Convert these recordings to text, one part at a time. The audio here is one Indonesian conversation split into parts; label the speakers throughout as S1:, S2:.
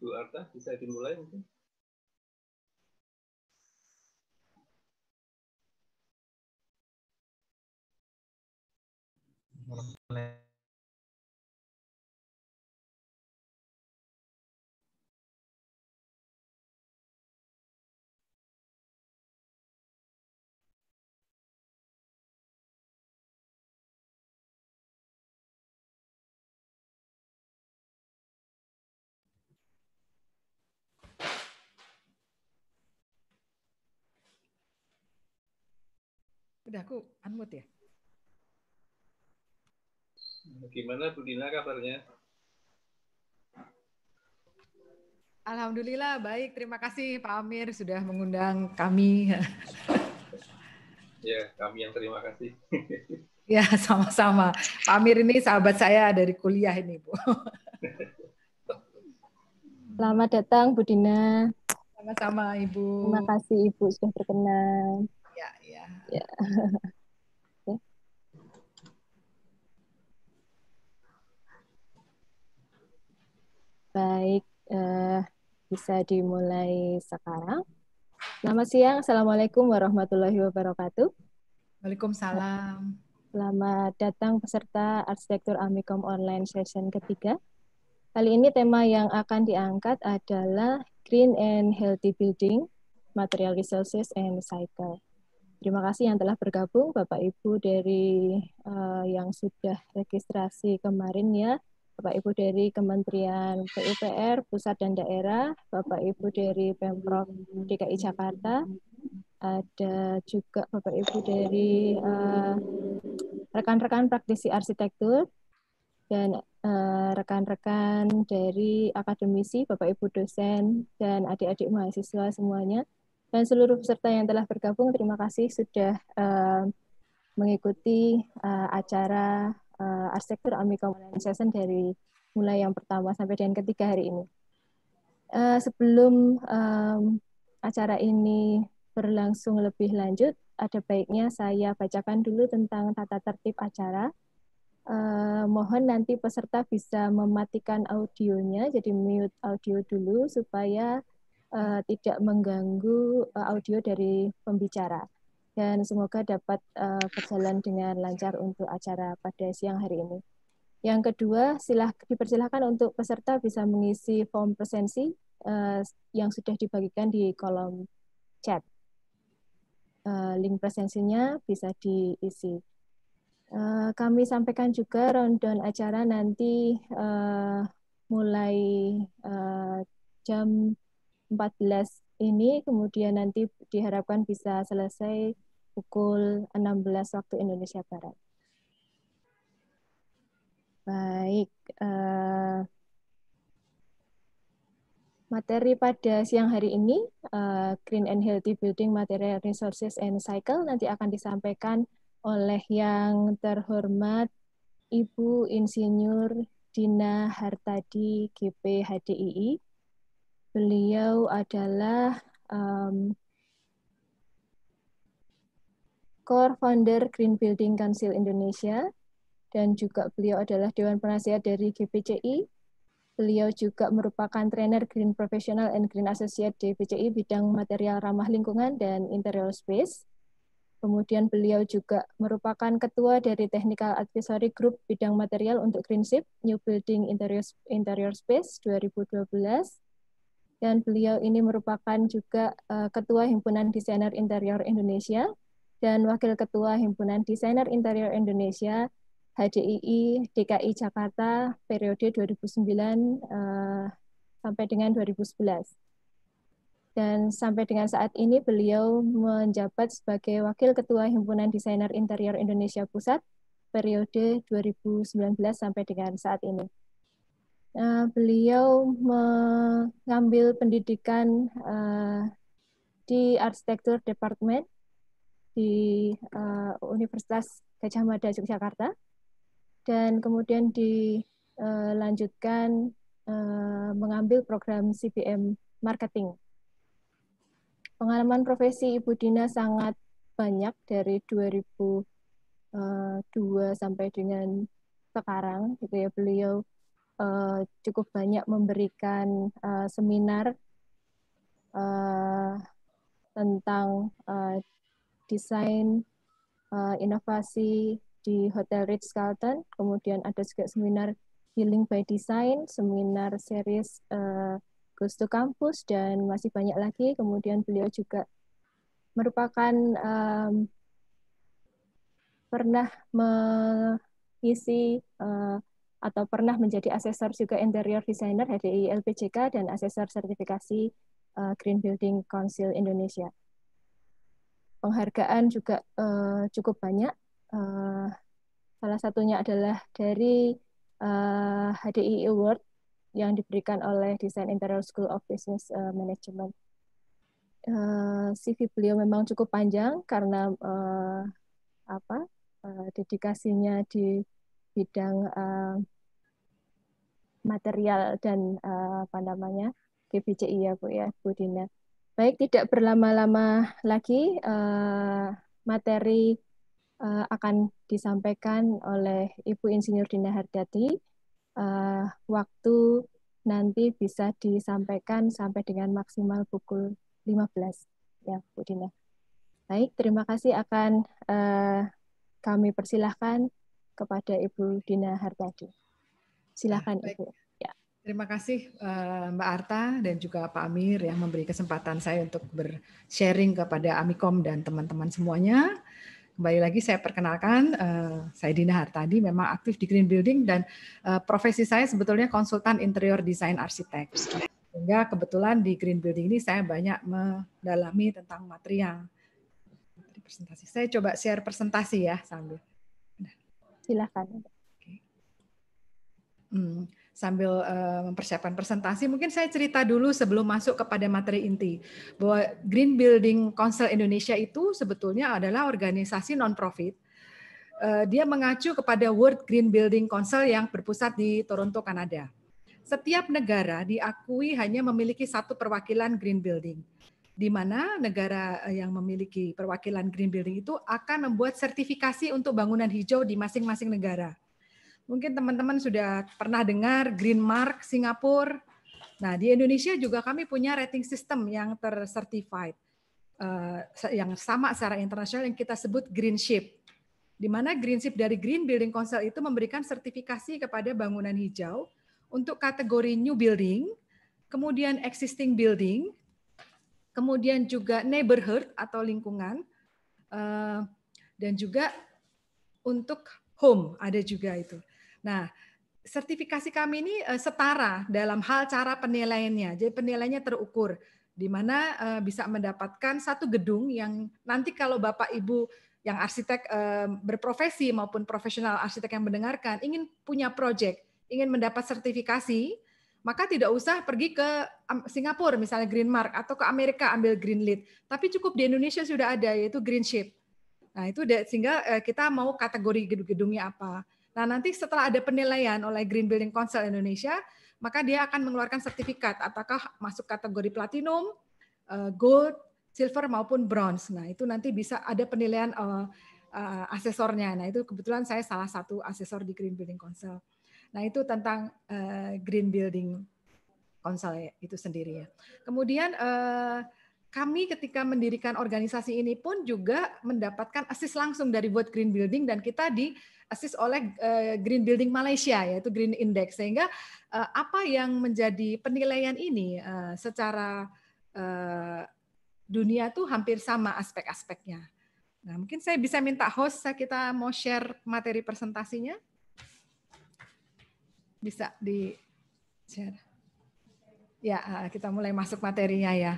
S1: Bu Arta bisa dimulai mungkin? Assalamualaikum.
S2: Udah aku unmute ya.
S3: Gimana Bu Dina kabarnya?
S2: Alhamdulillah baik. Terima kasih Pak Amir sudah mengundang kami.
S3: ya, kami yang terima kasih.
S2: ya, sama-sama. Pak Amir ini sahabat saya dari kuliah ini, Bu.
S1: Selamat datang Bu Dina.
S2: Sama-sama Ibu. Terima kasih
S1: Ibu sudah berkenan. Ya. Baik, uh, bisa dimulai sekarang. Selamat siang, Assalamualaikum warahmatullahi wabarakatuh. Waalaikumsalam. Selamat datang peserta Arsitektur Amikom Online Session ketiga. Kali ini tema yang akan diangkat adalah Green and Healthy Building, Material Resources and Cycle. Terima kasih yang telah bergabung Bapak Ibu dari uh, yang sudah registrasi kemarin ya. Bapak Ibu dari Kementerian PUPR pusat dan daerah, Bapak Ibu dari Pemprov DKI Jakarta, ada juga Bapak Ibu dari eh, rekan-rekan uh, praktisi arsitektur dan eh, rekan-rekan uh, dari akademisi, Bapak Ibu dosen dan adik-adik mahasiswa semuanya dan seluruh peserta yang telah bergabung. Terima kasih sudah uh, mengikuti uh, acara uh, arsitektur Amikom Online Session dari mulai yang pertama sampai dengan ketiga hari ini. Uh, sebelum um, acara ini berlangsung lebih lanjut, ada baiknya saya bacakan dulu tentang tata tertib acara. Uh, mohon nanti peserta bisa mematikan audionya, jadi mute audio dulu supaya uh, tidak mengganggu uh, audio dari pembicara. Dan semoga dapat uh, berjalan dengan lancar untuk acara pada siang hari ini. Yang kedua, silah, dipersilahkan untuk peserta bisa mengisi form presensi uh, yang sudah dibagikan di kolom chat. Uh, link presensinya bisa diisi. Uh, kami sampaikan juga rundown acara nanti uh, mulai uh, jam 14 ini kemudian nanti diharapkan bisa selesai pukul 16 waktu Indonesia Barat. Baik, uh, materi pada siang hari ini, uh, Green and Healthy Building Material Resources and Cycle, nanti akan disampaikan oleh yang terhormat Ibu Insinyur Dina Hartadi GPHDII. Beliau adalah um, core founder Green Building Council Indonesia dan juga beliau adalah dewan penasihat dari GPCI. Beliau juga merupakan trainer Green Professional and Green Associate di GPCI bidang material ramah lingkungan dan interior space. Kemudian beliau juga merupakan ketua dari Technical Advisory Group bidang material untuk Green Ship New Building Interior, Interior Space 2012 dan beliau ini merupakan juga eh, Ketua Himpunan Desainer Interior Indonesia dan Wakil Ketua Himpunan Desainer Interior Indonesia HDII DKI Jakarta periode 2009 eh, sampai dengan 2011. Dan sampai dengan saat ini beliau menjabat sebagai Wakil Ketua Himpunan Desainer Interior Indonesia Pusat periode 2019 sampai dengan saat ini uh, beliau mengambil pendidikan uh, di arsitektur departemen di uh, Universitas Gajah Mada Yogyakarta dan kemudian dilanjutkan uh, mengambil program CBM marketing. Pengalaman profesi Ibu Dina sangat banyak dari 2002 sampai dengan sekarang gitu ya beliau Eh, cukup banyak memberikan eh, seminar eh, tentang desain inovasi di Hotel Ritz Carlton. Kemudian ada juga seminar Healing by Design, seminar series uh, Gusto Kampus dan masih banyak lagi. Kemudian beliau juga merupakan pernah mengisi uh, atau pernah menjadi asesor juga interior designer HDI LPJK dan asesor sertifikasi uh, Green Building Council Indonesia. Penghargaan juga uh, cukup banyak. Uh, salah satunya adalah dari uh, HDI Award yang diberikan oleh Design Interior School of Business uh, Management. Uh, CV beliau memang cukup panjang karena uh, apa uh, dedikasinya di bidang uh, material dan uh, apa namanya KBCI ya Bu ya Bu Dina. Baik tidak berlama-lama lagi uh, materi uh, akan disampaikan oleh Ibu Insinyur Dina Hardati. Uh, waktu nanti bisa disampaikan sampai dengan maksimal pukul 15 ya Bu Dina. Baik, terima kasih akan uh, kami persilahkan kepada Ibu Dina Hartadi. Silakan Ibu. Ya.
S2: Terima kasih eh, Mbak Arta dan juga Pak Amir yang memberi kesempatan saya untuk bersharing kepada Amikom dan teman-teman semuanya. Kembali lagi saya perkenalkan, eh, saya Dina Hartadi, memang aktif di Green Building dan eh, profesi saya sebetulnya konsultan interior design arsitek. Sehingga kebetulan di Green Building ini saya banyak mendalami tentang material. Presentasi. Saya coba share presentasi ya sambil. Silakan. Hmm, sambil uh, mempersiapkan presentasi, mungkin saya cerita dulu sebelum masuk kepada materi inti bahwa Green Building Council Indonesia itu sebetulnya adalah organisasi non-profit. Uh, dia mengacu kepada World Green Building Council yang berpusat di Toronto, Kanada. Setiap negara diakui hanya memiliki satu perwakilan green building di mana negara eh, yang memiliki perwakilan green building itu akan membuat sertifikasi untuk bangunan hijau di masing-masing negara. Mungkin teman-teman sudah pernah dengar Green Mark Singapura. Nah, di Indonesia juga kami punya rating system yang tersertified eh, yang sama secara internasional yang kita sebut green ship di mana green ship dari Green Building Council itu memberikan sertifikasi kepada bangunan hijau untuk kategori new building, kemudian existing building, kemudian juga neighborhood atau lingkungan, eh, dan juga untuk home ada juga itu. Nah, sertifikasi kami ini eh, setara dalam hal cara penilaiannya. Jadi penilaiannya terukur di mana eh, bisa mendapatkan satu gedung yang nanti kalau Bapak Ibu yang arsitek berprofesi maupun profesional arsitek yang mendengarkan ingin punya proyek, ingin mendapat sertifikasi, maka tidak usah pergi ke Singapura misalnya Green Mark atau ke Amerika ambil Green Lead. Tapi cukup di Indonesia sudah ada yaitu Green Ship. Nah, itu sehingga eh, kita mau kategori gedung-gedungnya apa. Nah, nanti setelah ada penilaian oleh Green Building Council Indonesia, maka dia akan mengeluarkan sertifikat apakah masuk kategori platinum, eh, gold, silver maupun bronze. Nah, itu nanti bisa ada penilaian eh, asesornya. Nah, itu kebetulan saya salah satu asesor di Green Building Council. Nah itu tentang uh, green building konsel ya, itu sendiri ya. Kemudian uh, kami ketika mendirikan organisasi ini pun juga mendapatkan assist langsung dari buat Green Building dan kita di assist oleh eh, Green Building Malaysia yaitu Green Index sehingga apa yang menjadi penilaian ini secara dunia tuh hampir sama aspek-aspeknya. Nah, mungkin saya bisa minta host kita mau share materi presentasinya bisa di share. Ya, eh, kita mulai masuk materinya ya.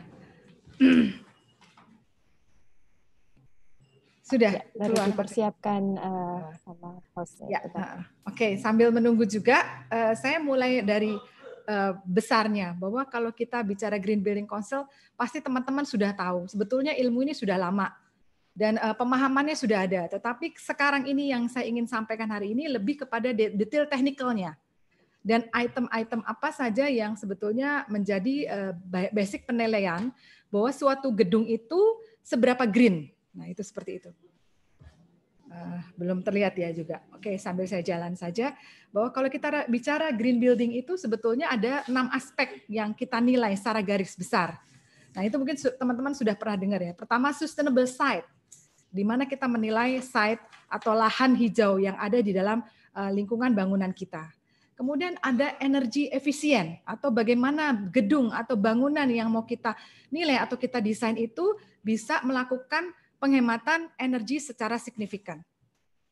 S2: Sudah, ya, keluar. dipersiapkan uh, sama host. Ya, uh, oke. Okay. Sambil menunggu juga, uh, saya mulai dari uh, besarnya bahwa kalau kita bicara Green Building Council, pasti teman-teman sudah tahu. Sebetulnya ilmu ini sudah lama dan uh, pemahamannya sudah ada. Tetapi sekarang ini yang saya ingin sampaikan hari ini lebih kepada detail teknikalnya dan item-item apa saja yang sebetulnya menjadi eh, basic penilaian bahwa suatu gedung itu seberapa green. Nah, itu seperti itu. Uh, belum terlihat ya juga. Oke, sambil saya jalan saja bahwa kalau kita bicara green building itu sebetulnya ada enam aspek yang kita nilai secara garis besar. Nah, itu mungkin teman-teman sudah pernah dengar ya. Pertama sustainable site di mana kita menilai site atau lahan hijau yang ada di dalam eh, lingkungan bangunan kita. Kemudian ada energi efisien atau bagaimana gedung atau bangunan yang mau kita nilai atau kita desain itu bisa melakukan penghematan energi secara signifikan.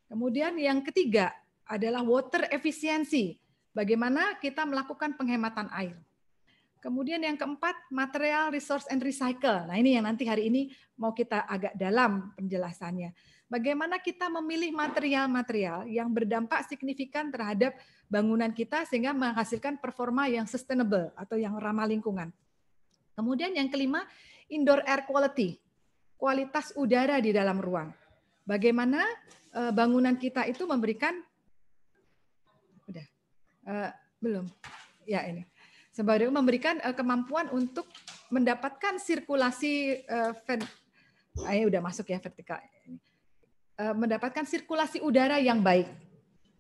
S2: Kemudian yang ketiga adalah water efisiensi, Bagaimana kita melakukan penghematan air. Kemudian yang keempat, material resource and recycle. Nah ini yang nanti hari ini mau kita agak dalam penjelasannya bagaimana kita memilih material-material yang berdampak signifikan terhadap bangunan kita sehingga menghasilkan performa yang sustainable atau yang ramah lingkungan. Kemudian yang kelima, indoor air quality, kualitas udara di dalam ruang. Bagaimana eh, bangunan kita itu memberikan udah uh, belum ya ini sebagai memberikan eh, kemampuan untuk mendapatkan sirkulasi uh, vent, ayo udah masuk ya vertikal Eh, mendapatkan sirkulasi udara yang baik.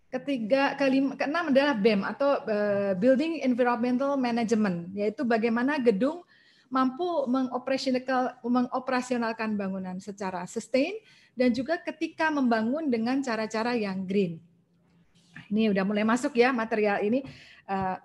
S2: Ketiga, kelima, keenam adalah BEM atau eh, Building Environmental Management, yaitu bagaimana gedung mampu mengoperasionalkan bangunan secara sustain dan juga ketika membangun dengan cara-cara yang green. Nah, ini udah mulai masuk ya material ini uh,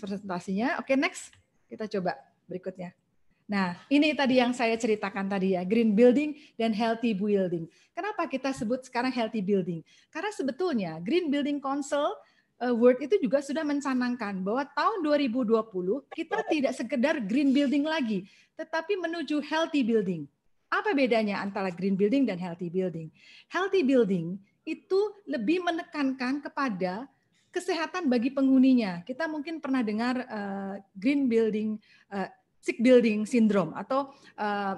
S2: presentasinya. Oke, next kita coba berikutnya. Nah, ini tadi yang saya ceritakan tadi ya, green building dan healthy building. Kenapa kita sebut sekarang healthy building? Karena sebetulnya Green Building Council eh, World itu juga sudah mencanangkan bahwa tahun 2020 kita tidak sekedar green building lagi, tetapi menuju healthy building. Apa bedanya antara green building dan healthy building? Healthy building itu lebih menekankan kepada kesehatan bagi penghuninya. Kita mungkin pernah dengar uh, green building uh, sick building syndrome atau uh,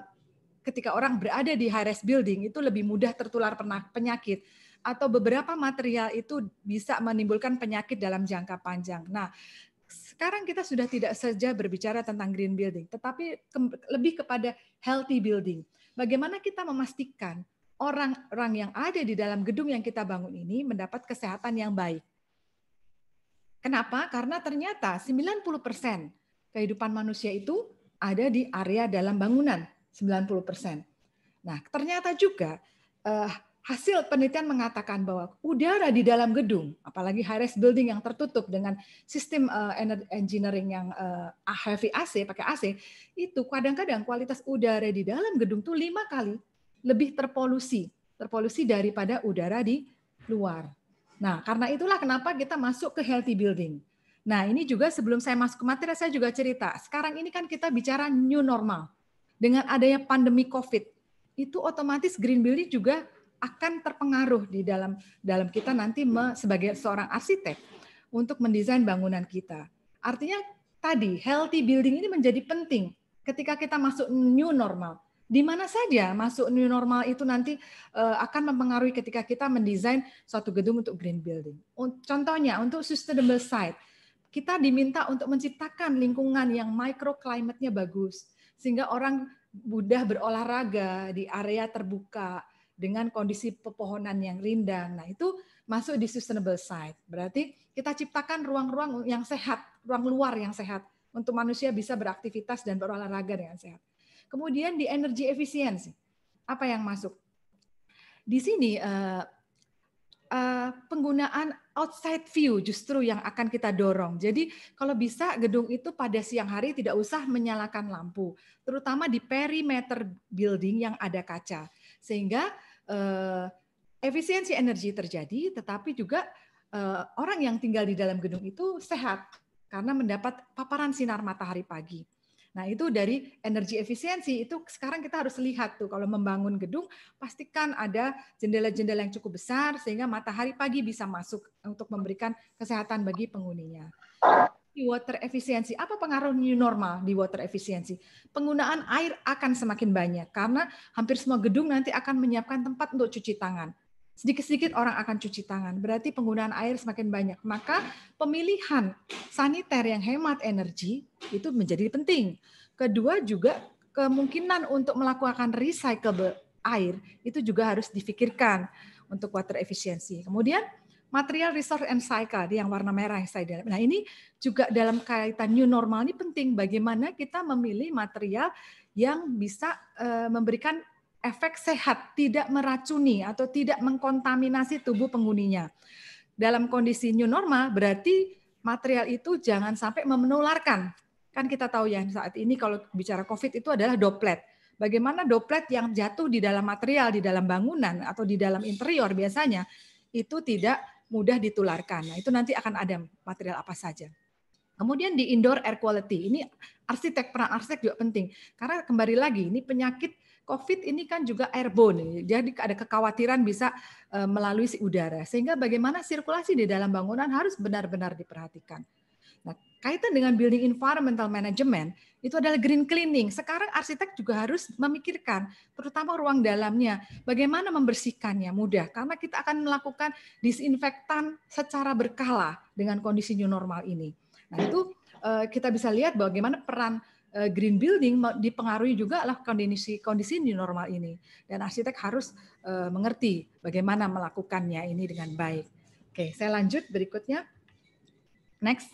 S2: ketika orang berada di high rise building itu lebih mudah tertular penyakit atau beberapa material itu bisa menimbulkan penyakit dalam jangka panjang. Nah, sekarang kita sudah tidak saja berbicara tentang green building, tetapi ke lebih kepada healthy building. Bagaimana kita memastikan orang-orang yang ada di dalam gedung yang kita bangun ini mendapat kesehatan yang baik? Kenapa? Karena ternyata 90% kehidupan manusia itu ada di area dalam bangunan 90%. Nah, ternyata juga eh, hasil penelitian mengatakan bahwa udara di dalam gedung, apalagi high-rise building yang tertutup dengan sistem eh, engineering yang eh, ah, heavy AC, pakai AC, itu kadang-kadang kualitas udara di dalam gedung tuh lima kali lebih terpolusi, terpolusi daripada udara di luar. Nah, karena itulah kenapa kita masuk ke healthy building Nah, ini juga sebelum saya masuk ke materi saya juga cerita. Sekarang ini kan kita bicara new normal. Dengan adanya pandemi Covid, itu otomatis green building juga akan terpengaruh di dalam dalam kita nanti me, sebagai seorang arsitek untuk mendesain bangunan kita. Artinya tadi healthy building ini menjadi penting ketika kita masuk new normal. Di mana saja masuk new normal itu nanti uh, akan mempengaruhi ketika kita mendesain suatu gedung untuk green building. Contohnya untuk sustainable site kita diminta untuk menciptakan lingkungan yang microclimate-nya bagus sehingga orang mudah berolahraga di area terbuka dengan kondisi pepohonan yang rindang. Nah, itu masuk di sustainable side. Berarti kita ciptakan ruang-ruang yang sehat, ruang luar yang sehat untuk manusia bisa beraktivitas dan berolahraga dengan sehat. Kemudian di energy efficiency, apa yang masuk? Di sini eh, eh, penggunaan outside view justru yang akan kita dorong. Jadi kalau bisa gedung itu pada siang hari tidak usah menyalakan lampu, terutama di perimeter building yang ada kaca. Sehingga eh, efisiensi energi terjadi tetapi juga eh, orang yang tinggal di dalam gedung itu sehat karena mendapat paparan sinar matahari pagi. Nah, itu dari energi efisiensi itu sekarang kita harus lihat tuh kalau membangun gedung pastikan ada jendela-jendela yang cukup besar sehingga matahari pagi bisa masuk untuk memberikan kesehatan bagi penghuninya. Di water efisiensi, apa pengaruh new normal di water efisiensi? Penggunaan air akan semakin banyak karena hampir semua gedung nanti akan menyiapkan tempat untuk cuci tangan sedikit-sedikit orang akan cuci tangan. Berarti penggunaan air semakin banyak. Maka pemilihan saniter yang hemat energi itu menjadi penting. Kedua juga kemungkinan untuk melakukan recycle air itu juga harus difikirkan untuk water efficiency. Kemudian material resource and cycle yang warna merah yang saya Nah ini juga dalam kaitan new normal ini penting bagaimana kita memilih material yang bisa eh, memberikan efek sehat, tidak meracuni atau tidak mengkontaminasi tubuh penghuninya. Dalam kondisi new normal berarti material itu jangan sampai menularkan. Kan kita tahu ya saat ini kalau bicara COVID itu adalah doplet. Bagaimana doplet yang jatuh di dalam material, di dalam bangunan atau di dalam interior biasanya itu tidak mudah ditularkan. Nah, itu nanti akan ada material apa saja. Kemudian di indoor air quality, ini arsitek peran arsitek juga penting karena kembali lagi ini penyakit COVID ini kan juga airborne, jadi ada kekhawatiran bisa eh, melalui udara. Sehingga bagaimana sirkulasi di dalam bangunan harus benar-benar diperhatikan. Nah, kaitan dengan building environmental management itu adalah green cleaning. Sekarang arsitek juga harus memikirkan terutama ruang dalamnya, bagaimana membersihkannya mudah karena kita akan melakukan disinfektan secara berkala dengan kondisi new normal ini. Nah, itu eh, kita bisa lihat bagaimana peran Eh, green building dipengaruhi juga lah kondisi kondisi new normal ini dan arsitek harus eh, mengerti bagaimana melakukannya ini dengan baik. Oke, saya lanjut berikutnya. Next.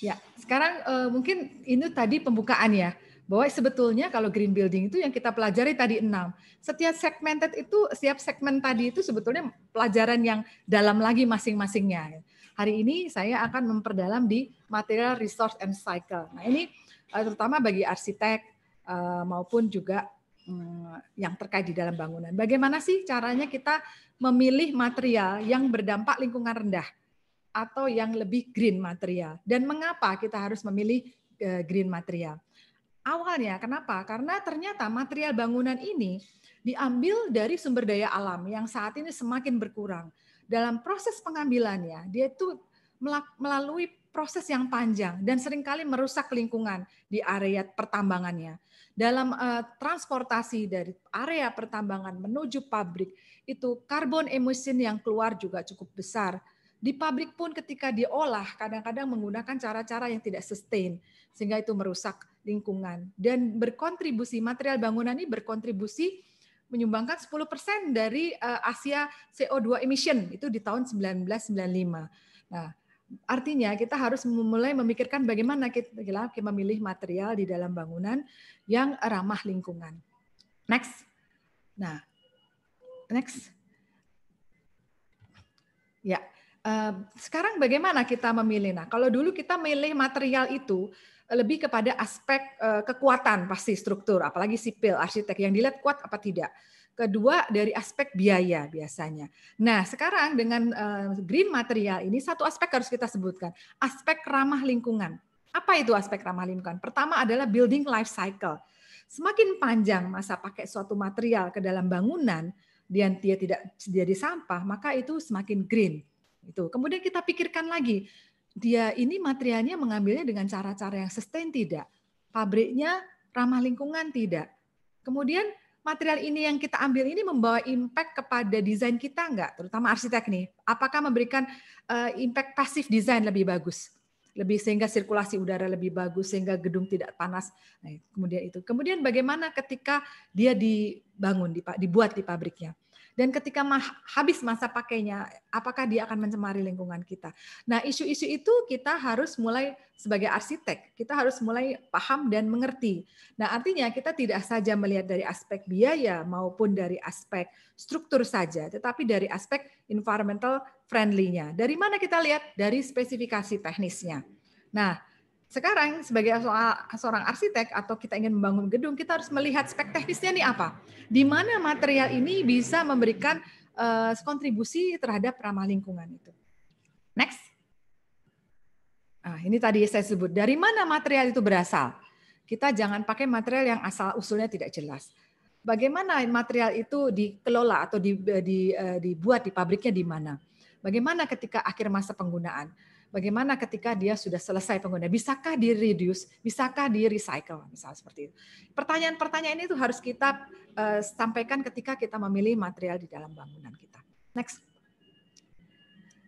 S2: Ya, sekarang eh, mungkin ini tadi pembukaan ya bahwa sebetulnya kalau green building itu yang kita pelajari tadi enam. Setiap segmented itu, setiap segmen tadi itu sebetulnya pelajaran yang dalam lagi masing-masingnya. Hari ini saya akan memperdalam di material resource and cycle. Nah ini eh, terutama bagi arsitek eh, maupun juga mm, yang terkait di dalam bangunan. Bagaimana sih caranya kita memilih material yang berdampak lingkungan rendah atau yang lebih green material dan mengapa kita harus memilih eh, green material? Awalnya kenapa? Karena ternyata material bangunan ini diambil dari sumber daya alam yang saat ini semakin berkurang dalam proses pengambilannya dia itu melalui proses yang panjang dan seringkali merusak lingkungan di area pertambangannya. Dalam uh, transportasi dari area pertambangan menuju pabrik itu karbon emission yang keluar juga cukup besar. Di pabrik pun ketika diolah kadang-kadang menggunakan cara-cara yang tidak sustain sehingga itu merusak lingkungan dan berkontribusi material bangunan ini berkontribusi menyumbangkan 10% dari uh, Asia CO2 emission itu di tahun 1995. Nah, artinya kita harus mulai memikirkan bagaimana kita, kita memilih material di dalam bangunan yang ramah lingkungan. Next. Nah, next. Ya, uh, sekarang bagaimana kita memilih? Nah, kalau dulu kita milih material itu lebih kepada aspek eh, kekuatan pasti struktur, apalagi sipil, arsitek yang dilihat kuat apa tidak. Kedua dari aspek biaya biasanya. Nah sekarang dengan eh, green material ini satu aspek harus kita sebutkan, aspek ramah lingkungan. Apa itu aspek ramah lingkungan? Pertama adalah building life cycle. Semakin panjang masa pakai suatu material ke dalam bangunan, dan dia tidak jadi sampah, maka itu semakin green. Itu. Kemudian kita pikirkan lagi dia ini materialnya mengambilnya dengan cara-cara yang sustain tidak, pabriknya ramah lingkungan tidak. Kemudian material ini yang kita ambil ini membawa impact kepada desain kita enggak, terutama arsitek nih. Apakah memberikan uh, impact pasif desain lebih bagus? lebih sehingga sirkulasi udara lebih bagus sehingga gedung tidak panas. Nah, kemudian itu. Kemudian bagaimana ketika dia dibangun dibuat di pabriknya? dan ketika habis masa pakainya apakah dia akan mencemari lingkungan kita. Nah, isu-isu itu kita harus mulai sebagai arsitek, kita harus mulai paham dan mengerti. Nah, artinya kita tidak saja melihat dari aspek biaya maupun dari aspek struktur saja, tetapi dari aspek environmental friendly-nya. Dari mana kita lihat? Dari spesifikasi teknisnya. Nah, sekarang sebagai seorang arsitek atau kita ingin membangun gedung, kita harus melihat spek teknisnya nih apa. Di mana material ini bisa memberikan uh, kontribusi terhadap ramah lingkungan itu. Next. Nah, ini tadi saya sebut dari mana material itu berasal. Kita jangan pakai material yang asal usulnya tidak jelas. Bagaimana material itu dikelola atau eh, dibuat di pabriknya di mana? Bagaimana ketika akhir masa penggunaan? Bagaimana ketika dia sudah selesai pengguna? Bisakah di reduce? Bisakah di recycle? Misalnya seperti itu. Pertanyaan-pertanyaan ini itu harus kita uh, sampaikan ketika kita memilih material di dalam bangunan kita. Next.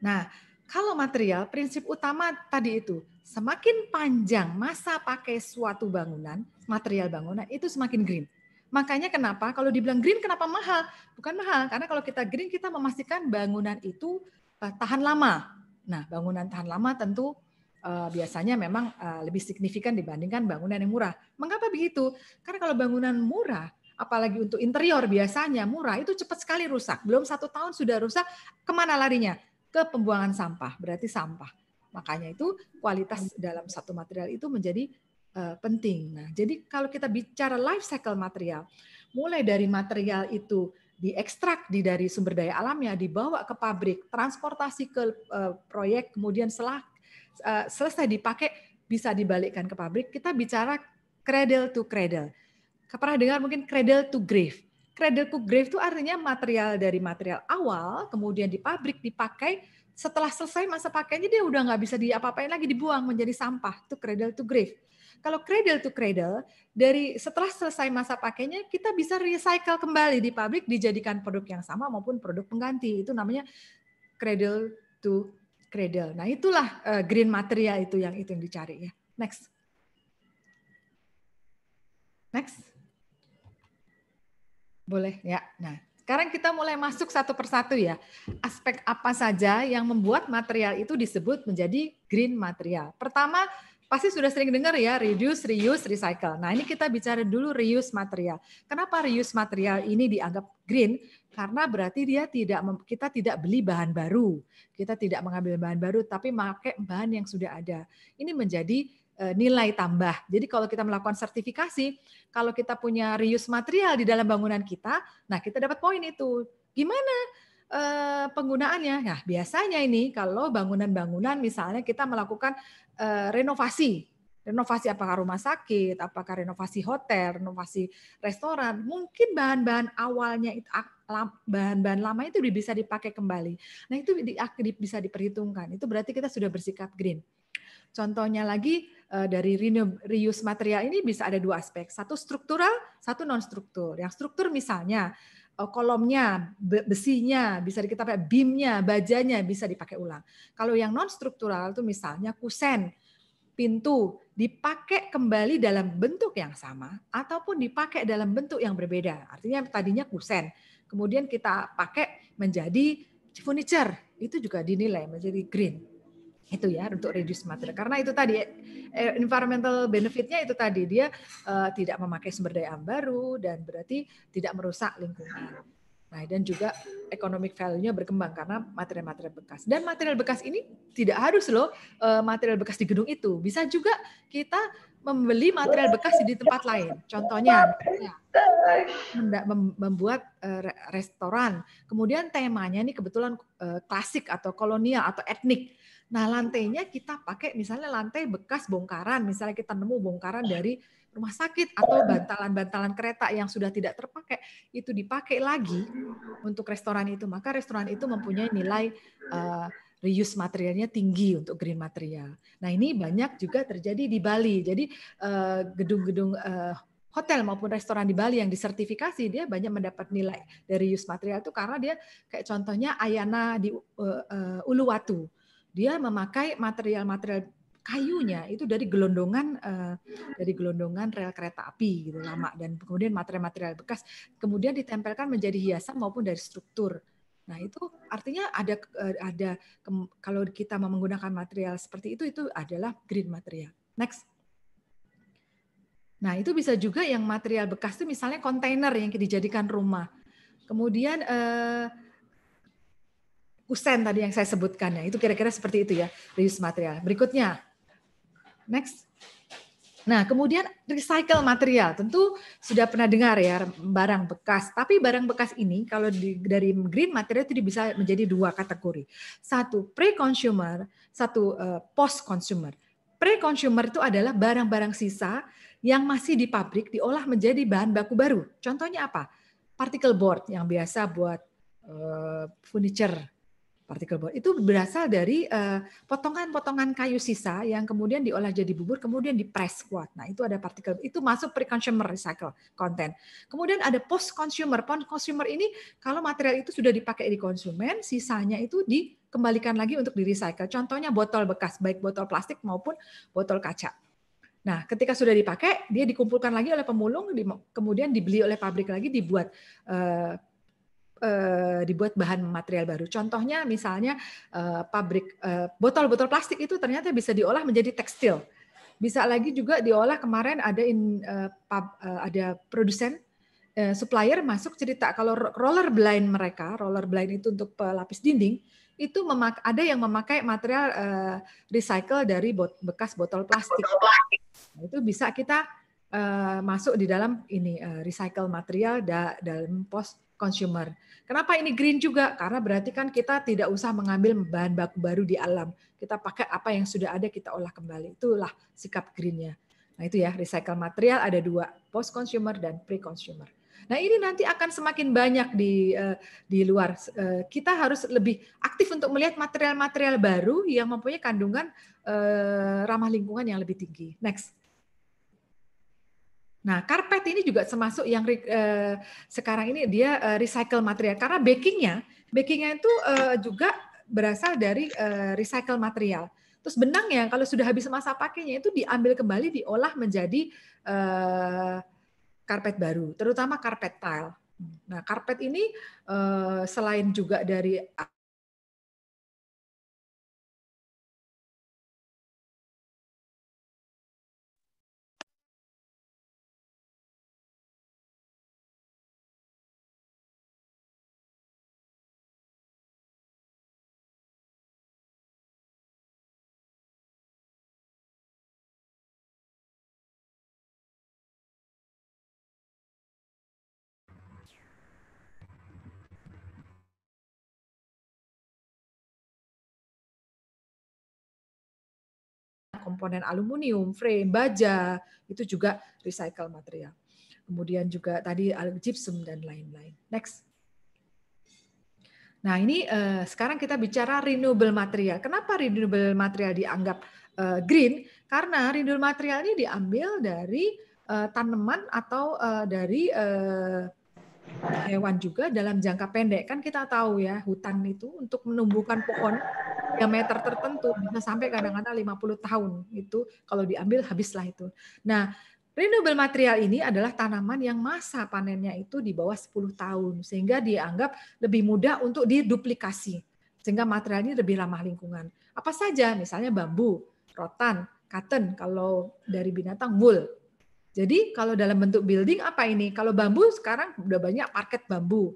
S2: Nah, kalau material, prinsip utama tadi itu, semakin panjang masa pakai suatu bangunan, material bangunan itu semakin green. Makanya kenapa kalau dibilang green kenapa mahal? Bukan mahal, karena kalau kita green kita memastikan bangunan itu eh, tahan lama. Nah, bangunan tahan lama tentu uh, biasanya memang uh, lebih signifikan dibandingkan bangunan yang murah. Mengapa begitu? Karena kalau bangunan murah, apalagi untuk interior biasanya murah, itu cepat sekali rusak. Belum satu tahun sudah rusak, kemana larinya? Ke pembuangan sampah, berarti sampah. Makanya itu kualitas dalam satu material itu menjadi uh, penting. Nah, jadi kalau kita bicara life cycle material, mulai dari material itu diekstrak di dari sumber daya alamnya, dibawa ke pabrik, transportasi ke eh, proyek, kemudian setelah eh, selesai dipakai bisa dibalikkan ke pabrik. Kita bicara cradle to cradle. Pernah dengar mungkin cradle to grave. Cradle to grave itu artinya material dari material awal, kemudian di pabrik dipakai, setelah selesai masa pakainya dia udah nggak bisa diapa-apain lagi dibuang menjadi sampah itu cradle to grave. Kalau cradle to cradle dari setelah selesai masa pakainya kita bisa recycle kembali di pabrik dijadikan produk yang sama maupun produk pengganti itu namanya cradle to cradle. Nah itulah eh, green material itu yang itu yang dicari ya. Next. Next. Boleh ya. Nah, sekarang kita mulai masuk satu persatu ya. Aspek apa saja yang membuat material itu disebut menjadi green material. Pertama, pasti sudah sering dengar ya, reduce, reuse, recycle. Nah, ini kita bicara dulu reuse material. Kenapa reuse material ini dianggap green? Karena berarti dia tidak kita tidak beli bahan baru. Kita tidak mengambil bahan baru tapi pakai bahan yang sudah ada. Ini menjadi Eh, nilai tambah. Jadi kalau kita melakukan sertifikasi, kalau kita punya reuse material di dalam bangunan kita, nah kita dapat poin itu. Gimana eh, penggunaannya? Nah biasanya ini kalau bangunan-bangunan misalnya kita melakukan eh, renovasi, renovasi apakah rumah sakit, apakah renovasi hotel, renovasi restoran, mungkin bahan-bahan awalnya itu bahan-bahan lama itu bisa dipakai kembali. Nah itu bisa diperhitungkan. Itu berarti kita sudah bersikap green. Contohnya lagi Eh, dari reuse material ini bisa ada dua aspek, satu struktural, satu non struktur. Yang struktur misalnya eh, kolomnya, besinya, bisa kita pakai bimnya, bajanya bisa dipakai ulang. Kalau yang non struktural itu misalnya kusen, pintu dipakai kembali dalam bentuk yang sama ataupun dipakai dalam bentuk yang berbeda. Artinya tadinya kusen, kemudian kita pakai menjadi furniture, itu juga dinilai menjadi green itu ya untuk reduce material karena itu tadi eh, environmental benefitnya itu tadi dia uh, tidak memakai sumber daya baru dan berarti tidak merusak lingkungan nah dan juga economic value-nya berkembang karena material-material bekas dan material bekas ini tidak harus loh uh, material bekas di gedung itu bisa juga kita membeli material bekas di tempat lain contohnya membuat uh, restoran kemudian temanya ini kebetulan klasik atau kolonial atau etnik Nah, lantainya kita pakai misalnya lantai bekas bongkaran, misalnya kita nemu bongkaran dari rumah sakit atau bantalan-bantalan kereta yang sudah tidak terpakai itu dipakai lagi untuk restoran itu, maka restoran itu mempunyai nilai uh, reuse materialnya tinggi untuk green material. Nah, ini banyak juga terjadi di Bali. Jadi eh, gedung-gedung uh, hotel maupun restoran di Bali yang disertifikasi dia banyak mendapat nilai dari use material itu karena dia kayak contohnya Ayana di Uluwatu dia memakai material-material kayunya itu dari gelondongan eh, dari gelondongan rel kereta api gitu lama dan kemudian material-material bekas kemudian ditempelkan menjadi hiasan maupun dari struktur. Nah, itu artinya ada eh, ada kalau kita mau menggunakan material seperti itu itu adalah green material. Next. Nah, itu bisa juga yang material bekas itu misalnya kontainer yang dijadikan rumah. Kemudian eh, tadi yang saya sebutkan ya. Itu kira-kira seperti itu ya, reuse material. Berikutnya. Next. Nah, kemudian recycle material. Tentu sudah pernah dengar ya barang bekas. Tapi barang bekas ini kalau di, dari green material itu bisa menjadi dua kategori. Satu pre-consumer, satu uh, post-consumer. Pre-consumer itu adalah barang-barang sisa yang masih di pabrik diolah menjadi bahan baku baru. Contohnya apa? Particle board yang biasa buat uh, furniture partikel bor itu berasal dari eh, potongan-potongan uh, kayu sisa yang kemudian diolah jadi bubur kemudian dipres kuat. Nah, itu ada partikel itu masuk pre-consumer recycle content. Kemudian ada post-consumer. Post-consumer ini kalau material itu sudah dipakai di konsumen, sisanya itu dikembalikan lagi untuk di-recycle. Contohnya botol bekas, baik botol plastik maupun botol kaca. Nah, ketika sudah dipakai, dia dikumpulkan lagi oleh pemulung, kemudian dibeli oleh pabrik lagi, dibuat eh, Eh, dibuat bahan material baru. Contohnya misalnya eh, pabrik eh, botol-botol plastik itu ternyata bisa diolah menjadi tekstil. Bisa lagi juga diolah kemarin ada in, ada produsen supplier masuk cerita kalau roller blind mereka, roller blind itu untuk pelapis dinding itu ada yang memakai material recycle dari bekas botol plastik. Botol plastik. Nah, itu bisa kita masuk di dalam ini recycle material dalam pos consumer. Kenapa ini green juga? Karena berarti kan kita tidak usah mengambil bahan baku baru di alam. Kita pakai apa yang sudah ada kita olah kembali. Itulah sikap greennya. Nah itu ya, recycle material ada dua, post consumer dan pre consumer. Nah ini nanti akan semakin banyak di eh, di luar. Eh, kita harus lebih aktif untuk melihat material-material baru yang mempunyai kandungan eh, ramah lingkungan yang lebih tinggi. Next. Nah, karpet ini juga termasuk yang uh, sekarang ini dia uh, recycle material karena bakingnya, bakingnya itu uh, juga berasal dari uh, recycle material. Terus benang yang kalau sudah habis masa pakainya itu diambil kembali, diolah menjadi uh, karpet baru, terutama karpet tile. Nah, karpet ini uh, selain juga dari komponen aluminium, frame, baja, itu juga recycle material. Kemudian juga tadi gypsum dan lain-lain. Next. Nah ini uh, sekarang kita bicara renewable material. Kenapa renewable material dianggap uh, green? Karena renewable material ini diambil dari uh, tanaman atau uh, dari uh, hewan juga dalam jangka pendek kan kita tahu ya hutan itu untuk menumbuhkan pohon diameter ya tertentu bisa sampai kadang-kadang 50 tahun itu kalau diambil habislah itu. Nah, renewable material ini adalah tanaman yang masa panennya itu di bawah 10 tahun sehingga dianggap lebih mudah untuk diduplikasi sehingga material ini lebih ramah lingkungan. Apa saja misalnya bambu, rotan, cotton kalau dari binatang wool jadi kalau dalam bentuk building apa ini? Kalau bambu sekarang udah banyak parket bambu,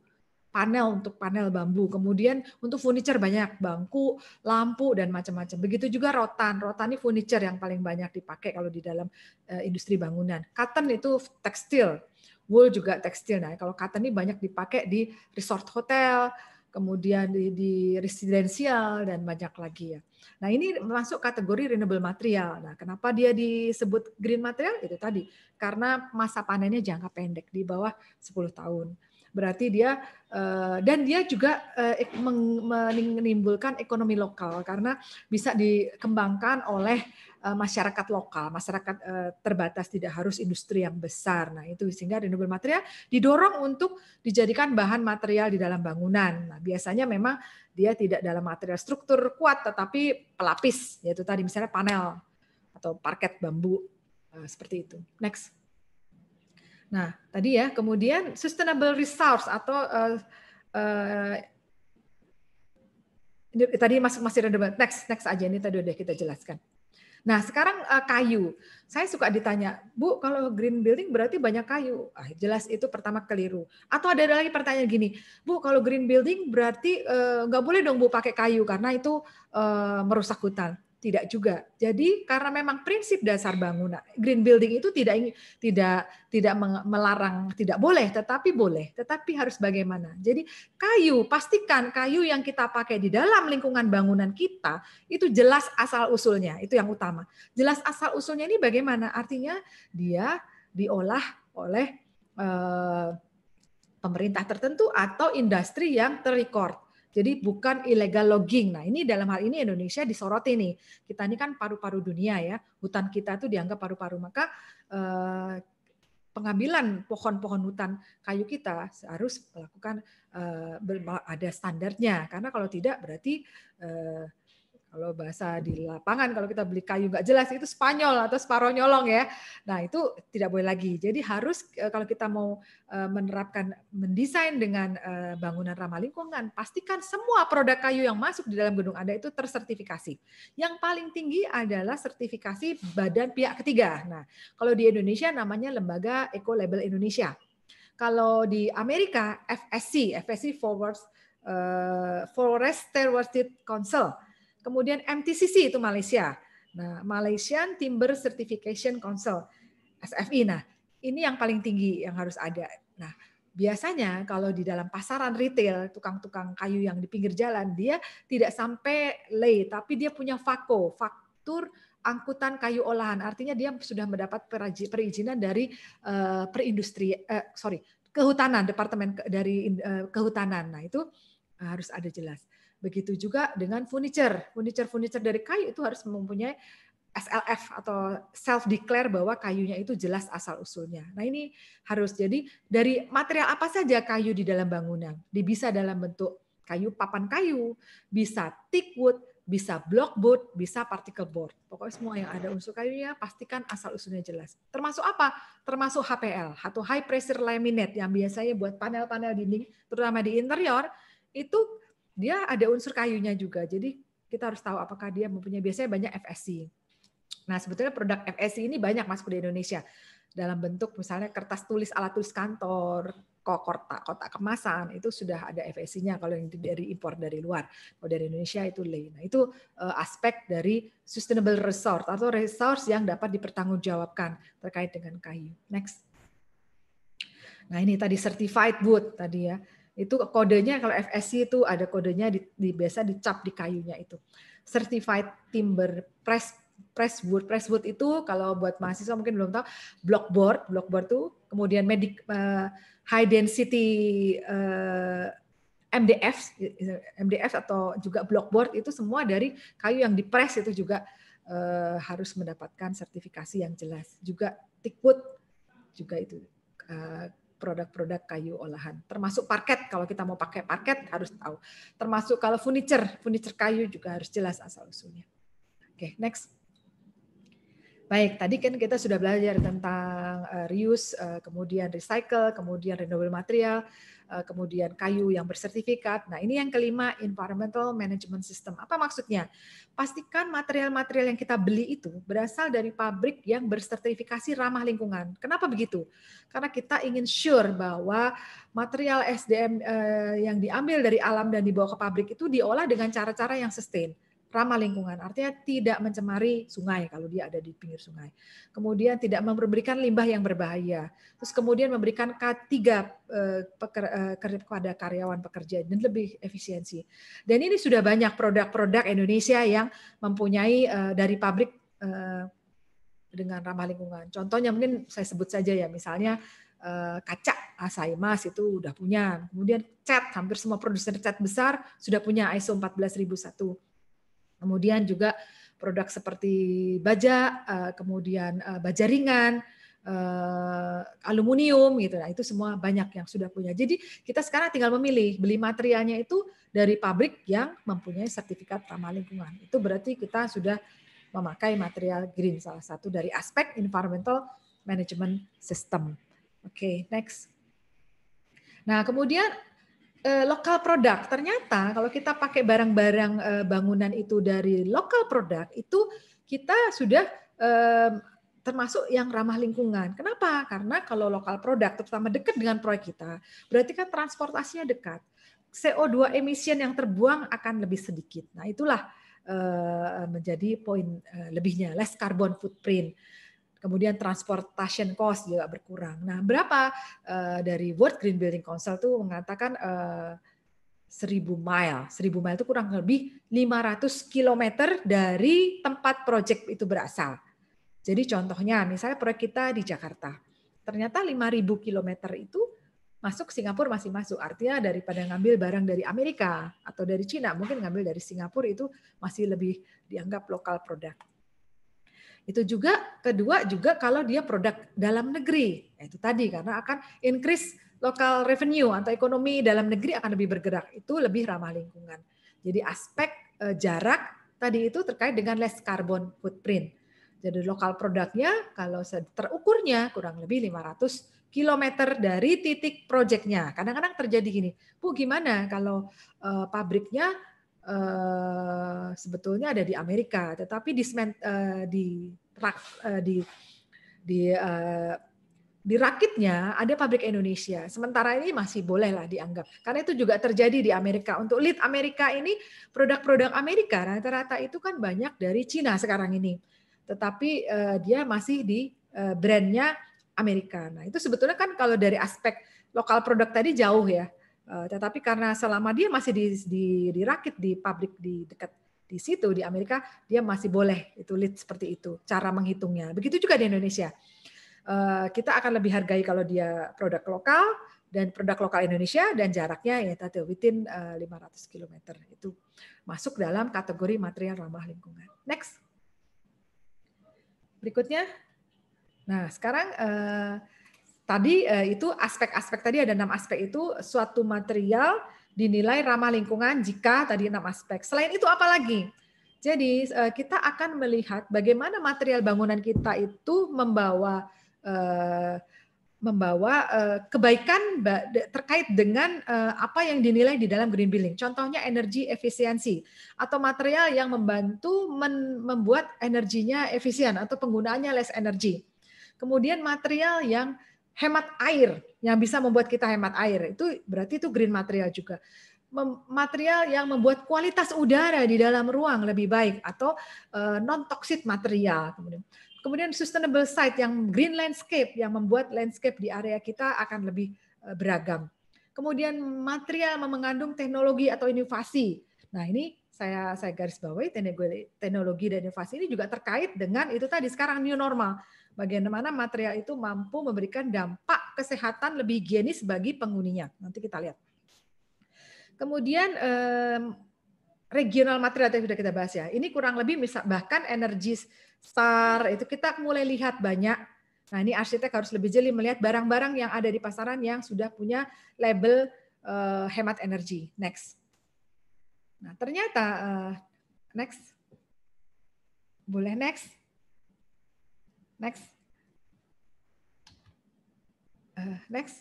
S2: panel untuk panel bambu, kemudian untuk furniture banyak bangku, lampu dan macam-macam. Begitu juga rotan, rotan ini furniture yang paling banyak dipakai kalau di dalam eh, industri bangunan. Cotton itu tekstil, wool juga tekstil. Nah kalau cotton ini banyak dipakai di resort hotel, kemudian di, di residensial dan banyak lagi ya. Nah ini masuk kategori renewable material. Nah kenapa dia disebut green material itu tadi karena masa panennya jangka pendek di bawah 10 tahun berarti dia eh, dan dia juga eh, menimbulkan ekonomi lokal karena bisa dikembangkan oleh eh, masyarakat lokal, masyarakat terbatas tidak harus industri yang besar. Nah, itu sehingga renewable material didorong untuk dijadikan bahan material di dalam bangunan. Nah, biasanya memang dia tidak dalam material struktur kuat tetapi pelapis, yaitu tadi misalnya panel atau parket bambu seperti itu. Next. Nah, tadi ya, kemudian sustainable resource atau uh, uh, tadi masuk masih ada Next, next aja ini tadi udah kita jelaskan. Nah, sekarang uh, kayu. Saya suka ditanya, Bu, kalau green building berarti banyak kayu. Ah, jelas itu pertama keliru. Atau ada lagi pertanyaan gini, Bu, kalau green building berarti uh, nggak boleh dong Bu pakai kayu karena itu uh, merusak hutan tidak juga. Jadi karena memang prinsip dasar bangunan green building itu tidak tidak tidak melarang, tidak boleh, tetapi boleh, tetapi harus bagaimana. Jadi kayu pastikan kayu yang kita pakai di dalam lingkungan bangunan kita itu jelas asal usulnya, itu yang utama. Jelas asal usulnya ini bagaimana? Artinya dia diolah oleh eh, pemerintah tertentu atau industri yang terrecord jadi bukan illegal logging. Nah ini dalam hal ini Indonesia disoroti nih. Kita ini kan paru-paru dunia ya. Hutan kita itu dianggap paru-paru. Maka eh, pengambilan pohon-pohon hutan kayu kita harus melakukan eh, ada standarnya. Karena kalau tidak berarti eh, kalau bahasa di lapangan, kalau kita beli kayu nggak jelas, itu Spanyol atau Sparonyolong ya. Nah itu tidak boleh lagi. Jadi harus eh, kalau kita mau eh, menerapkan, mendesain dengan eh, bangunan ramah lingkungan, pastikan semua produk kayu yang masuk di dalam gedung Anda itu tersertifikasi. Yang paling tinggi adalah sertifikasi badan pihak ketiga. Nah kalau di Indonesia namanya Lembaga Eco Label Indonesia. Kalau di Amerika FSC, FSC Forest Stewardship Council Kemudian MTCC itu Malaysia. Nah, Malaysian Timber Certification Council, SFI. Nah, ini yang paling tinggi yang harus ada. Nah, biasanya kalau di dalam pasaran retail, tukang-tukang kayu yang di pinggir jalan, dia tidak sampai lay, tapi dia punya FAKO, faktur angkutan kayu olahan. Artinya dia sudah mendapat perizinan dari uh, perindustri, uh, sorry, kehutanan, departemen dari uh, kehutanan. Nah, itu harus ada jelas. Begitu juga dengan furniture. Furniture-furniture dari kayu itu harus mempunyai SLF atau self declare bahwa kayunya itu jelas asal usulnya. Nah, ini harus jadi dari material apa saja kayu di dalam bangunan. bisa dalam bentuk kayu papan kayu, bisa thick wood, bisa block board, bisa particle board. Pokoknya semua yang ada unsur kayunya pastikan asal usulnya jelas. Termasuk apa? Termasuk HPL atau high pressure laminate yang biasanya buat panel-panel dinding terutama di interior itu dia ada unsur kayunya juga. Jadi kita harus tahu apakah dia mempunyai biasanya banyak FSC. Nah, sebetulnya produk FSC ini banyak masuk di Indonesia dalam bentuk misalnya kertas tulis alat tulis kantor, kotak kotak kemasan itu sudah ada FSC-nya kalau yang dari impor dari luar. Kalau dari Indonesia itu lain. Nah, itu eh, aspek dari sustainable resource atau resource yang dapat dipertanggungjawabkan terkait dengan kayu. Next. Nah, ini tadi certified wood tadi ya. Itu kodenya kalau FSC itu ada kodenya di, di biasa dicap di kayunya itu. Certified Timber Press press wood press wood itu kalau buat mahasiswa mungkin belum tahu, blockboard, blockboard tuh kemudian medic, uh, high density uh, eh, MDF, MDF atau juga blockboard itu semua dari kayu yang dipres itu juga uh, harus mendapatkan sertifikasi yang jelas. Juga wood juga itu uh, produk-produk kayu olahan. Termasuk parket, kalau kita mau pakai parket harus tahu. Termasuk kalau furniture, furniture kayu juga harus jelas asal-usulnya. Oke, okay, next. Baik, tadi kan kita sudah belajar tentang uh, reuse, uh, kemudian recycle, kemudian renewable material, uh, kemudian kayu yang bersertifikat. Nah, ini yang kelima, environmental management system. Apa maksudnya? Pastikan material-material yang kita beli itu berasal dari pabrik yang bersertifikasi ramah lingkungan. Kenapa begitu? Karena kita ingin sure bahwa material SDM uh, yang diambil dari alam dan dibawa ke pabrik itu diolah dengan cara-cara yang sustain ramah lingkungan, artinya tidak mencemari sungai kalau dia ada di pinggir sungai. Kemudian tidak memberikan limbah yang berbahaya. Terus kemudian memberikan K3 eh, eh, kepada karyawan pekerja dan lebih efisiensi. Dan ini sudah banyak produk-produk Indonesia yang mempunyai eh, dari pabrik dengan ramah lingkungan. Contohnya mungkin saya sebut saja ya, misalnya kaca ah, mas itu udah punya. Kemudian cat, hampir semua produsen cat besar sudah punya ISO 14001 Kemudian juga produk seperti baja, eh, kemudian eh, baja ringan, eh, aluminium gitu. Nah, itu semua banyak yang sudah punya. Jadi kita sekarang tinggal memilih beli materialnya itu dari pabrik yang mempunyai sertifikat ramah lingkungan. Itu berarti kita sudah memakai material green salah satu dari aspek environmental management system. Oke, okay, next. Nah, kemudian Eh, lokal produk. Ternyata kalau kita pakai barang-barang eh, bangunan itu dari lokal produk itu kita sudah termasuk yang ramah lingkungan. Kenapa? Karena kalau lokal produk terutama dekat dengan proyek kita, berarti kan transportasinya dekat. CO2 emission yang terbuang akan lebih sedikit. Nah, itulah eh, menjadi poin lebihnya less carbon footprint kemudian transportation cost juga berkurang. Nah, berapa uh, dari World Green Building Council tuh mengatakan uh, eh, 1000 mile. seribu mile itu kurang lebih 500 km dari tempat proyek itu berasal. Jadi contohnya misalnya proyek kita di Jakarta. Ternyata 5000 km itu masuk Singapura masih masuk. Artinya daripada ngambil barang dari Amerika atau dari Cina, mungkin ngambil dari Singapura itu masih lebih dianggap lokal produk. Itu juga kedua juga kalau dia produk dalam negeri. Nah, itu tadi karena akan increase local revenue atau ekonomi dalam negeri akan lebih bergerak. Itu lebih ramah lingkungan. Jadi aspek eh, jarak tadi itu terkait dengan less carbon footprint. Jadi lokal produknya kalau terukurnya kurang lebih 500 km dari titik proyeknya. Kadang-kadang terjadi gini, Bu gimana kalau eh, pabriknya Eh, sebetulnya ada di Amerika, tetapi di uh, di di di uh, ada pabrik Indonesia. Sementara ini masih bolehlah dianggap. Karena itu juga terjadi di Amerika. Untuk lead Amerika ini produk-produk Amerika rata-rata itu kan banyak dari Cina sekarang ini. Tetapi uh, dia masih di uh, brandnya Amerika. Nah itu sebetulnya kan kalau dari aspek lokal produk tadi jauh ya. Eh, tetapi karena selama dia masih di, di, dirakit di pabrik di dekat di situ di Amerika dia masih boleh itu lead seperti itu cara menghitungnya. Begitu juga di Indonesia. Eh, kita akan lebih hargai kalau dia produk lokal dan produk lokal Indonesia dan jaraknya ya tadi within 500 eh, km itu masuk dalam kategori material ramah lingkungan. Next. Berikutnya. Nah, sekarang Tadi eh, itu aspek-aspek tadi ada enam aspek itu suatu material dinilai ramah lingkungan jika tadi enam aspek. Selain itu apa lagi? Jadi eh, kita akan melihat bagaimana material bangunan kita itu membawa eh, membawa kebaikan terkait dengan apa yang dinilai di dalam green building. Contohnya energi efisiensi atau material yang membantu membuat energinya efisien atau penggunaannya less energy. Kemudian material yang hemat air yang bisa membuat kita hemat air. Itu berarti itu green material juga. Material yang membuat kualitas udara di dalam ruang lebih baik atau eh, non toxic material kemudian. Kemudian sustainable site yang green landscape yang membuat landscape di area kita akan lebih eh, beragam. Kemudian material yang mengandung teknologi atau inovasi. Nah, ini saya saya garis bawahi teknologi dan inovasi ini juga terkait dengan itu tadi sekarang new normal bagaimana material itu mampu memberikan dampak kesehatan lebih genis bagi penghuninya. Nanti kita lihat. Kemudian regional material yang sudah kita bahas ya. Ini kurang lebih misal bahkan energi star itu kita mulai lihat banyak. Nah ini arsitek harus lebih jeli melihat barang-barang yang ada di pasaran yang sudah punya label eh, hemat energi. Next. Nah ternyata eh, next. Boleh next. Next. Uh, next.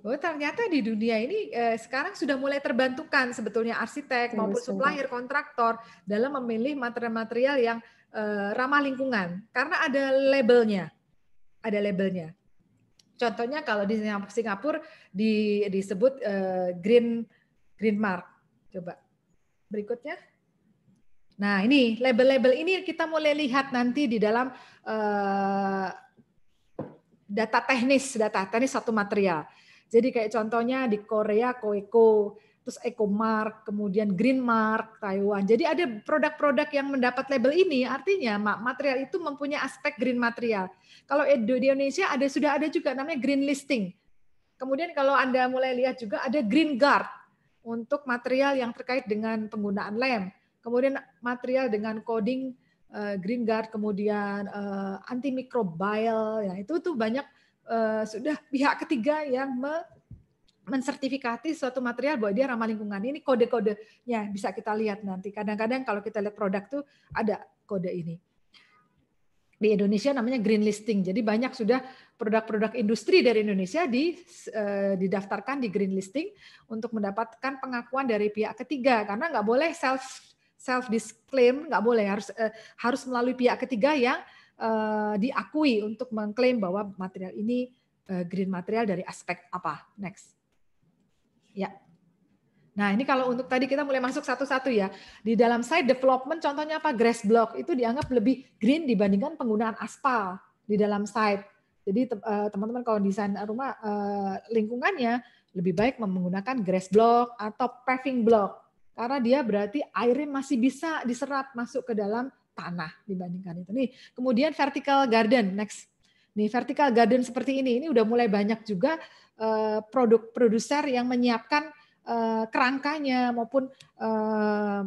S2: Oh, ternyata di dunia ini eh, sekarang sudah mulai terbantukan sebetulnya arsitek maupun supplier kontraktor dalam memilih material-material yang eh, ramah lingkungan karena ada labelnya. Ada labelnya. Contohnya kalau di Singapura di, disebut eh, green green mark. Coba berikutnya. Nah, ini label-label ini kita mulai lihat nanti di dalam eh, data teknis, data teknis satu material. Jadi kayak contohnya di Korea Koeko, terus Ecomark, kemudian Greenmark Taiwan. Jadi ada produk-produk yang mendapat label ini, artinya material itu mempunyai aspek green material. Kalau di Indonesia ada sudah ada juga namanya green listing. Kemudian kalau Anda mulai lihat juga ada green guard untuk material yang terkait dengan penggunaan lem Kemudian material dengan coding uh, green guard, kemudian uh, antimikrobial, ya itu tuh banyak uh, sudah pihak ketiga yang me mensertifikasi suatu material bahwa dia ramah lingkungan. Ini kode-kodenya bisa kita lihat nanti. Kadang-kadang kalau kita lihat produk tuh ada kode ini. Di Indonesia namanya green listing. Jadi banyak sudah produk-produk industri dari Indonesia di, didaftarkan di green listing untuk mendapatkan pengakuan dari pihak ketiga karena nggak boleh self self disclaim nggak boleh harus eh, harus melalui pihak ketiga yang eh, diakui untuk mengklaim bahwa material ini eh, green material dari aspek apa next ya Nah, ini kalau untuk tadi kita mulai masuk satu-satu ya. Di dalam site development contohnya apa? Grass block itu dianggap lebih green dibandingkan penggunaan aspal di dalam site. Jadi eh, teman-teman kalau desain rumah eh, lingkungannya lebih baik menggunakan grass block atau paving block karena dia berarti airnya masih bisa diserap masuk ke dalam tanah dibandingkan itu. Nih, kemudian vertical garden next. Nih vertical garden seperti ini, ini udah mulai banyak juga eh, produk produser yang menyiapkan eh, kerangkanya maupun eh,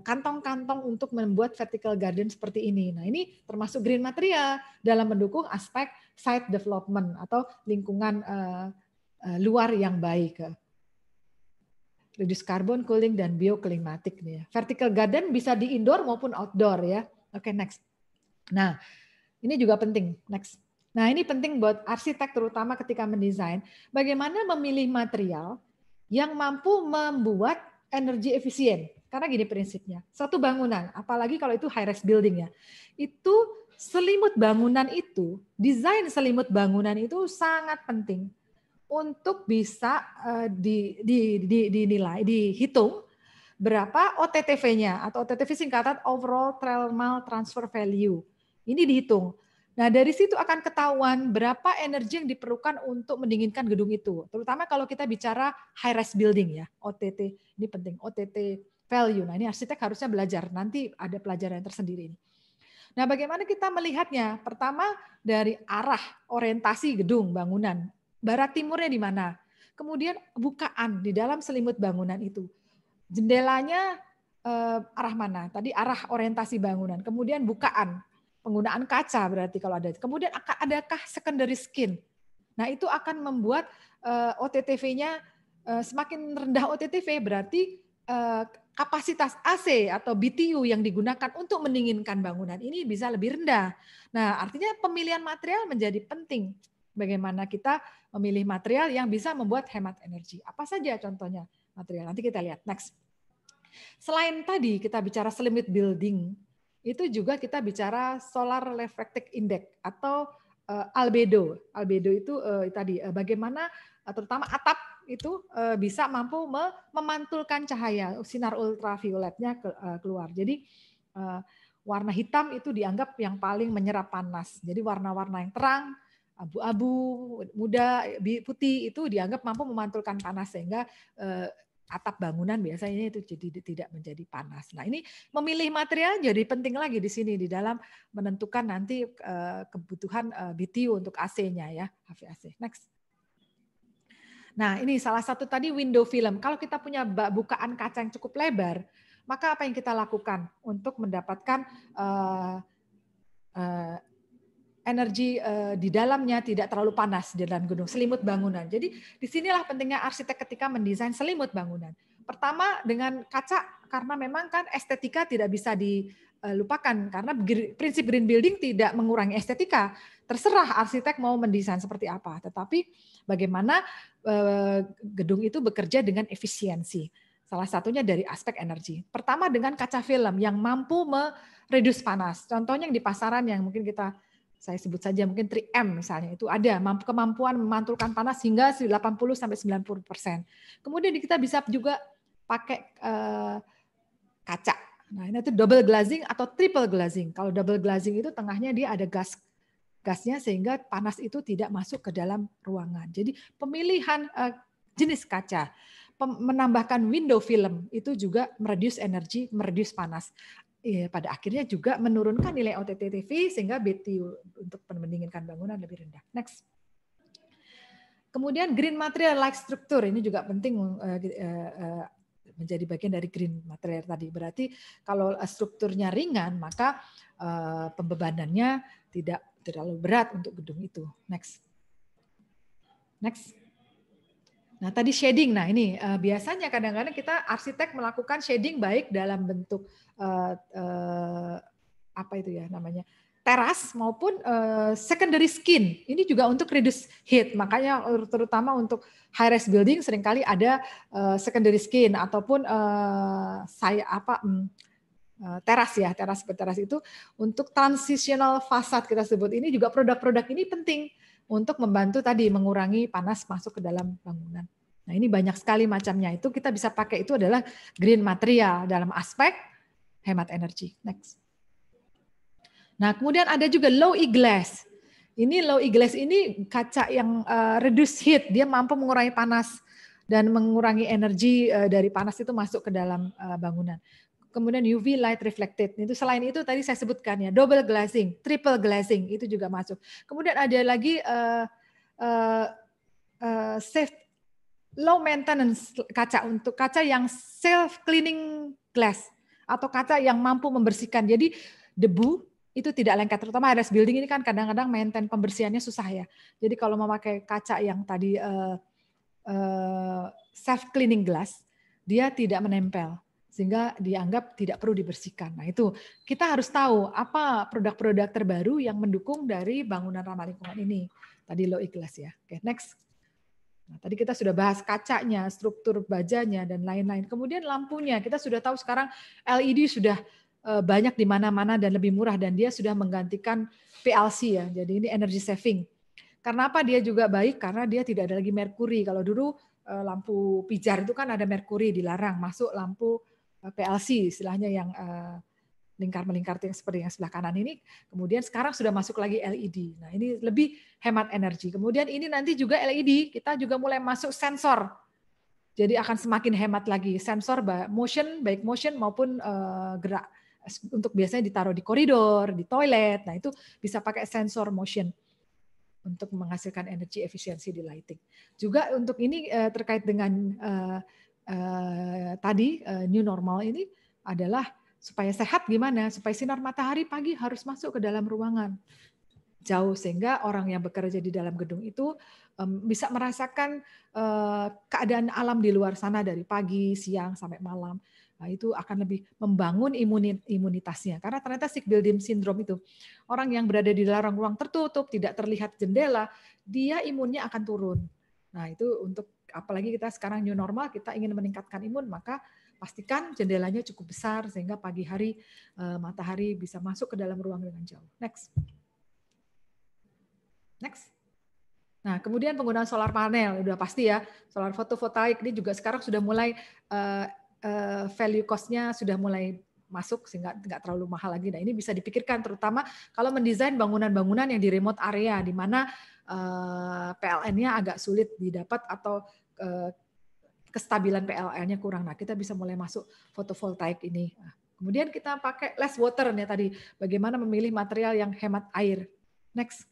S2: kantong-kantong untuk membuat vertical garden seperti ini. Nah ini termasuk green material dalam mendukung aspek site development atau lingkungan luar yang baik reduce carbon cooling dan bioklimatik nih ya. Vertical garden bisa di indoor maupun outdoor ya. Oke, okay, next. Nah, ini juga penting. Next. Nah, ini penting buat arsitek terutama ketika mendesain, bagaimana memilih material yang mampu membuat energi efisien. Karena gini prinsipnya, satu bangunan, apalagi kalau itu high rise building ya, itu selimut bangunan itu, desain selimut bangunan itu sangat penting untuk bisa uh, di, di, di, dinilai, dihitung berapa OTTV-nya atau OTTV singkatan Overall Thermal Transfer Value. Ini dihitung. Nah dari situ akan ketahuan berapa energi yang diperlukan untuk mendinginkan gedung itu. Terutama kalau kita bicara high-rise building ya, OTT. Ini penting, OTT value. Nah ini arsitek harusnya belajar, nanti ada pelajaran tersendiri ini. Nah, bagaimana kita melihatnya? Pertama dari arah orientasi gedung bangunan barat timurnya di mana. Kemudian bukaan di dalam selimut bangunan itu. Jendelanya eh, arah mana? Tadi arah orientasi bangunan. Kemudian bukaan, penggunaan kaca berarti kalau ada. Kemudian adakah secondary skin? Nah, itu akan membuat eh, OTTV-nya eh, semakin rendah OTTV berarti eh, kapasitas AC atau BTU yang digunakan untuk mendinginkan bangunan ini bisa lebih rendah. Nah, artinya pemilihan material menjadi penting. Bagaimana kita memilih material yang bisa membuat hemat energi. Apa saja contohnya material? Nanti kita lihat. Next. Selain tadi kita bicara selimit building, itu juga kita bicara solar refractive index atau uh, albedo. Albedo itu uh, tadi uh, bagaimana uh, terutama atap itu uh, bisa mampu me memantulkan cahaya sinar ultravioletnya ke, uh, keluar. Jadi uh, warna hitam itu dianggap yang paling menyerap panas. Jadi warna-warna yang terang abu-abu, muda, putih itu dianggap mampu memantulkan panas sehingga eh, atap bangunan biasanya itu jadi tidak menjadi panas. Nah ini memilih material jadi penting lagi di sini di dalam menentukan nanti eh, kebutuhan eh, BTU untuk AC-nya ya HVAC. Next. Nah ini salah satu tadi window film. Kalau kita punya bukaan kaca yang cukup lebar, maka apa yang kita lakukan untuk mendapatkan uh, uh, energi uh, di dalamnya tidak terlalu panas di dalam gedung, selimut bangunan. Jadi disinilah pentingnya arsitek ketika mendesain selimut bangunan. Pertama dengan kaca karena memang kan estetika tidak bisa dilupakan karena prinsip green building tidak mengurangi estetika. Terserah arsitek mau mendesain seperti apa, tetapi bagaimana eh, gedung itu bekerja dengan efisiensi. Salah satunya dari aspek energi. Pertama dengan kaca film yang mampu meredus panas. Contohnya yang di pasaran yang mungkin kita saya sebut saja mungkin 3M misalnya itu ada mampu kemampuan memantulkan panas hingga 80 sampai 90 persen. Kemudian kita bisa juga pakai eh, kaca. Nah ini itu double glazing atau triple glazing. Kalau double glazing itu tengahnya dia ada gas gasnya sehingga panas itu tidak masuk ke dalam ruangan. Jadi pemilihan eh, jenis kaca menambahkan window film itu juga mereduce energi, mereduce panas ya, pada akhirnya juga menurunkan nilai OTT TV sehingga BTU untuk mendinginkan bangunan lebih rendah. Next. Kemudian green material like struktur ini juga penting eh, eh, eh, menjadi bagian dari green material tadi. Berarti kalau strukturnya ringan maka pembebanannya tidak terlalu berat untuk gedung itu. Next. Next. Nah, tadi shading. Nah, ini uh, biasanya kadang-kadang kita arsitek melakukan shading baik dalam bentuk uh, uh, apa itu ya namanya? teras maupun uh, secondary skin. Ini juga untuk reduce heat. Makanya terutama untuk high rise building seringkali ada uh, secondary skin ataupun uh, saya apa um, ya teras ya, teras berteras itu untuk transitional fasad kita sebut. Ini juga produk-produk ini penting untuk membantu tadi mengurangi panas masuk ke dalam bangunan. Nah, ini banyak sekali macamnya. Itu kita bisa pakai itu adalah green material dalam aspek hemat energi. Next. Nah, kemudian ada juga low e glass. Ini low e glass ini kaca yang uh, reduce heat, dia mampu mengurangi panas dan mengurangi energi uh, dari panas itu masuk ke dalam uh, bangunan kemudian UV light reflected. Itu selain itu tadi saya sebutkan ya, double glazing, triple glazing itu juga masuk. Kemudian ada lagi uh, uh, uh, safe low maintenance kaca untuk kaca yang self cleaning glass atau kaca yang mampu membersihkan. Jadi debu itu tidak lengket terutama ada building ini kan kadang-kadang maintain pembersihannya susah ya. Jadi kalau memakai kaca yang tadi uh, uh, self cleaning glass dia tidak menempel sehingga dianggap tidak perlu dibersihkan. Nah, itu kita harus tahu apa produk-produk terbaru yang mendukung dari bangunan ramah lingkungan ini. Tadi low ikhlas ya. Oke, next. Nah, tadi kita sudah bahas kacanya, struktur bajanya dan lain-lain. Kemudian lampunya, kita sudah tahu sekarang LED sudah eh, banyak di mana-mana dan lebih murah dan dia sudah menggantikan PLC ya. Jadi ini energy saving. Karena apa dia juga baik? Karena dia tidak ada lagi merkuri. Kalau dulu eh, lampu pijar itu kan ada merkuri dilarang masuk lampu Eh, PLC istilahnya yang eh, lingkar melingkar yang seperti yang sebelah kanan ini kemudian sekarang sudah masuk lagi LED nah ini lebih hemat energi kemudian ini nanti juga LED kita juga mulai masuk sensor jadi akan semakin hemat lagi sensor motion baik motion maupun eh, gerak untuk biasanya ditaruh di koridor di toilet nah itu bisa pakai sensor motion untuk menghasilkan energi efisiensi di lighting juga untuk ini terkait dengan Eh, tadi uh, new normal ini adalah supaya sehat gimana? Supaya sinar matahari pagi harus masuk ke dalam ruangan jauh sehingga orang yang bekerja di dalam gedung itu um, bisa merasakan uh, keadaan alam di luar sana dari pagi, siang sampai malam. Nah, itu akan lebih membangun imunitasnya. Karena ternyata sick building syndrome itu orang yang berada di dalam ruang tertutup, tidak terlihat jendela, dia imunnya akan turun. Nah, itu untuk apalagi kita sekarang new normal, kita ingin meningkatkan imun, maka pastikan jendelanya cukup besar sehingga pagi hari uh, matahari bisa masuk ke dalam ruang dengan jauh. Next. Next. Nah, kemudian penggunaan solar panel udah pasti ya, solar fotovoltaik ini juga sekarang sudah mulai uh, uh, value cost-nya sudah mulai masuk sehingga nggak terlalu mahal lagi. Nah, ini bisa dipikirkan terutama kalau mendesain bangunan-bangunan yang di remote area di mana uh, PLN-nya agak sulit didapat atau Eh, kestabilan PLN-nya kurang. Nah, kita bisa mulai masuk fotovoltaik ini. Nah, kemudian kita pakai less water ya tadi, bagaimana memilih material yang hemat air. Next.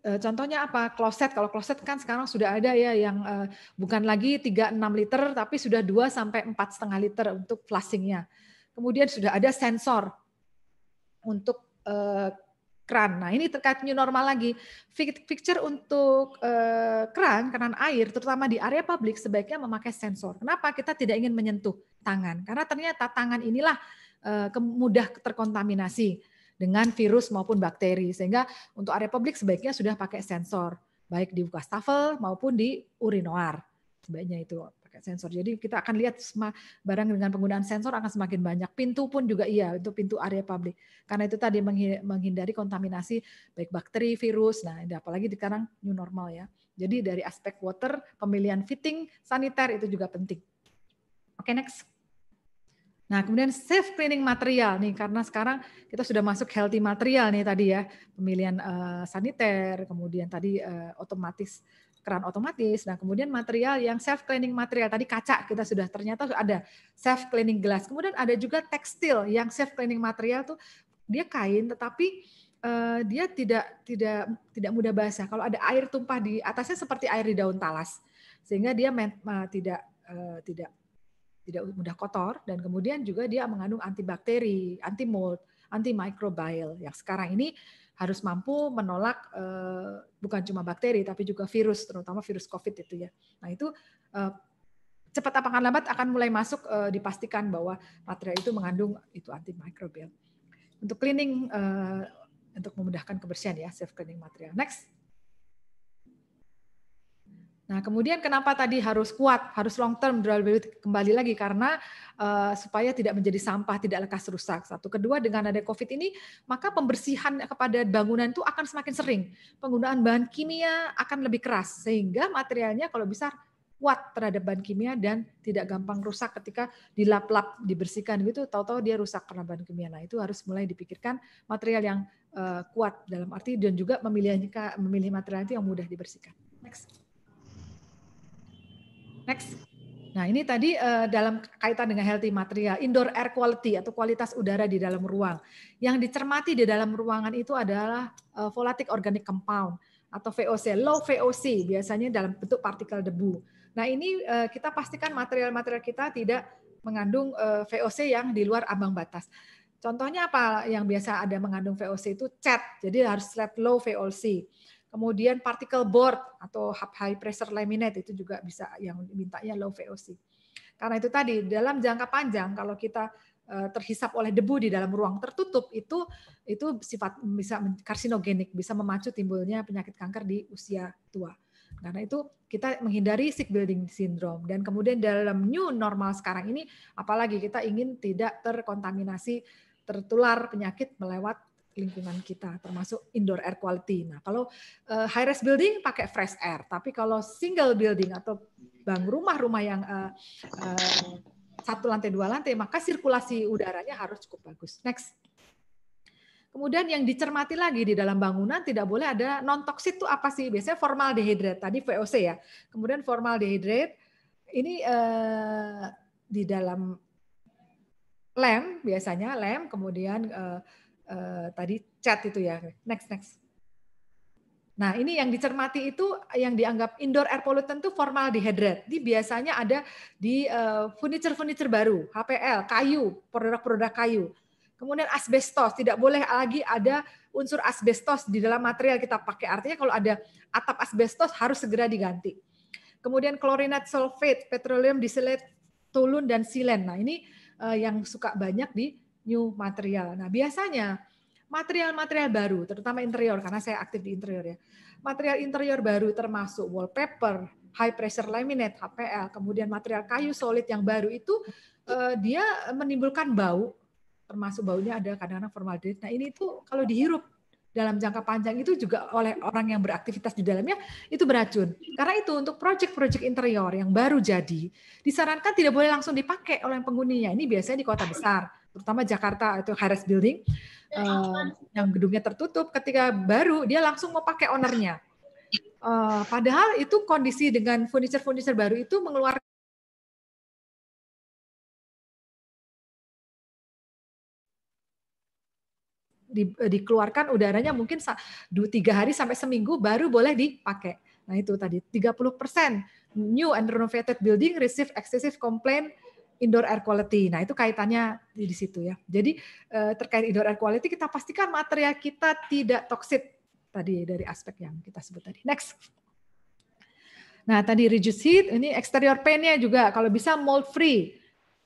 S2: Eh, contohnya apa? Kloset. Kalau kloset kan sekarang sudah ada ya yang eh, bukan lagi 3-6 liter, tapi sudah 2 sampai 4,5 liter untuk flushing-nya. Kemudian sudah ada sensor untuk keran. Nah, ini terkait new normal lagi. Fixture untuk uh, keran, keran air, terutama di area publik, sebaiknya memakai sensor. Kenapa? Kita tidak ingin menyentuh tangan. Karena ternyata tangan inilah uh, mudah terkontaminasi dengan virus maupun bakteri. Sehingga untuk area publik sebaiknya sudah pakai sensor, baik di wastafel maupun di urinoir. Sebaiknya itu sensor. Jadi kita akan lihat barang dengan penggunaan sensor akan semakin banyak. Pintu pun juga iya, itu pintu area publik. Karena itu tadi menghindari kontaminasi baik bakteri, virus, nah apalagi sekarang new normal ya. Jadi dari aspek water, pemilihan fitting, sanitair itu juga penting. Oke, okay, next. Nah, kemudian safe cleaning material nih karena sekarang kita sudah masuk healthy material nih tadi ya, pemilihan uh, saniter, kemudian tadi uh, otomatis keran otomatis. Nah, kemudian material yang self cleaning material tadi kaca kita sudah ternyata ada self cleaning glass. Kemudian ada juga tekstil yang self cleaning material tuh dia kain tetapi uh, dia tidak tidak tidak mudah basah. Kalau ada air tumpah di atasnya seperti air di daun talas. Sehingga dia men, uh, tidak uh, tidak tidak mudah kotor dan kemudian juga dia mengandung antibakteri, anti mold, antimicrobial. Yang sekarang ini harus mampu menolak eh, bukan cuma bakteri tapi juga virus terutama virus COVID itu ya. Nah itu eh, cepat apa akan lambat akan mulai masuk eh, dipastikan bahwa material itu mengandung itu antimikrobial. Untuk cleaning untuk memudahkan kebersihan ya self cleaning material. Next. Nah, kemudian kenapa tadi harus kuat, harus long term durability kembali lagi karena uh, supaya tidak menjadi sampah, tidak lekas rusak. Satu, kedua dengan ada Covid ini, maka pembersihan kepada bangunan itu akan semakin sering. Penggunaan bahan kimia akan lebih keras sehingga materialnya kalau bisa kuat terhadap bahan kimia dan tidak gampang rusak ketika dilap-lap, dibersihkan gitu, tahu-tahu dia rusak karena bahan kimia. Nah, itu harus mulai dipikirkan material yang uh, kuat dalam arti dan juga memilih memilih material itu yang mudah dibersihkan. Next. Next. Nah, ini tadi uh, dalam kaitan dengan healthy material, indoor air quality atau kualitas udara di dalam ruang. Yang dicermati di dalam ruangan itu adalah uh, eh, volatile organic compound atau VOC, low VOC biasanya dalam bentuk partikel debu. Nah, ini uh, kita pastikan material-material kita tidak mengandung uh, VOC yang di luar ambang batas. Contohnya apa yang biasa ada mengandung VOC itu cat, jadi harus let low VOC. Kemudian particle board atau high pressure laminate itu juga bisa yang mintanya low VOC. Karena itu tadi dalam jangka panjang kalau kita eh, terhisap oleh debu di dalam ruang tertutup itu itu sifat bisa karsinogenik bisa memacu timbulnya penyakit kanker di usia tua. Karena itu kita menghindari sick building syndrome dan kemudian dalam new normal sekarang ini apalagi kita ingin tidak terkontaminasi tertular penyakit melewat lingkungan kita, termasuk indoor air quality. Nah, kalau uh, high rise building pakai fresh air, tapi kalau single building atau bang rumah-rumah yang uh, uh, satu lantai dua lantai, maka sirkulasi udaranya harus cukup bagus. Next. Kemudian yang dicermati lagi di dalam bangunan tidak boleh ada non toxic itu apa sih? Biasanya formal formaldehyde tadi VOC ya. Kemudian formal formaldehyde ini uh, di dalam lem biasanya lem kemudian uh, Eh, tadi chat itu ya. Next next. Nah, ini yang dicermati itu yang dianggap indoor air pollutant itu formaldehydrate. Di biasanya ada di eh, furniture-furniture baru, HPL, kayu, produk-produk kayu. Kemudian asbestos, tidak boleh lagi ada unsur asbestos di dalam material kita pakai. Artinya kalau ada atap asbestos harus segera diganti. Kemudian klorinat sulfate, petroleum disilet, tolun dan silen. Nah, ini eh, yang suka banyak di new material. Nah, biasanya material-material baru, terutama interior, karena saya aktif di interior ya. Material interior baru termasuk wallpaper, high pressure laminate, HPL, kemudian material kayu solid yang baru itu eh, dia menimbulkan bau, termasuk baunya ada kadang-kadang formaldehyde. Nah ini itu kalau dihirup dalam jangka panjang itu juga oleh orang yang beraktivitas di dalamnya itu beracun. Karena itu untuk proyek-proyek interior yang baru jadi disarankan tidak boleh langsung dipakai oleh penghuninya. Ini biasanya di kota besar terutama Jakarta atau Harris Building uh, yang gedungnya tertutup ketika baru dia langsung mau pakai ownernya. Uh, padahal itu kondisi dengan furniture-furniture baru itu mengeluarkan di, eh, dikeluarkan udaranya mungkin dua tiga hari sampai seminggu baru boleh dipakai. Nah itu tadi 30 persen new and renovated building receive excessive complaint indoor air quality. Nah, itu kaitannya di situ ya. Jadi eh, terkait indoor air quality kita pastikan material kita tidak toksik tadi dari aspek yang kita sebut tadi. Next. Nah, tadi reduce heat, ini exterior paint-nya juga kalau bisa mold free.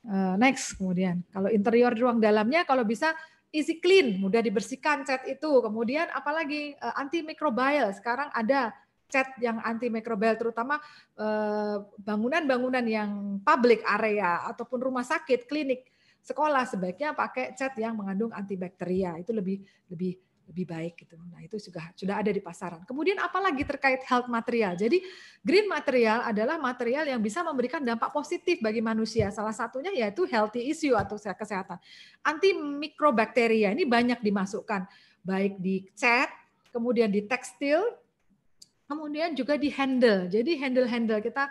S2: Eh, next kemudian kalau interior ruang dalamnya kalau bisa easy clean, mudah dibersihkan cat itu. Kemudian apalagi eh, antimikrobial sekarang ada cat yang antimikrobial terutama eh, bangunan-bangunan yang publik, area ataupun rumah sakit, klinik, sekolah sebaiknya pakai cat yang mengandung antibakteria. Itu lebih lebih lebih baik gitu. Nah, itu sudah sudah ada di pasaran. Kemudian apalagi terkait health material. Jadi green material adalah material yang bisa memberikan dampak positif bagi manusia. Salah satunya yaitu healthy issue atau kesehatan. Antimikrobakteria ini banyak dimasukkan baik di cat, kemudian di tekstil, Kemudian juga di handle. Jadi handle-handle kita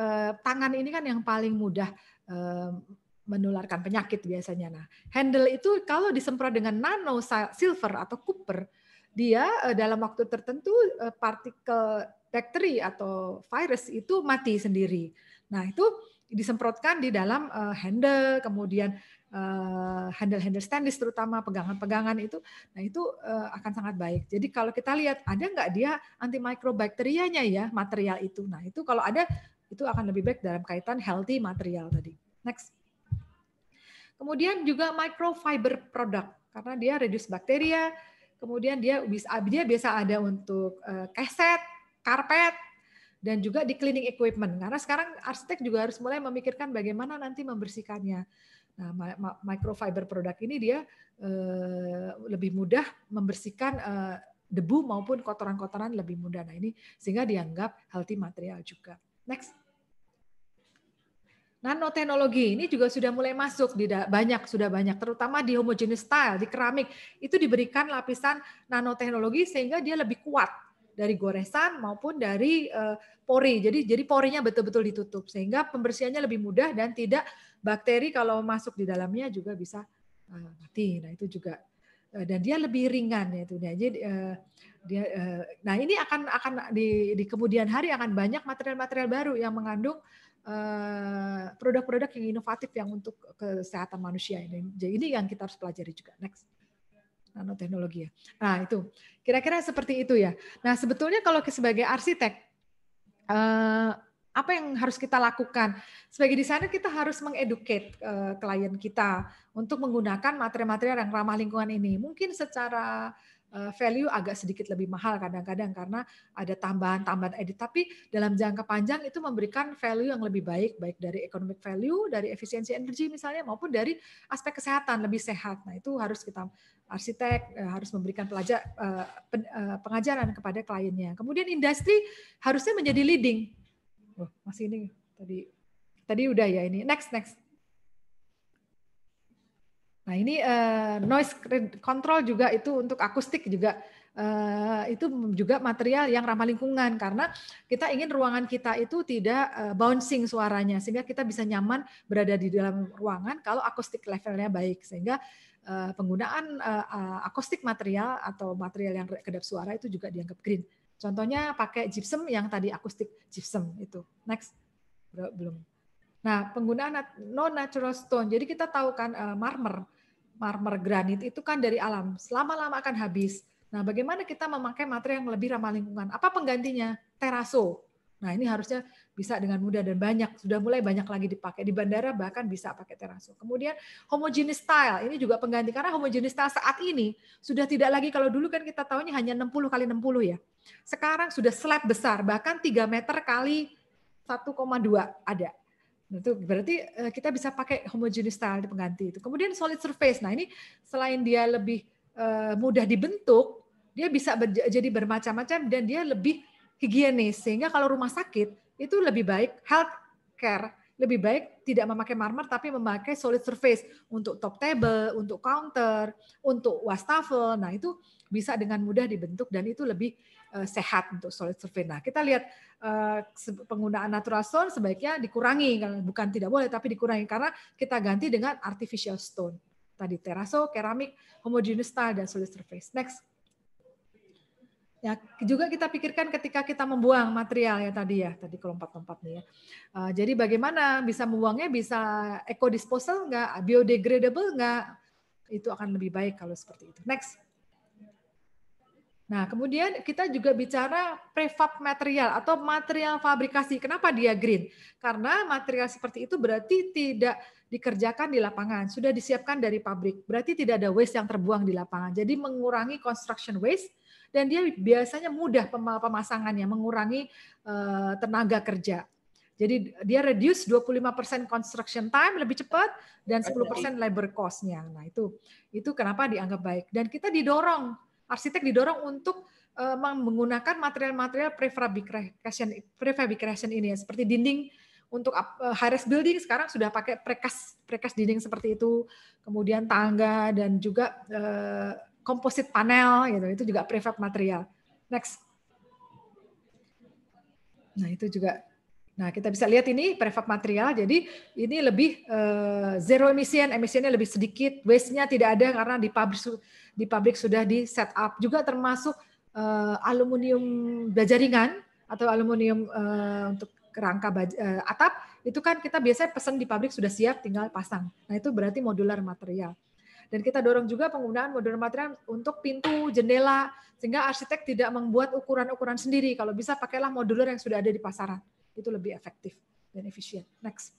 S2: eh, tangan ini kan yang paling mudah eh, menularkan penyakit biasanya. Nah, handle itu kalau disemprot dengan nano silver atau copper, dia eh, dalam waktu tertentu eh, partikel bakteri atau virus itu mati sendiri. Nah, itu disemprotkan di dalam uh, handle, kemudian Eh, handle-handle stainless terutama pegangan-pegangan itu, nah itu uh, akan sangat baik. Jadi kalau kita lihat ada nggak dia antimikrobakterianya ya material itu, nah itu kalau ada itu akan lebih baik dalam kaitan healthy material tadi. Next. Kemudian juga microfiber product karena dia reduce bakteria, kemudian dia bisa dia biasa ada untuk uh, keset, karpet, dan juga di cleaning equipment. Karena sekarang arsitek juga harus mulai memikirkan bagaimana nanti membersihkannya. Nah, microfiber produk ini dia eh, lebih mudah membersihkan eh, debu maupun kotoran-kotoran lebih mudah. Nah, ini sehingga dianggap healthy material juga. Next. Nanoteknologi ini juga sudah mulai masuk di banyak sudah banyak terutama di homogeneous style di keramik. Itu diberikan lapisan nanoteknologi sehingga dia lebih kuat dari goresan maupun dari uh, pori. Jadi jadi porinya betul-betul ditutup sehingga pembersihannya lebih mudah dan tidak bakteri kalau masuk di dalamnya juga bisa eh, mati. Nah, itu juga eh, dan dia lebih ringan ya itu Jadi dia nah ini akan akan di, di kemudian hari akan banyak material-material baru yang mengandung produk-produk yang inovatif yang untuk kesehatan manusia ini. Jadi ini yang kita harus pelajari juga. Next nanoteknologi ya. Nah itu kira-kira seperti itu ya. Nah sebetulnya kalau sebagai arsitek eh, apa yang harus kita lakukan sebagai desainer kita harus mengeduket eh, klien kita untuk menggunakan materi-materi yang ramah lingkungan ini. Mungkin secara Eh, value agak sedikit lebih mahal kadang-kadang karena ada tambahan-tambahan edit. Tapi dalam jangka panjang itu memberikan value yang lebih baik, baik dari economic value, dari efisiensi energi misalnya, maupun dari aspek kesehatan lebih sehat. Nah itu harus kita arsitek eh, harus memberikan pelajar eh, pengajaran kepada kliennya. Kemudian industri harusnya menjadi leading. oh, masih ini tadi tadi udah ya ini next next. Nah ini uh, noise control juga itu untuk akustik juga uh, itu juga material yang ramah lingkungan karena kita ingin ruangan kita itu tidak uh, bouncing suaranya sehingga kita bisa nyaman berada di dalam ruangan kalau akustik levelnya baik sehingga penggunaan akustik material atau material yang kedap suara itu juga dianggap green. Contohnya pakai gypsum yang tadi akustik gypsum itu. Next belum. Nah penggunaan non natural stone. Jadi kita tahu kan marmer marmer granit itu kan dari alam, selama lama akan habis. Nah, bagaimana kita memakai materi yang lebih ramah lingkungan? Apa penggantinya? Teraso. Nah, ini harusnya bisa dengan mudah dan banyak. Sudah mulai banyak lagi dipakai. Di bandara bahkan bisa pakai teraso. Kemudian homogenis style. Ini juga pengganti. Karena homogenis style saat ini sudah tidak lagi. Kalau dulu kan kita tahunya hanya 60 kali 60 ya. Sekarang sudah slab besar. Bahkan 3 meter kali 1,2 ada. Itu berarti eh, kita bisa pakai style tile pengganti itu. Kemudian solid surface. Nah, ini selain dia lebih eh, mudah dibentuk, dia bisa jadi bermacam-macam dan dia lebih higienis sehingga kalau rumah sakit itu lebih baik health care lebih baik tidak memakai marmer tapi memakai solid surface untuk top table, untuk counter, untuk wastafel. Nah, itu bisa dengan mudah dibentuk dan itu lebih Eh, sehat untuk solid surface. Nah, kita lihat eh, penggunaan natural stone sebaiknya dikurangi, bukan tidak boleh, tapi dikurangi karena kita ganti dengan artificial stone. Tadi teraso, keramik, homogeneous style, dan solid surface. Next. Ya, juga kita pikirkan ketika kita membuang material ya tadi ya, tadi kelompok lompat nih ya. Uh, jadi bagaimana bisa membuangnya bisa eco disposal enggak, biodegradable enggak? Itu akan lebih baik kalau seperti itu. Next. Nah, kemudian kita juga bicara prefab material atau material fabrikasi. Kenapa dia green? Karena material seperti itu berarti tidak dikerjakan di lapangan, sudah disiapkan dari pabrik. Berarti tidak ada waste yang terbuang di lapangan. Jadi mengurangi construction waste dan dia biasanya mudah pemasangannya, mengurangi eh, tenaga kerja. Jadi dia reduce 25% construction time lebih cepat dan 10% labor cost-nya. Nah, itu itu kenapa dianggap baik. Dan kita didorong arsitek didorong untuk eh, menggunakan material-material prefabrication, prefabrication ini ya, seperti dinding untuk eh, high rise building sekarang sudah pakai precast prekas dinding seperti itu, kemudian tangga dan juga komposit eh, komposit panel gitu, itu juga prefab material. Next. Nah, itu juga Nah, kita bisa lihat ini prefab material. Jadi ini lebih uh, zero emission, emisinya lebih sedikit, waste-nya tidak ada karena di pabrik di pabrik sudah di set up juga termasuk uh, aluminium ringan atau aluminium uh, untuk kerangka baja, uh, eh, atap itu kan kita biasanya pesan di pabrik sudah siap tinggal pasang. Nah itu berarti modular material. Dan kita dorong juga penggunaan modular material untuk pintu, jendela sehingga arsitek tidak membuat ukuran-ukuran sendiri. Kalau bisa pakailah modular yang sudah ada di pasaran. Itu lebih efektif dan efisien. Next.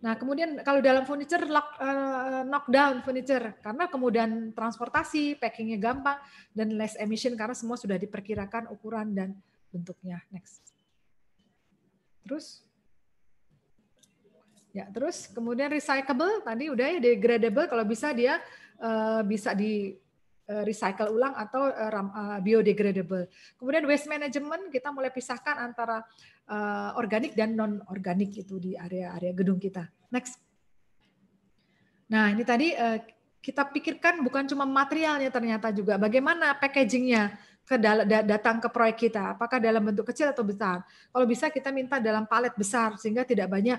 S2: Nah, kemudian kalau dalam furniture lock, uh, eh, knockdown furniture karena kemudian transportasi, packingnya gampang dan less emission karena semua sudah diperkirakan ukuran dan bentuknya. Next. Terus Ya, terus kemudian recyclable tadi udah ya degradable kalau bisa dia uh, bisa di Eh, recycle ulang atau eh, eh, biodegradable. Kemudian waste management kita mulai pisahkan antara organik dan non organik itu di area-area gedung kita. Next. Nah ini tadi kita pikirkan bukan cuma materialnya ternyata juga bagaimana packagingnya ke datang ke proyek kita apakah dalam bentuk kecil atau besar kalau bisa kita minta dalam palet besar sehingga tidak banyak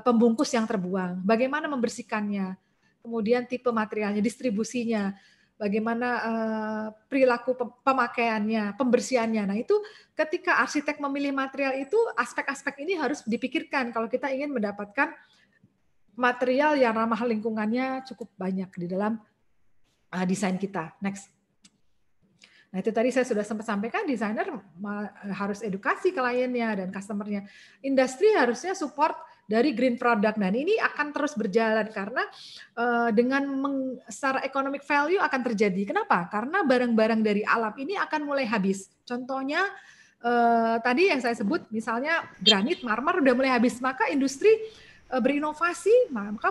S2: pembungkus yang terbuang bagaimana membersihkannya kemudian tipe materialnya distribusinya bagaimana uh, perilaku pemakaiannya, pembersihannya. Nah, itu ketika arsitek memilih material itu aspek-aspek ini harus dipikirkan kalau kita ingin mendapatkan material yang ramah lingkungannya cukup banyak di dalam uh, desain kita. Next. Nah, itu tadi saya sudah sempat sampaikan desainer harus edukasi kliennya dan customernya. Industri harusnya support dari green product. Dan nah, ini akan terus berjalan karena uh, dengan meng, secara economic value akan terjadi. Kenapa? Karena barang-barang dari alam ini akan mulai habis. Contohnya uh, tadi yang saya sebut misalnya granit, marmer udah mulai habis, maka industri eh, berinovasi maka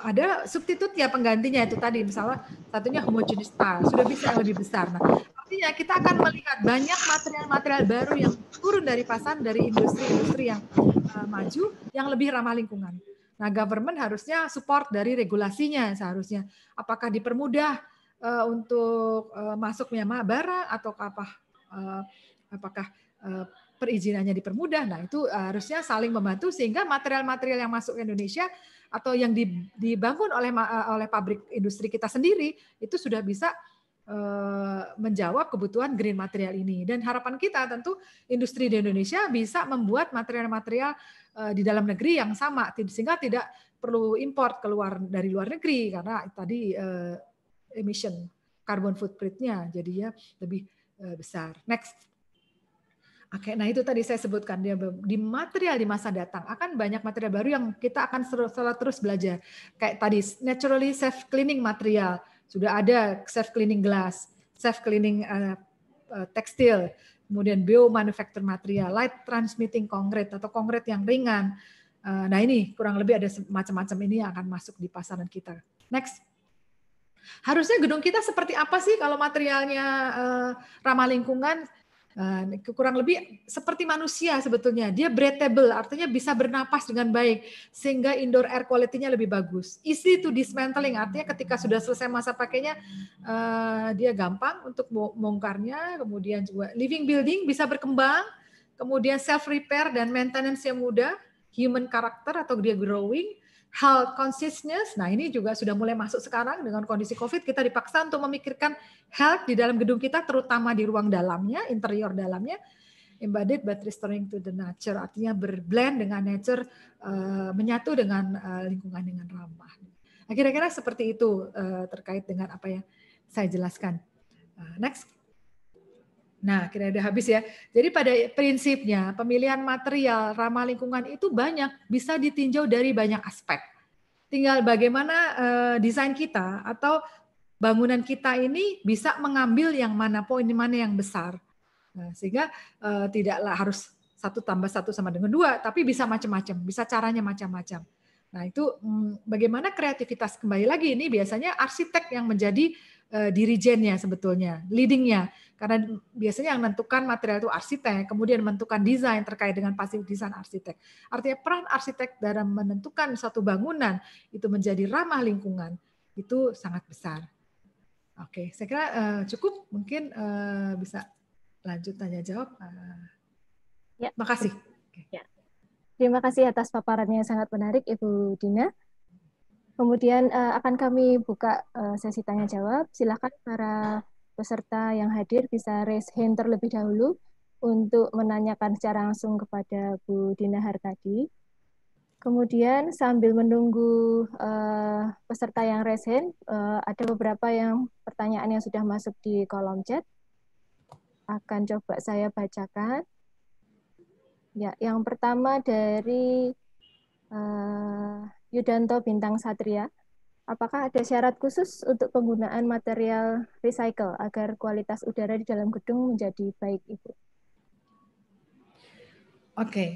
S2: ada substitut ya penggantinya itu tadi misalnya satunya homogenista nah, sudah bisa yang lebih besar. Nah, Iya, kita akan melihat banyak material-material baru yang turun dari pasar dari industri-industri yang uh, maju yang lebih ramah lingkungan. Nah, government harusnya support dari regulasinya seharusnya. Apakah dipermudah uh, untuk uh, eh, masuknya barang atau apa uh, apakah uh, perizinannya dipermudah. Nah, itu harusnya saling membantu sehingga material-material yang masuk ke Indonesia atau yang dibangun oleh oleh pabrik industri kita sendiri itu sudah bisa Eh, menjawab kebutuhan green material ini. Dan harapan kita tentu industri di Indonesia bisa membuat material-material eh, di dalam negeri yang sama sehingga tidak perlu import keluar dari luar negeri karena tadi eh, emission carbon footprintnya jadinya lebih besar. Next. Oke, nah itu tadi saya sebutkan dia di material di masa datang akan banyak material baru yang kita akan selalu terus belajar. Kayak tadi naturally safe cleaning material sudah ada self cleaning glass, self cleaning uh, tekstil, kemudian bio manufaktur material, light transmitting concrete atau konkret yang ringan. Uh, nah ini kurang lebih ada macam-macam ini yang akan masuk di pasaran kita. Next. Harusnya gedung kita seperti apa sih kalau materialnya uh, ramah lingkungan? Eh, kurang lebih seperti manusia sebetulnya. Dia breathable, artinya bisa bernapas dengan baik sehingga indoor air quality-nya lebih bagus. Easy to dismantling, artinya ketika sudah selesai masa pakainya eh, dia gampang untuk bongkarnya, kemudian juga living building bisa berkembang, kemudian self repair dan maintenance yang mudah, human character atau dia growing hal consciousness. Nah, ini juga sudah mulai masuk sekarang dengan kondisi Covid kita dipaksa untuk memikirkan health di dalam gedung kita terutama di ruang dalamnya, interior dalamnya embodied but restoring to the nature artinya berblend dengan nature eh, menyatu dengan eh, lingkungan dengan ramah. Nah, kira-kira seperti itu eh, terkait dengan apa yang saya jelaskan. next Nah, kira udah habis ya. Jadi pada prinsipnya pemilihan material ramah lingkungan itu banyak bisa ditinjau dari banyak aspek. Tinggal bagaimana uh, desain kita atau bangunan kita ini bisa mengambil yang mana poin mana yang besar. Nah, sehingga uh, eh, tidaklah harus satu tambah satu sama dengan dua, tapi bisa macam-macam, bisa caranya macam-macam. Nah, itu mm, bagaimana kreativitas kembali lagi ini biasanya arsitek yang menjadi Eh, dirijennya sebetulnya, leadingnya. Karena biasanya yang menentukan material itu arsitek, kemudian menentukan desain terkait dengan pasif desain arsitek. Artinya peran arsitek dalam menentukan satu bangunan itu menjadi ramah lingkungan itu sangat besar. Oke, saya kira eh, cukup
S1: mungkin eh, bisa lanjut tanya jawab. Uh, ya. Makasih. Ya. Terima kasih atas paparannya yang sangat menarik Ibu Dina. Kemudian uh, akan kami buka uh, sesi tanya jawab. Silakan para peserta yang hadir bisa raise hand terlebih dahulu untuk menanyakan secara langsung kepada Bu Dina Hartadi. Kemudian sambil menunggu uh, peserta yang raise hand, uh, ada beberapa yang pertanyaan yang sudah masuk di kolom chat. Akan coba saya bacakan. Ya, yang pertama dari uh, Yudanto Bintang Satria. Apakah ada syarat khusus untuk penggunaan material recycle agar kualitas udara di dalam gedung menjadi baik, Ibu? Oke,
S2: okay.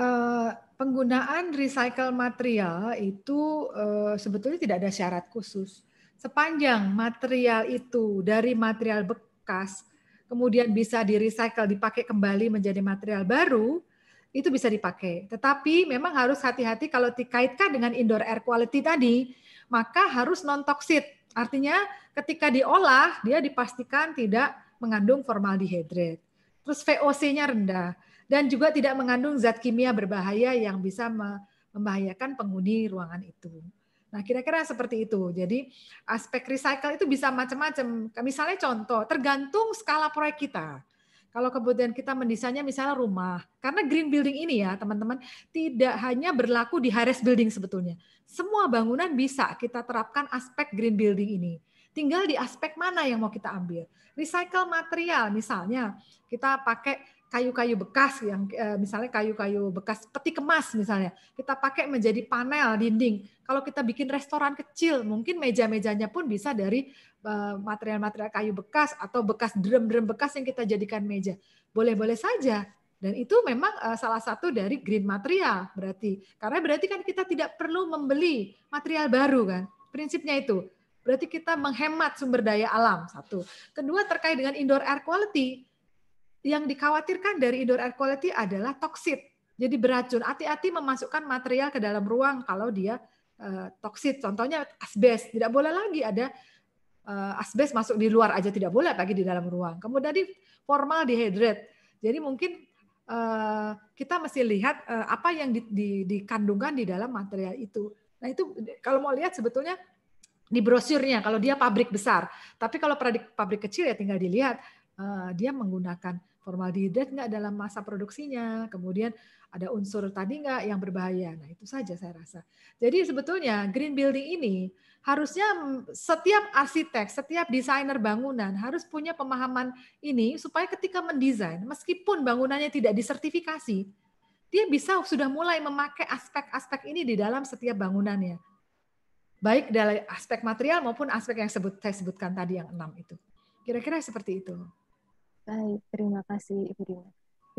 S2: uh, eh, penggunaan recycle material itu uh, sebetulnya tidak ada syarat khusus. Sepanjang material itu dari material bekas, kemudian bisa di recycle, dipakai kembali menjadi material baru, itu bisa dipakai. Tetapi memang harus hati-hati kalau dikaitkan dengan indoor air quality tadi, maka harus non toxic. Artinya ketika diolah dia dipastikan tidak mengandung formaldehidrat, Terus VOC-nya rendah dan juga tidak mengandung zat kimia berbahaya yang bisa membahayakan penghuni ruangan itu. Nah, kira-kira seperti itu. Jadi, aspek recycle itu bisa macam-macam. Misalnya contoh, tergantung skala proyek kita. Kalau kemudian kita mendesainnya misalnya rumah, karena green building ini ya teman-teman tidak hanya berlaku di high rise Building sebetulnya. Semua bangunan bisa kita terapkan aspek green building ini. Tinggal di aspek mana yang mau kita ambil. Recycle material misalnya kita pakai kayu-kayu bekas yang eh, misalnya kayu-kayu bekas peti kemas misalnya kita pakai menjadi panel dinding. Kalau kita bikin restoran kecil, mungkin meja-mejanya pun bisa dari eh, material-material kayu bekas atau bekas drum-drum bekas yang kita jadikan meja. Boleh-boleh saja. Dan itu memang eh, salah satu dari green material berarti. Karena berarti kan kita tidak perlu membeli material baru kan. Prinsipnya itu. Berarti kita menghemat sumber daya alam satu. Kedua terkait dengan indoor air quality yang dikhawatirkan dari indoor air quality adalah toksit. Jadi beracun. Hati-hati memasukkan material ke dalam ruang kalau dia uh, toksit. Contohnya asbes. Tidak boleh lagi ada uh, asbes masuk di luar aja tidak boleh lagi di dalam ruang. Kemudian di formal dehydrate. Jadi mungkin uh, kita mesti lihat uh, apa yang di, di, dikandungkan di dalam material itu. Nah itu kalau mau lihat sebetulnya di brosurnya kalau dia pabrik besar. Tapi kalau pabrik kecil ya tinggal dilihat Eh, dia menggunakan formaldehyde nggak dalam masa produksinya, kemudian ada unsur tadi nggak yang berbahaya. Nah itu saja saya rasa. Jadi sebetulnya green building ini harusnya setiap arsitek, setiap desainer bangunan harus punya pemahaman ini supaya ketika mendesain, meskipun bangunannya tidak disertifikasi, dia bisa sudah mulai memakai aspek-aspek ini di dalam setiap bangunannya. Baik dari aspek material maupun aspek yang sebut, saya sebutkan tadi yang enam itu. Kira-kira seperti itu.
S1: Baik, terima kasih Ibu Dina.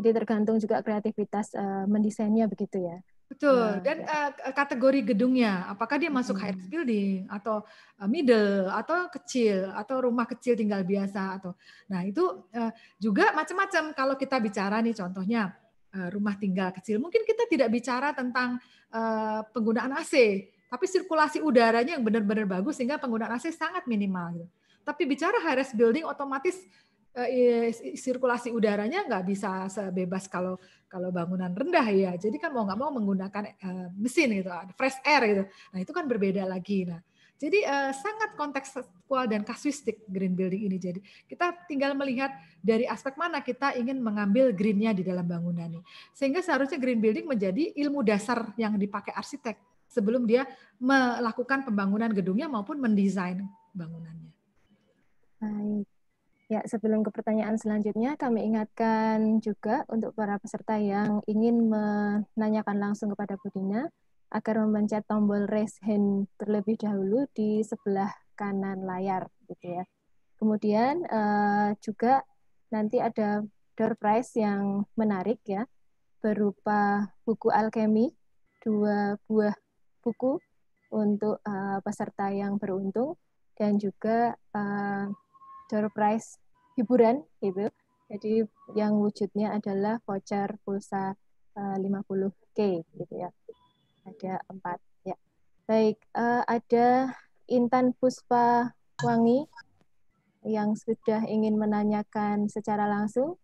S1: Jadi tergantung juga kreativitas uh, mendesainnya begitu ya.
S2: Betul. Dan uh, kategori gedungnya, apakah dia masuk high rise building atau eh, middle atau kecil atau rumah kecil tinggal biasa atau nah itu uh, juga macam-macam kalau kita bicara nih contohnya uh, rumah tinggal kecil mungkin kita tidak bicara tentang uh, penggunaan AC tapi sirkulasi udaranya yang benar-benar bagus sehingga penggunaan AC sangat minimal gitu. Tapi bicara high rise building otomatis Eh, iya, sirkulasi udaranya nggak bisa sebebas kalau kalau bangunan rendah ya. Jadi kan mau nggak mau menggunakan eh, mesin gitu, fresh air gitu. Nah itu kan berbeda lagi. Nah jadi sangat eh, sangat kontekstual dan kasuistik green building ini. Jadi kita tinggal melihat dari aspek mana kita ingin mengambil greennya di dalam bangunan ini. Sehingga seharusnya green building menjadi ilmu dasar yang dipakai arsitek sebelum dia melakukan pembangunan gedungnya maupun mendesain bangunannya.
S1: Baik. Ya, sebelum ke pertanyaan selanjutnya, kami ingatkan juga untuk para peserta yang ingin menanyakan langsung kepada Bu agar memencet tombol raise hand terlebih dahulu di sebelah kanan layar, gitu ya. Kemudian uh, juga nanti ada door prize yang menarik ya, berupa buku alkemi, dua buah buku untuk uh, peserta yang beruntung dan juga uh, door prize hiburan gitu. Jadi yang wujudnya adalah voucher pulsa eh, uh, 50K gitu ya. Ada empat ya. Baik, uh, ada Intan Puspa Wangi yang sudah ingin menanyakan secara langsung.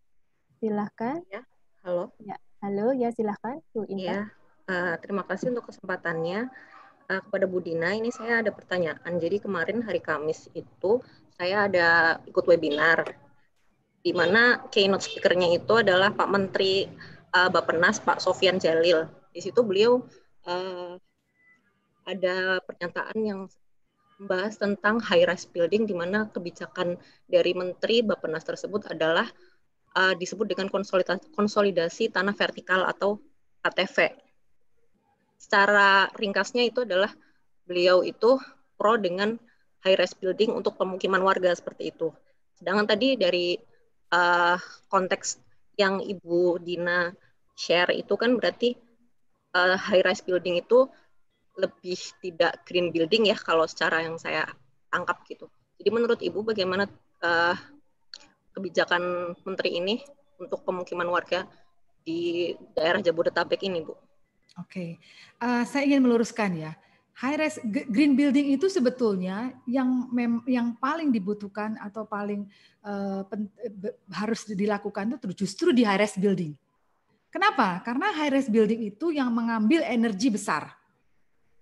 S1: Silahkan. Ya, halo. Ya, halo ya silahkan Bu Intan.
S4: Ya, uh, terima kasih untuk kesempatannya. Uh, kepada Bu Dina, ini saya ada pertanyaan. Jadi kemarin hari Kamis itu saya ada ikut webinar di mana keynote speakernya itu adalah Pak Menteri uh, Bapenas Pak Sofian Jalil. Di situ beliau uh, ada pernyataan yang membahas tentang high rise building di mana kebijakan dari Menteri Bapenas tersebut adalah uh, disebut dengan konsolidasi, konsolidasi tanah vertikal atau ATV. Secara ringkasnya itu adalah beliau itu pro dengan high rise building untuk pemukiman warga seperti itu. Sedangkan tadi dari uh, konteks yang Ibu Dina share itu kan berarti uh, high rise building itu lebih tidak green building ya kalau secara yang saya tangkap gitu. Jadi menurut Ibu bagaimana uh, kebijakan menteri ini untuk pemukiman warga di daerah
S2: Jabodetabek ini, Bu? Oke, okay. uh, saya ingin meluruskan ya high rise green building itu sebetulnya yang mem, yang paling dibutuhkan atau paling uh, pen, be, harus dilakukan itu justru di high rise building. Kenapa? Karena high rise building itu yang mengambil energi besar.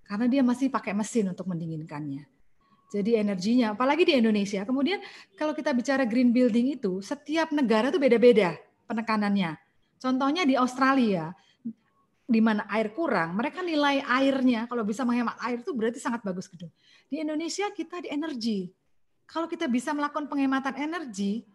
S2: Karena dia masih pakai mesin untuk mendinginkannya. Jadi energinya, apalagi di Indonesia. Kemudian kalau kita bicara green building itu, setiap negara itu beda-beda penekanannya. Contohnya di Australia, di mana air kurang, mereka nilai airnya kalau bisa menghemat air itu berarti sangat bagus gedung. Di Indonesia kita di energi. Kalau kita bisa melakukan penghematan energi,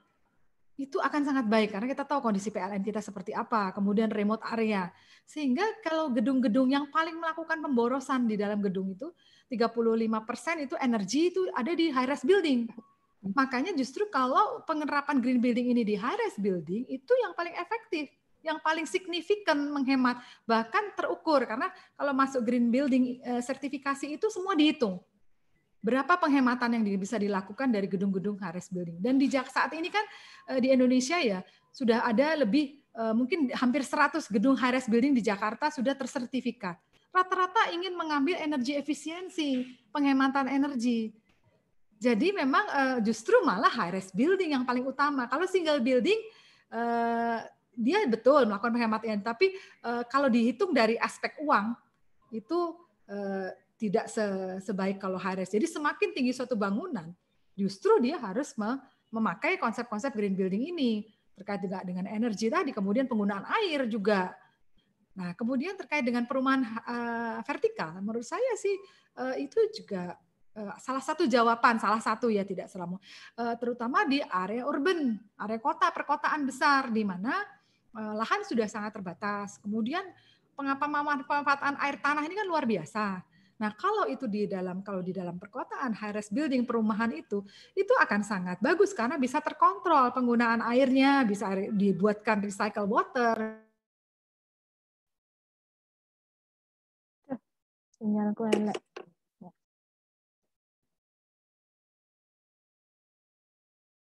S2: itu akan sangat baik karena kita tahu kondisi PLN kita seperti apa, kemudian remote area. Sehingga kalau gedung-gedung yang paling melakukan pemborosan di dalam gedung itu 35% itu energi itu ada di high rise building. Makanya justru kalau penerapan green building ini di high rise building itu yang paling efektif yang paling signifikan menghemat bahkan terukur karena kalau masuk green building eh, sertifikasi itu semua dihitung berapa penghematan yang bisa dilakukan dari gedung-gedung Harris Building dan di saat ini kan eh, di Indonesia ya sudah ada lebih eh, mungkin hampir 100 gedung Harris Building di Jakarta sudah tersertifikat rata-rata ingin mengambil energi efisiensi penghematan energi jadi memang justru malah high rise building yang paling utama kalau single building dia betul melakukan penghematan tapi uh, kalau dihitung dari aspek uang itu uh, tidak se sebaik kalau high rise. Jadi semakin tinggi suatu bangunan, justru dia harus me memakai konsep-konsep green building ini terkait juga dengan energi tadi, kemudian penggunaan air juga. Nah, kemudian terkait dengan perumahan uh, vertikal, menurut saya sih uh, itu juga uh, salah satu jawaban, salah satu ya tidak selama, uh, terutama di area urban, area kota, perkotaan besar, di mana Eh, lahan sudah sangat terbatas. Kemudian pemanfaatan air tanah ini kan luar biasa. Nah, kalau itu di dalam kalau di dalam perkotaan high rise building perumahan itu itu akan sangat bagus karena bisa terkontrol penggunaan airnya, bisa dibuatkan recycle water. Sinyalku elek.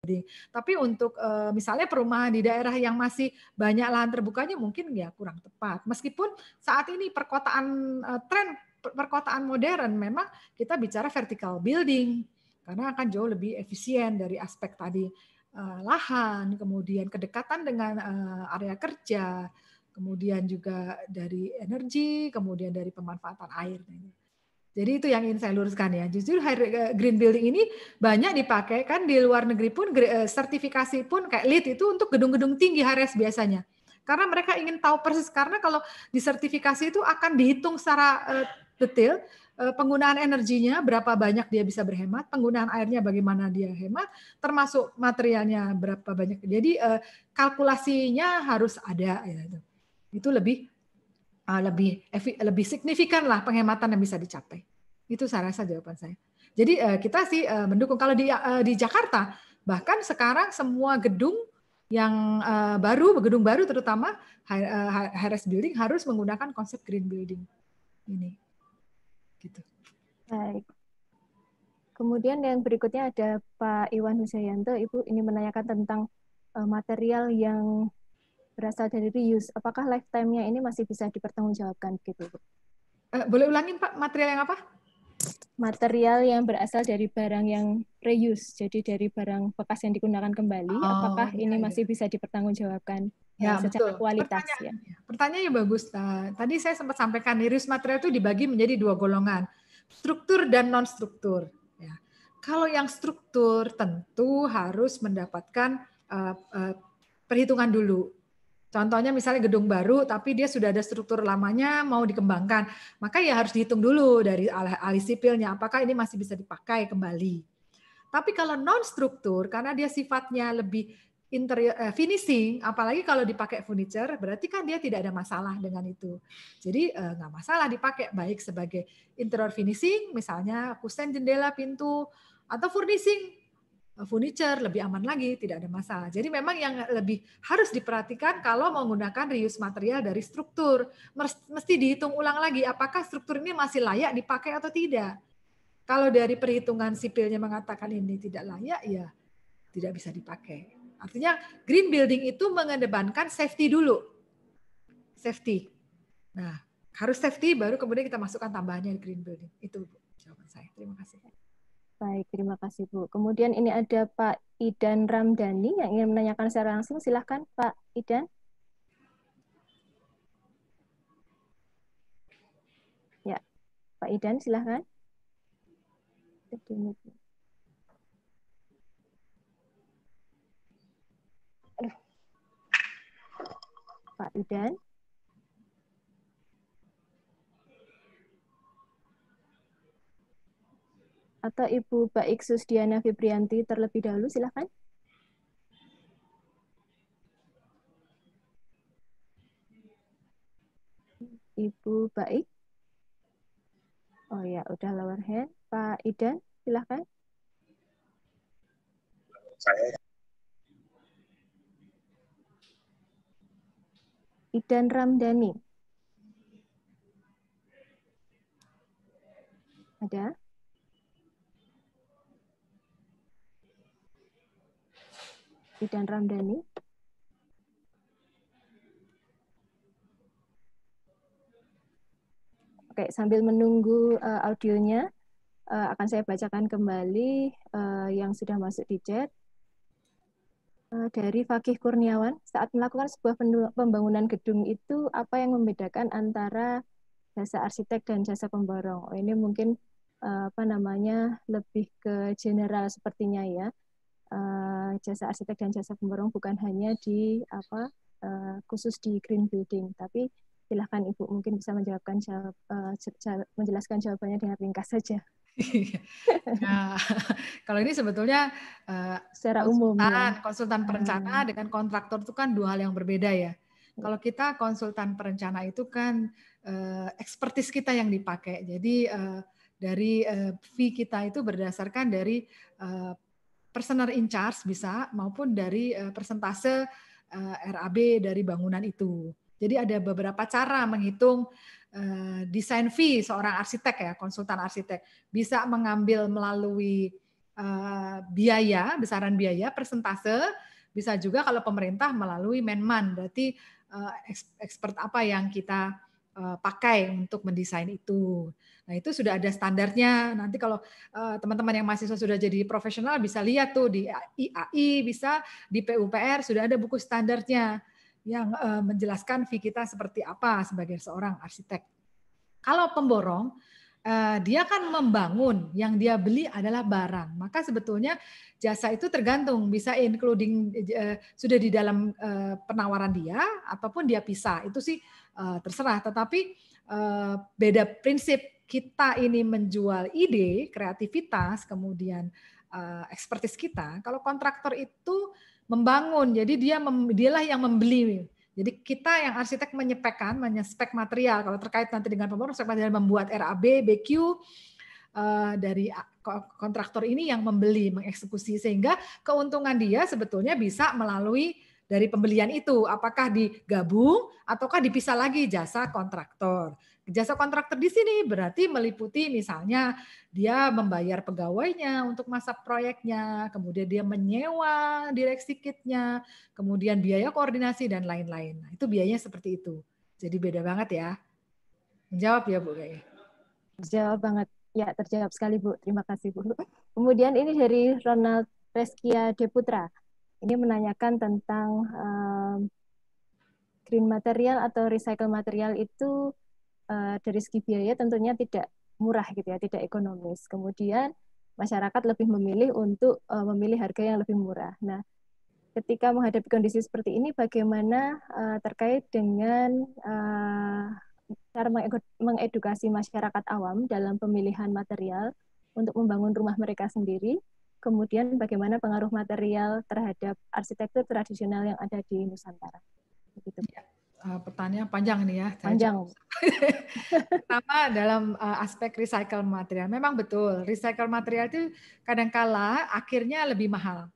S2: building. Tapi untuk uh, misalnya perumahan di daerah yang masih banyak lahan terbukanya mungkin ya kurang tepat. Meskipun saat ini perkotaan uh, tren perkotaan modern memang kita bicara vertical building karena akan jauh lebih efisien dari aspek tadi uh, lahan, kemudian kedekatan dengan uh, area kerja, kemudian juga dari energi, kemudian dari pemanfaatan air. Jadi itu yang ingin saya luruskan ya. Justru eh, green building ini banyak dipakai kan di luar negeri pun eh, sertifikasi pun kayak LEED itu untuk gedung-gedung tinggi HRS biasanya. Karena mereka ingin tahu persis karena kalau disertifikasi itu akan dihitung secara eh, detail penggunaan energinya berapa banyak dia bisa berhemat, penggunaan airnya bagaimana dia hemat, termasuk materialnya berapa banyak. Jadi kalkulasinya harus ada ya Itu lebih Ah, lebih lebih signifikan lah penghematan yang bisa dicapai. Itu saya rasa jawaban saya. Jadi eh, kita sih eh, mendukung kalau di eh, di Jakarta bahkan sekarang semua gedung yang baru gedung baru terutama high-rise building harus menggunakan konsep green building ini. Gitu.
S1: Baik. Kemudian yang berikutnya ada Pak Iwan Husayanto, Ibu ini menanyakan tentang material yang berasal dari reuse, apakah lifetime-nya ini masih bisa dipertanggungjawabkan gitu? Uh, boleh ulangin Pak, material yang apa? Material yang berasal dari barang yang reuse, jadi dari barang bekas yang digunakan kembali, oh, apakah iya, ini iya. masih bisa dipertanggungjawabkan eh, ya, secara betul. kualitas? Pertanyaan, ya? Pertanyaannya bagus.
S2: tadi saya sempat sampaikan, reuse material itu dibagi menjadi dua golongan, struktur dan non-struktur. Ya. Kalau yang struktur tentu harus mendapatkan uh, uh, perhitungan dulu Contohnya misalnya gedung baru, tapi dia sudah ada struktur lamanya mau dikembangkan, maka ya harus dihitung dulu dari ahli sipilnya, apakah ini masih bisa dipakai kembali. Tapi kalau non struktur, karena dia sifatnya lebih interior eh, finishing, apalagi kalau dipakai furniture, berarti kan dia tidak ada masalah dengan itu. Jadi eh, masalah dipakai baik sebagai interior finishing, misalnya kusen jendela pintu atau furnishing Eh, furniture lebih aman lagi, tidak ada masalah. Jadi memang yang lebih harus diperhatikan kalau menggunakan reuse material dari struktur, mesti dihitung ulang lagi apakah struktur ini masih layak dipakai atau tidak. Kalau dari perhitungan sipilnya mengatakan ini tidak layak, ya tidak bisa dipakai. Artinya green building itu mengedepankan safety dulu. Safety. Nah, harus safety baru kemudian kita masukkan tambahannya di green building. Itu jawaban saya. Terima
S1: kasih. Baik, terima kasih Bu. Kemudian ini ada Pak Idan Ramdhani yang ingin menanyakan secara langsung. Silahkan Pak Idan. Ya, Pak Idan silahkan. Pak Idan. atau Ibu Baik Susdiana Febrianti terlebih dahulu, silahkan. Ibu Baik. Oh ya, udah lower hand. Pak Idan, silahkan. Saya. Idan Ramdhani. Ada? dan Ramdhani. Oke, sambil menunggu uh, audionya, uh, akan saya bacakan kembali uh, yang sudah masuk di chat. Uh, dari Fakih Kurniawan, saat melakukan sebuah pembangunan gedung itu, apa yang membedakan antara jasa arsitek dan jasa pemborong? Oh, ini mungkin uh, apa namanya lebih ke general sepertinya ya. Uh, Eh, jasa arsitek dan jasa pemborong bukan hanya di apa uh, khusus di green building, tapi silahkan Ibu mungkin bisa menjawabkan jawab, uh, menjelaskan jawabannya dengan ringkas saja. Iya. nah, kalau ini sebetulnya uh, secara umum ya. konsultan
S2: perencana hmm. dengan kontraktor itu kan dua hal yang berbeda ya. ya. Kalau kita konsultan perencana itu kan uh, ekspertis kita yang dipakai. Jadi uh, dari fee kita itu berdasarkan dari personal in charge bisa maupun dari uh, persentase uh, eh, RAB dari bangunan itu. Jadi ada beberapa cara menghitung uh, desain fee seorang arsitek ya, konsultan arsitek bisa mengambil melalui uh, biaya, besaran biaya, persentase, bisa juga kalau pemerintah melalui menman, berarti uh, expert apa yang kita Eh, pakai untuk mendesain itu. Nah itu sudah ada standarnya. Nanti kalau eh, teman-teman yang mahasiswa sudah jadi profesional bisa lihat tuh di IAI, bisa di PUPR sudah ada buku standarnya yang eh, menjelaskan fee kita seperti apa sebagai seorang arsitek. Kalau pemborong, dia kan membangun, yang dia beli adalah barang. Maka sebetulnya jasa itu tergantung bisa including sudah di dalam penawaran dia ataupun dia pisah. Itu sih uh, terserah. Tetapi uh, beda prinsip kita ini menjual ide, kreativitas, kemudian uh, ekspertis kita. Kalau kontraktor itu membangun, jadi dia mem, dialah yang membeli. Jadi kita yang arsitek menyepekan, menyespek material. Kalau terkait nanti dengan pembangunan, spek material membuat RAB, BQ uh, dari kontraktor ini yang membeli, mengeksekusi sehingga keuntungan dia sebetulnya bisa melalui dari pembelian itu apakah digabung ataukah dipisah lagi jasa kontraktor. Jasa kontraktor di sini berarti meliputi misalnya dia membayar pegawainya untuk masa proyeknya, kemudian dia menyewa direksi kitnya, kemudian biaya koordinasi dan lain-lain. Nah, itu biayanya seperti itu. Jadi beda banget
S1: ya. Menjawab ya Bu kayaknya. Terjawab banget. Ya, terjawab sekali Bu. Terima kasih Bu. Kemudian ini dari Ronald Reskia Deputra. Ini menanyakan tentang um, green material atau recycle material itu uh, dari segi biaya tentunya tidak murah gitu ya, tidak ekonomis. Kemudian masyarakat lebih memilih untuk uh, memilih harga yang lebih murah. Nah, ketika menghadapi kondisi seperti ini bagaimana uh, terkait dengan uh, cara mengedukasi masyarakat awam dalam pemilihan material untuk membangun rumah mereka sendiri kemudian bagaimana pengaruh material terhadap arsitektur tradisional yang ada di Nusantara. Begitu. Ya,
S2: eh, pertanyaan panjang nih ya. Panjang. Pertama dalam eh, aspek recycle material, memang betul recycle material itu kadangkala akhirnya lebih mahal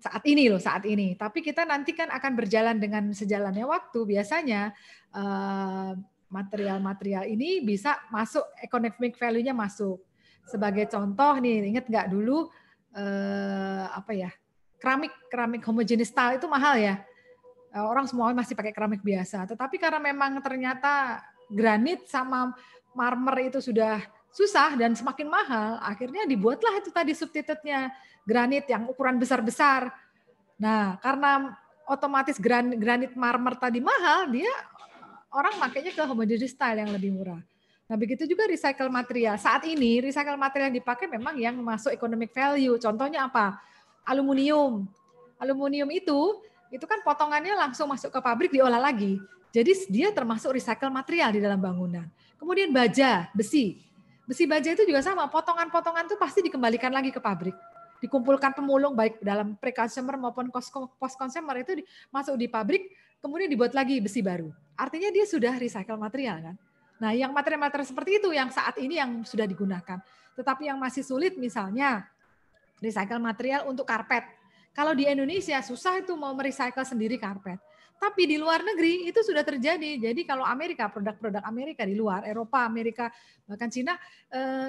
S2: saat ini loh saat ini tapi kita nanti kan akan berjalan dengan sejalannya waktu biasanya eh, material-material ini bisa masuk economic value-nya masuk sebagai contoh nih ingat nggak dulu Eh, apa ya keramik keramik homogenis style itu mahal ya eh, orang semua masih pakai keramik biasa tetapi karena memang ternyata granit sama marmer itu sudah susah dan semakin mahal akhirnya dibuatlah itu tadi substitutnya granit yang ukuran besar besar nah karena otomatis granit, marmer tadi mahal dia orang makainya ke homogenis style yang lebih murah Nah, begitu juga recycle material. Saat ini recycle material yang dipakai memang yang masuk economic value. Contohnya apa? Aluminium. Aluminium itu itu kan potongannya langsung masuk ke pabrik diolah lagi. Jadi dia termasuk recycle material di dalam bangunan. Kemudian baja, besi. Besi baja itu juga sama, potongan-potongan itu pasti dikembalikan lagi ke pabrik. Dikumpulkan pemulung baik dalam pre-consumer maupun post-consumer itu masuk di pabrik, kemudian dibuat lagi besi baru. Artinya dia sudah recycle material kan. Nah, yang materi-materi seperti itu yang saat ini yang sudah digunakan. Tetapi yang masih sulit misalnya recycle material untuk karpet. Kalau di Indonesia susah itu mau recycle sendiri karpet. Tapi di luar negeri itu sudah terjadi. Jadi kalau Amerika, produk-produk Amerika di luar, Eropa, Amerika, bahkan Cina, eh,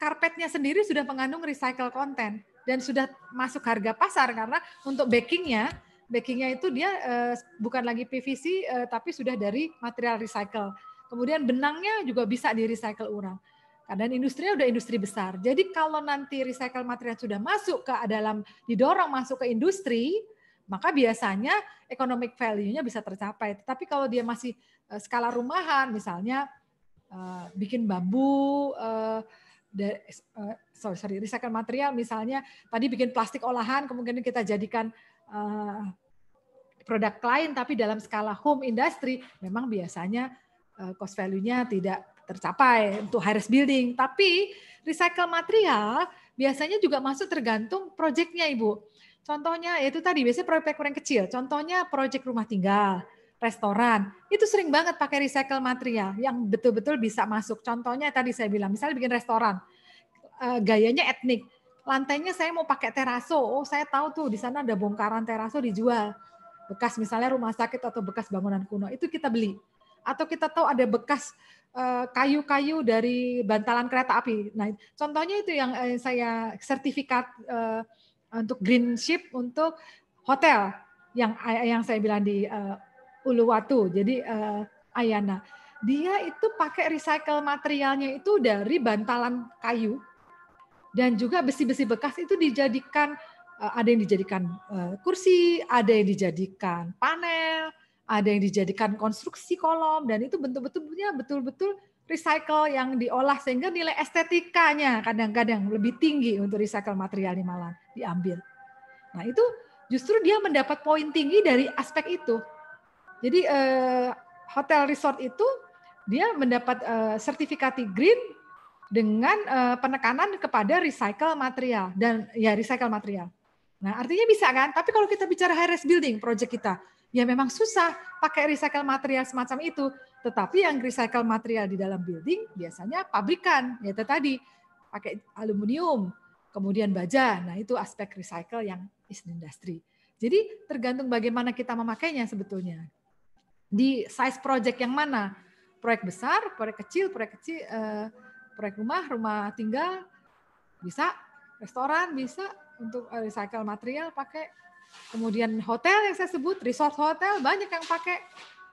S2: karpetnya sendiri sudah mengandung recycle content dan sudah masuk harga pasar karena untuk backingnya, backingnya itu dia eh, bukan lagi PVC eh, tapi sudah dari material recycle Kemudian benangnya juga bisa di recycle ulang. Dan industrinya udah industri besar. Jadi kalau nanti recycle material sudah masuk ke dalam didorong masuk ke industri, maka biasanya economic value-nya bisa tercapai. Tapi kalau dia masih eh, skala rumahan, misalnya eh, bikin bambu, eh, sorry, sorry, recycle material, misalnya tadi bikin plastik olahan, kemungkinan kita jadikan produk lain, tapi dalam skala home industry memang biasanya Eh, cost value-nya tidak tercapai untuk high-rise building. Tapi recycle material biasanya juga masuk tergantung proyeknya Ibu. Contohnya ya itu tadi biasanya proyek-proyek kecil. Contohnya proyek rumah tinggal, restoran. Itu sering banget pakai recycle material yang betul-betul bisa masuk. Contohnya tadi saya bilang misalnya bikin restoran eh, gayanya etnik. Lantainya saya mau pakai teraso. Oh, saya tahu tuh di sana ada bongkaran teraso dijual. Bekas misalnya rumah sakit atau bekas bangunan kuno. Itu kita beli atau kita tahu ada bekas eh, kayu-kayu dari bantalan kereta api. Nah, contohnya itu yang eh, saya sertifikat eh, untuk green ship untuk hotel yang yang saya bilang di Uluwatu. Jadi Ayana, dia itu pakai recycle materialnya itu dari bantalan kayu dan juga besi-besi bekas itu dijadikan ada yang dijadikan kursi, ada yang dijadikan panel, ada yang dijadikan konstruksi kolom dan itu bentuk-bentuknya betul-betul recycle yang diolah sehingga nilai estetikanya kadang-kadang lebih tinggi untuk recycle material materialnya malah diambil. Nah itu justru dia mendapat poin tinggi dari aspek itu. Jadi eh, hotel resort itu dia mendapat eh, sertifikasi green dengan eh, penekanan kepada recycle material dan ya recycle material. Nah artinya bisa kan? Tapi kalau kita bicara high rise building project kita, ya memang susah pakai recycle material semacam itu. Tetapi yang recycle material di dalam building biasanya pabrikan, yaitu tadi pakai aluminium, kemudian baja. Nah itu aspek recycle yang is industri. Jadi tergantung bagaimana kita memakainya sebetulnya. Di size project yang mana? Proyek besar, proyek kecil, proyek kecil, eh, proyek rumah, rumah tinggal, bisa restoran bisa untuk eh, recycle material pakai Kemudian hotel yang saya sebut, resort hotel, banyak yang pakai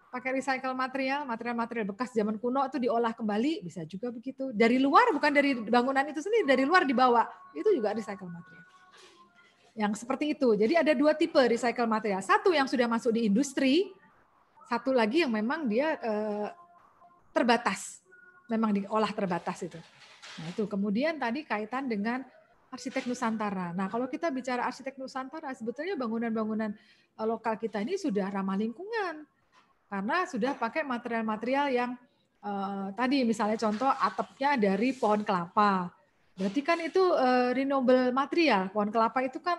S2: pakai recycle material, material-material bekas zaman kuno itu diolah kembali, bisa juga begitu. Dari luar, bukan dari bangunan itu sendiri, dari luar dibawa, itu juga recycle material. Yang seperti itu. Jadi ada dua tipe recycle material. Satu yang sudah masuk di industri, satu lagi yang memang dia eh, terbatas. Memang diolah terbatas itu. Nah itu. Kemudian tadi kaitan dengan arsitek Nusantara. Nah, kalau kita bicara arsitek Nusantara, sebetulnya bangunan-bangunan eh, lokal kita ini sudah ramah lingkungan karena sudah pakai material-material yang uh, tadi misalnya contoh atapnya dari pohon kelapa. Berarti kan itu uh, renewable material. Pohon kelapa itu kan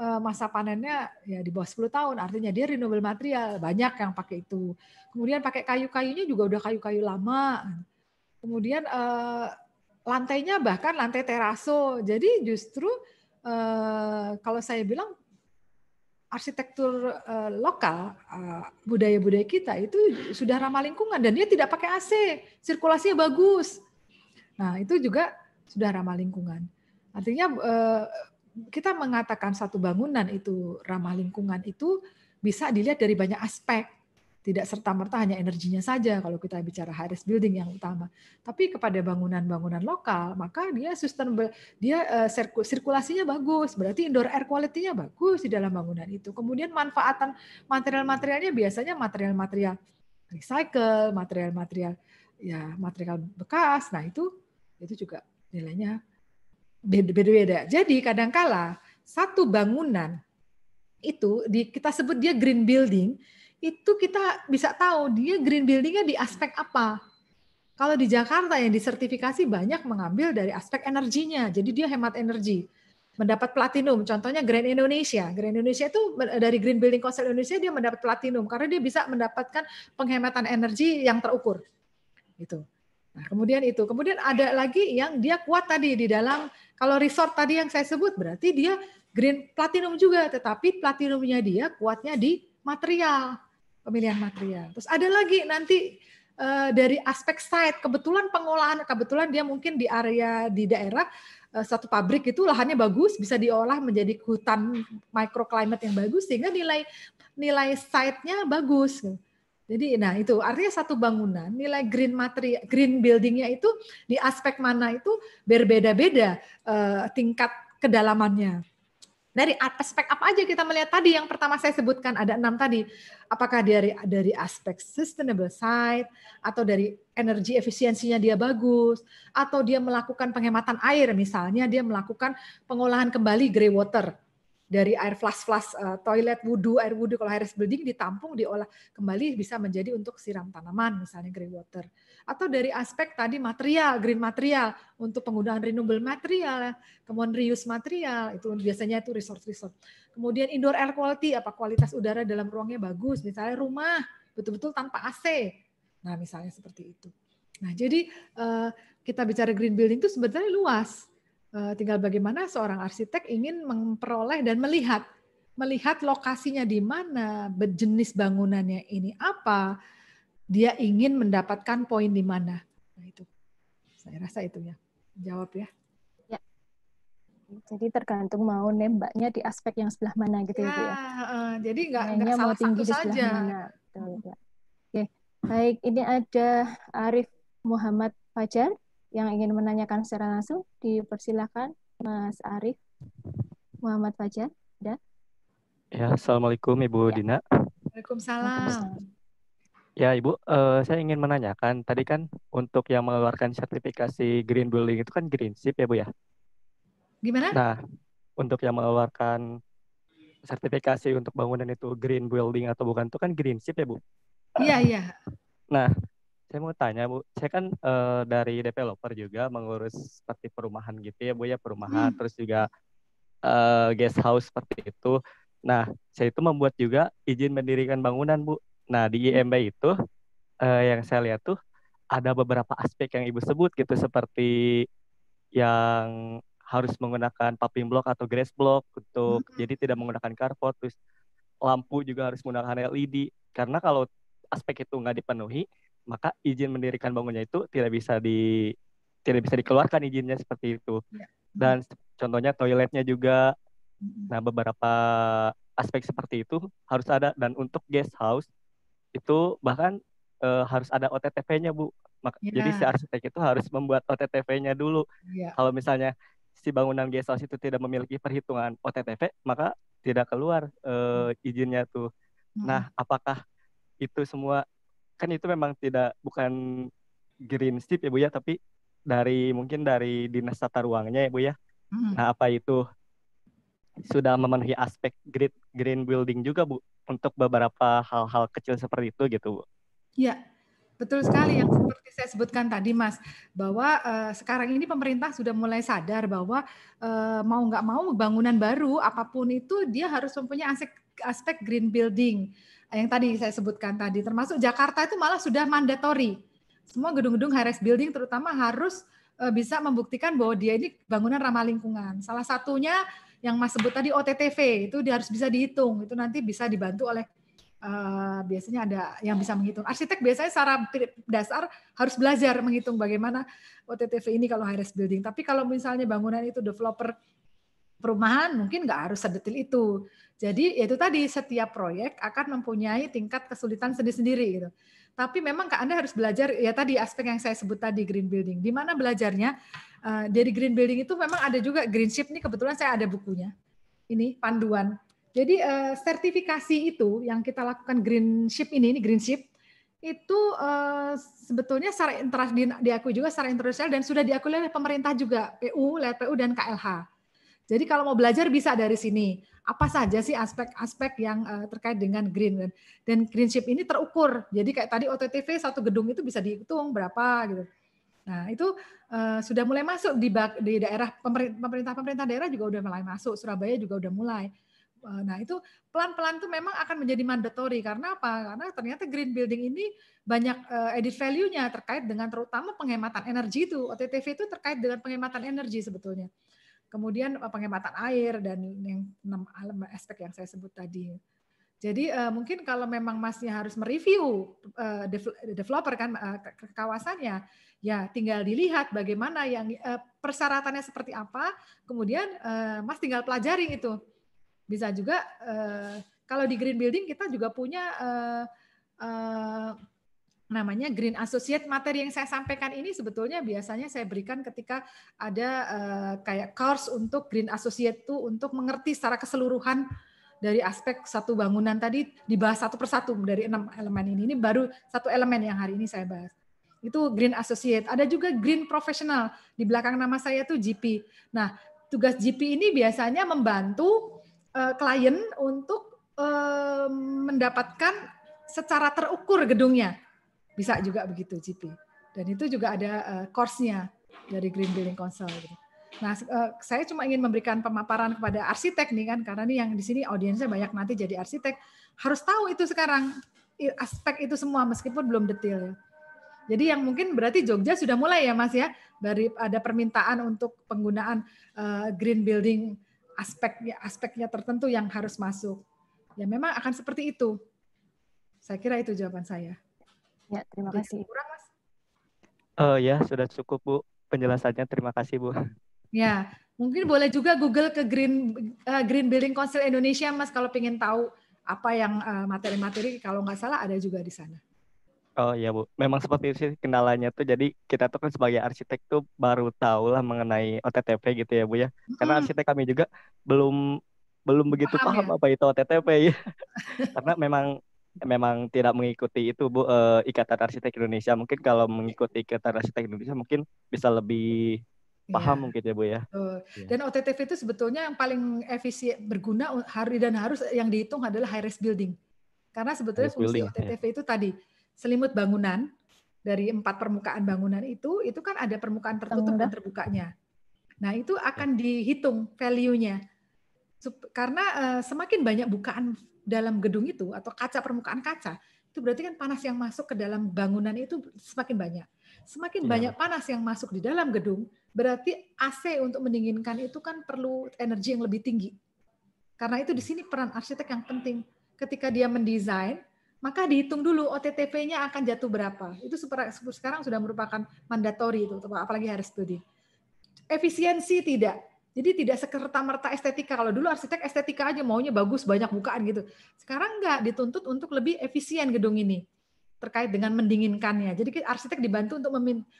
S2: uh, masa panennya ya di bawah 10 tahun, artinya dia renewable material. Banyak yang pakai itu. Kemudian pakai kayu-kayunya juga udah kayu-kayu lama. Kemudian uh, lantainya bahkan lantai teraso. Jadi justru eh, kalau saya bilang arsitektur eh, lokal eh, budaya-budaya kita itu sudah ramah lingkungan dan dia tidak pakai AC, sirkulasinya bagus. Nah, itu juga sudah ramah lingkungan. Artinya kita mengatakan satu bangunan itu ramah lingkungan itu bisa dilihat dari banyak aspek tidak serta-merta hanya energinya saja kalau kita bicara high rise Building yang utama, tapi kepada bangunan-bangunan lokal, maka dia sustainable, dia uh, sirkulasinya bagus, berarti indoor air quality-nya bagus di dalam bangunan itu. Kemudian manfaatan material-materialnya biasanya material-material recycle, material-material ya material bekas. Nah, itu itu juga nilainya beda-beda. Jadi kadangkala satu bangunan itu di, kita sebut dia green building itu kita bisa tahu dia green buildingnya di aspek apa. Kalau di Jakarta yang disertifikasi banyak mengambil dari aspek energinya, jadi dia hemat energi. Mendapat platinum, contohnya Grand Indonesia. Grand Indonesia itu dari Green Building Council Indonesia dia mendapat platinum karena dia bisa mendapatkan penghematan energi yang terukur. Gitu. Nah, kemudian itu. Kemudian ada lagi yang dia kuat tadi di dalam kalau resort tadi yang saya sebut berarti dia green platinum juga, tetapi platinumnya dia kuatnya di material pemilihan material. Terus ada lagi nanti eh, dari aspek site, kebetulan pengolahan, kebetulan dia mungkin di area di daerah eh, satu pabrik itu lahannya bagus, bisa diolah menjadi hutan microclimate yang bagus sehingga nilai nilai site-nya bagus. Jadi nah itu artinya satu bangunan nilai green materi green buildingnya itu di aspek mana itu berbeda-beda uh, tingkat kedalamannya dari aspek apa aja kita melihat tadi yang pertama saya sebutkan ada enam tadi apakah dari dari aspek sustainable side atau dari energi efisiensinya dia bagus atau dia melakukan penghematan air misalnya dia melakukan pengolahan kembali grey water dari air flash-flash uh, eh, toilet wudhu, air wudhu kalau air building ditampung diolah kembali bisa menjadi untuk siram tanaman misalnya grey water atau dari aspek tadi material, green material untuk penggunaan renewable material, kemudian reuse material itu biasanya itu resource-resource. Kemudian indoor air quality apa kualitas udara dalam ruangnya bagus, misalnya rumah betul-betul tanpa AC. Nah, misalnya seperti itu. Nah, jadi eh, kita bicara green building itu sebenarnya luas. Eh, tinggal bagaimana seorang arsitek ingin memperoleh dan melihat melihat lokasinya di mana, jenis bangunannya ini apa, dia ingin mendapatkan
S1: poin di mana. Nah, itu.
S2: Saya rasa itu ya. Jawab ya. ya.
S1: Jadi tergantung mau nembaknya di aspek yang sebelah mana gitu ya. ya uh,
S2: jadi nggak nggak salah mau tinggi satu saja. Mana. hmm. ya.
S1: Oke, baik. Ini ada Arif Muhammad Fajar yang ingin menanyakan secara langsung. Dipersilakan, Mas Arif Muhammad Fajar. Ya.
S3: Ya, assalamualaikum Ibu ya. Dina.
S2: Waalaikumsalam.
S3: Ya, Ibu, uh, saya ingin menanyakan tadi kan untuk yang mengeluarkan sertifikasi green building itu kan green ship ya, Bu ya? Gimana? Nah, untuk yang mengeluarkan sertifikasi untuk bangunan itu green building atau bukan itu kan green ship ya, Bu? Iya, iya. Nah, saya mau tanya, Bu. Saya kan uh, dari developer juga mengurus seperti perumahan gitu ya, Bu ya, perumahan hmm. terus juga uh, guest house seperti itu. Nah, saya itu membuat juga izin mendirikan bangunan, Bu. Nah, di hmm. IMB itu uh, yang saya lihat tuh ada beberapa aspek yang Ibu sebut gitu seperti yang harus menggunakan paving block atau grass block untuk hmm jadi tidak menggunakan carport terus lampu juga harus menggunakan LED karena kalau aspek itu nggak dipenuhi maka izin mendirikan bangunnya itu tidak bisa di tidak bisa dikeluarkan izinnya seperti itu ya. dan contohnya toiletnya juga hmm. nah beberapa aspek seperti itu harus ada dan untuk guest house itu bahkan e, harus ada OTTP-nya bu. Maka, ya. Jadi si arsitek itu harus membuat OTTP-nya dulu. Ya. Kalau misalnya si bangunan gesos itu tidak memiliki perhitungan OTTP, maka tidak keluar e, izinnya tuh. Hmm. Nah, apakah itu semua kan itu memang tidak bukan green strip ya bu ya, tapi dari mungkin dari dinas tata ruangnya ya bu ya. Hmm. Nah, apa itu sudah memenuhi aspek green green building juga bu? untuk beberapa hal-hal kecil seperti itu gitu Bu.
S2: Iya. Betul sekali yang seperti saya sebutkan tadi Mas bahwa uh, sekarang ini pemerintah sudah mulai sadar bahwa uh, mau nggak mau bangunan baru apapun itu dia harus mempunyai aspek aspek green building yang tadi saya sebutkan tadi termasuk Jakarta itu malah sudah mandatory. semua gedung-gedung high rise building terutama harus eh, bisa membuktikan bahwa dia ini bangunan ramah lingkungan salah satunya yang Mas sebut tadi OTTV itu dia harus bisa dihitung. Itu nanti bisa dibantu oleh uh, biasanya ada yang bisa menghitung. Arsitek biasanya secara dasar harus belajar menghitung bagaimana OTTV ini kalau high rise building. Tapi kalau misalnya bangunan itu developer perumahan mungkin nggak harus sedetil itu. Jadi ya itu tadi setiap proyek akan mempunyai tingkat kesulitan sendiri-sendiri gitu. -sendiri, tapi memang Kak Anda harus belajar ya tadi aspek yang saya sebut tadi green building. Di mana belajarnya? Eh, dari green building itu memang ada juga green ship nih kebetulan saya ada bukunya. Ini panduan. Jadi eh, sertifikasi itu yang kita lakukan green ship ini ini green ship itu eh, sebetulnya secara internasional diakui juga secara internasional dan sudah diakui oleh pemerintah juga PU, LPU dan KLH jadi kalau mau belajar bisa dari sini. Apa saja sih aspek-aspek yang uh, terkait dengan green dan, dan ship ini terukur. Jadi kayak tadi OTTV satu gedung itu bisa dihitung berapa gitu. Nah, itu uh, sudah mulai masuk di di daerah pemerintah-pemerintah daerah juga udah mulai masuk, Surabaya juga udah mulai. Uh, nah, itu pelan-pelan tuh memang akan menjadi mandatory karena apa? Karena ternyata green building ini banyak uh, added value-nya terkait dengan terutama penghematan energi itu. OTTV itu terkait dengan penghematan energi sebetulnya. Kemudian eh, penghematan air dan yang enam aspek yang saya sebut tadi. Jadi eh, mungkin kalau memang masnya harus mereview eh, developer kan uh, kawasannya, ya tinggal dilihat bagaimana yang uh, persyaratannya seperti apa, kemudian mas tinggal pelajari itu. Bisa juga kalau di green building kita juga punya namanya Green Associate. Materi yang saya sampaikan ini sebetulnya biasanya saya berikan ketika ada uh, kayak course untuk Green Associate itu untuk mengerti secara keseluruhan dari aspek satu bangunan tadi dibahas satu persatu dari enam elemen ini. Ini baru satu elemen yang hari ini saya bahas. Itu Green Associate. Ada juga Green Professional. Di belakang nama saya tuh GP. Nah, tugas GP ini biasanya membantu uh, klien untuk uh, mendapatkan secara terukur gedungnya bisa juga begitu GP. Dan itu juga ada uh, course-nya dari Green Building Council. Gitu. Nah, uh, saya cuma ingin memberikan pemaparan kepada arsitek nih kan, karena nih yang di sini audiensnya banyak nanti jadi arsitek harus tahu itu sekarang aspek itu semua meskipun belum detail. Ya. Jadi yang mungkin berarti Jogja sudah mulai ya Mas ya dari ada permintaan untuk penggunaan uh, green building aspeknya aspeknya tertentu yang harus masuk. Ya memang akan seperti itu. Saya kira itu jawaban saya. Ya, terima kasih. Kurang, Mas?
S3: Uh, ya, sudah cukup, Bu. Penjelasannya terima kasih, Bu.
S2: Ya, mungkin boleh juga Google ke Green uh, Green Building Council Indonesia, Mas, kalau ingin tahu apa yang eh, materi-materi uh, kalau nggak salah ada juga di sana.
S3: Oh iya Bu, memang seperti itu sih kendalanya tuh. Jadi kita tuh kan sebagai arsitek tuh baru tahu lah mengenai OTTP gitu ya Bu ya. Karena arsitek kami juga belum belum begitu paham, paham ya? apa itu OTTP ya. Karena memang memang tidak mengikuti itu Bu uh, Ikatan Arsitek Indonesia. Mungkin kalau mengikuti Ikatan Arsitek Indonesia mungkin bisa lebih
S2: iya, paham ya. mungkin ya Bu ya. Iya. Dan OTTV itu sebetulnya yang paling efisien berguna hari dan harus yang dihitung adalah high rise building. Karena sebetulnya fungsi building, OTTV ya. itu tadi selimut bangunan dari empat permukaan bangunan itu itu kan ada permukaan tertutup Tengah. dan terbukanya. Nah, itu iya. akan dihitung value-nya. Karena uh, semakin banyak bukaan dalam gedung itu atau kaca permukaan kaca itu berarti kan panas yang masuk ke dalam bangunan itu semakin banyak. Semakin yeah. banyak panas yang masuk di dalam gedung, berarti AC untuk mendinginkan itu kan perlu energi yang lebih tinggi. Karena itu di sini peran arsitek yang penting. Ketika dia mendesain, maka dihitung dulu OTTP-nya akan jatuh berapa. Itu sekarang sudah merupakan mandatori itu, apalagi harus studi. Efisiensi tidak. Jadi tidak sekerta-merta estetika. Kalau dulu arsitek estetika aja maunya bagus, banyak bukaan gitu. Sekarang enggak dituntut untuk lebih efisien gedung ini terkait dengan mendinginkannya. Jadi arsitek dibantu untuk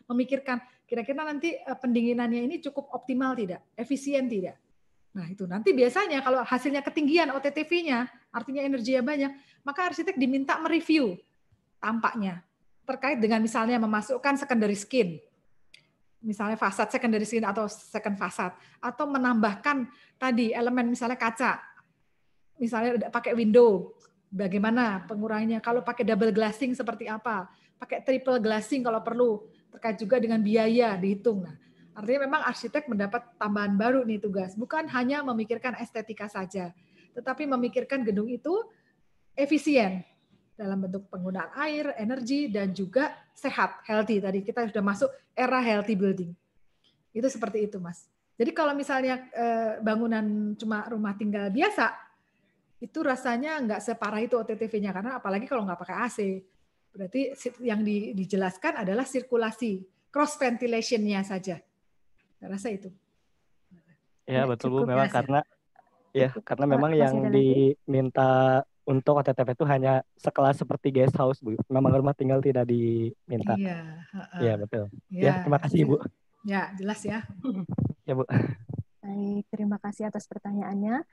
S2: memikirkan kira-kira nanti eh, pendinginannya ini cukup optimal tidak, efisien tidak. Nah itu nanti biasanya kalau hasilnya ketinggian OTTV-nya, artinya energinya banyak, maka arsitek diminta mereview tampaknya terkait dengan misalnya memasukkan secondary skin misalnya fasad secondary skin atau second fasad atau menambahkan tadi elemen misalnya kaca misalnya pakai window bagaimana pengurangnya? kalau pakai double glassing seperti apa pakai triple glassing kalau perlu terkait juga dengan biaya dihitung nah artinya memang arsitek mendapat tambahan baru nih tugas bukan hanya memikirkan estetika saja tetapi memikirkan gedung itu efisien dalam bentuk penggunaan air, energi, dan juga sehat, healthy. Tadi kita sudah masuk era healthy building. Itu seperti itu, Mas. Jadi kalau misalnya eh, bangunan cuma rumah tinggal biasa, itu rasanya nggak separah itu OTTV-nya, karena apalagi kalau nggak pakai AC. Berarti yang dijelaskan adalah sirkulasi, cross ventilation-nya saja. Saya rasa itu.
S3: Ya, betul Bu. Memang ya, ya? karena ya karena memang yang diminta untuk OTTP itu hanya sekelas seperti guest house bu memang rumah tinggal tidak diminta iya
S1: ya, betul ya, ya terima kasih iya. Bu. ya jelas ya ya bu baik terima kasih atas pertanyaannya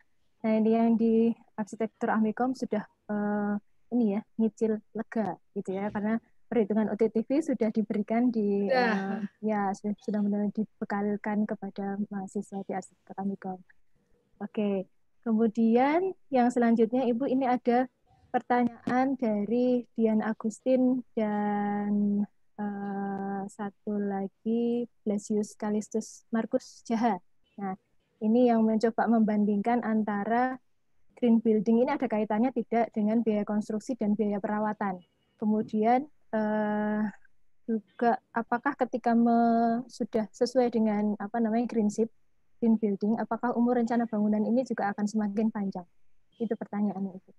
S1: nah ini yang di arsitektur Amikom sudah uh, ini ya nyicil lega gitu ya karena perhitungan OTTV sudah diberikan di ya, uh, ya sudah sudah dibekalkan kepada mahasiswa di arsitektur Amikom. Oke, okay. Kemudian yang selanjutnya Ibu ini ada pertanyaan dari Dian Agustin dan uh, satu lagi Blasius Kalistus Markus Jaha. Nah, ini yang mencoba membandingkan antara green building ini ada kaitannya tidak dengan biaya konstruksi dan biaya perawatan. Kemudian uh, juga apakah ketika sudah sesuai dengan apa namanya green ship green building, apakah umur rencana bangunan ini juga akan semakin panjang? Itu pertanyaannya itu.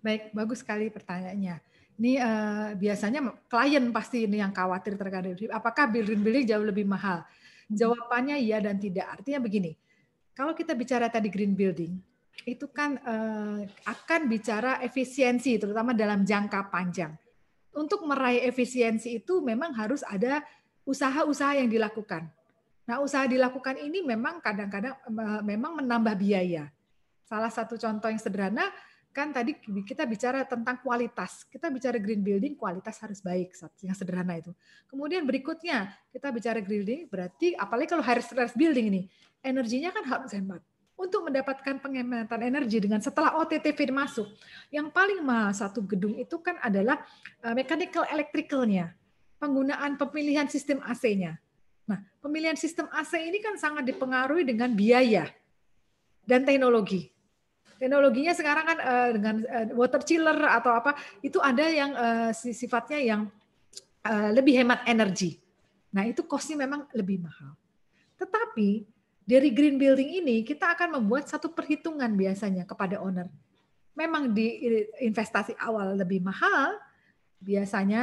S2: Baik, bagus sekali pertanyaannya.
S1: Ini uh, biasanya klien pasti ini yang
S2: khawatir terkadang apakah building building jauh lebih mahal? Hmm. Jawabannya iya dan tidak. Artinya begini, kalau kita bicara tadi green building, itu kan uh, akan bicara efisiensi terutama dalam jangka panjang. Untuk meraih efisiensi itu memang harus ada usaha-usaha yang dilakukan Nah, usaha dilakukan ini memang kadang-kadang memang menambah biaya. Salah satu contoh yang sederhana kan tadi kita bicara tentang kualitas. Kita bicara green building, kualitas harus baik, yang sederhana itu. Kemudian berikutnya, kita bicara green building, berarti apalagi kalau high stress building ini, energinya kan harus hemat. Untuk mendapatkan penghematan energi dengan setelah ott OTTV masuk, yang paling mahal satu gedung itu kan adalah eh, mechanical electricalnya, penggunaan pemilihan sistem AC-nya. Nah, pemilihan sistem AC ini kan sangat dipengaruhi dengan biaya dan teknologi. Teknologinya sekarang kan uh, dengan uh, water chiller atau apa itu ada yang uh, sifatnya yang uh, lebih hemat energi. Nah, itu costnya memang lebih mahal. Tetapi dari green building ini kita akan membuat satu perhitungan biasanya kepada owner. Memang di investasi awal lebih mahal, biasanya